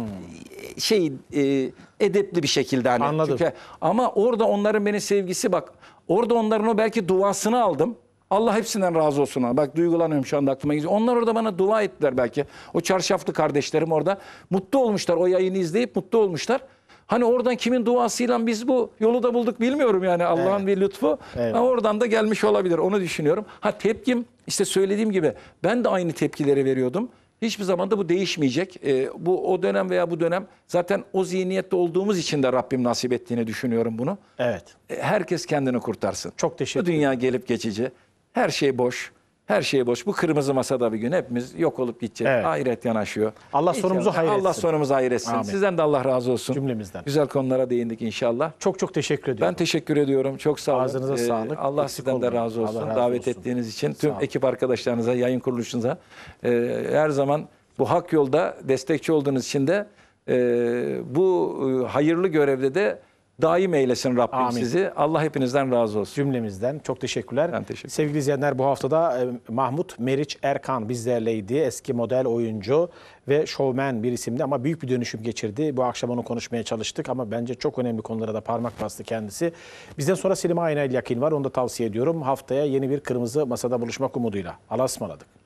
şey e, edepli bir şekilde. Hani. Anladım. Çünkü, ama orada onların beni sevgisi bak. Orada onların o belki duasını aldım. Allah hepsinden razı olsun. Bak duygulanıyorum şu anda aklıma geliyor. Onlar orada bana dua ettiler belki. O çarşaflı kardeşlerim orada. Mutlu olmuşlar. O yayını izleyip mutlu olmuşlar. Hani oradan kimin duasıyla biz bu yolu da bulduk bilmiyorum yani Allah'ın evet. bir lütfu. Evet. Ama oradan da gelmiş olabilir onu düşünüyorum. Ha tepkim işte söylediğim gibi ben de aynı tepkileri veriyordum. Hiçbir zaman da bu değişmeyecek. E, bu o dönem veya bu dönem zaten o zihniyette olduğumuz için de Rabbim nasip ettiğini düşünüyorum bunu. Evet. herkes kendini kurtarsın. Çok teşekkür ederim. Bu dünya gelip geçici. Her şey boş. Her şey boş. Bu kırmızı masada bir gün hepimiz yok olup gideceğiz. Evet. Ahiret yanaşıyor. Allah sonumuzu hayır etsin. Allah sonumuzu hayır etsin. Amin. Sizden de Allah razı olsun. Cümlemizden. Güzel konulara değindik inşallah. Çok çok teşekkür ediyorum. Ben teşekkür ediyorum. Çok sağ olun. Ağzınıza ee, sağlık. Allah Eksik sizden olun. de razı olsun. Allah razı Davet olsun. ettiğiniz için tüm ekip arkadaşlarınıza, yayın kuruluşunuza e, her zaman bu hak yolda destekçi olduğunuz için de e, bu e, hayırlı görevde de daim eylesin Rabbim Amin. sizi. Allah hepinizden razı olsun. Cümlemizden çok teşekkürler. Ben teşekkür Sevgili izleyenler bu haftada e, Mahmut Meriç Erkan bizlerleydi. Eski model oyuncu ve showman bir isimdi ama büyük bir dönüşüm geçirdi. Bu akşam onu konuşmaya çalıştık ama bence çok önemli konulara da parmak bastı kendisi. Bizden sonra Selim Aynel Yakin var. Onu da tavsiye ediyorum. Haftaya yeni bir Kırmızı Masada buluşmak umuduyla. Allah'a ısmarladık.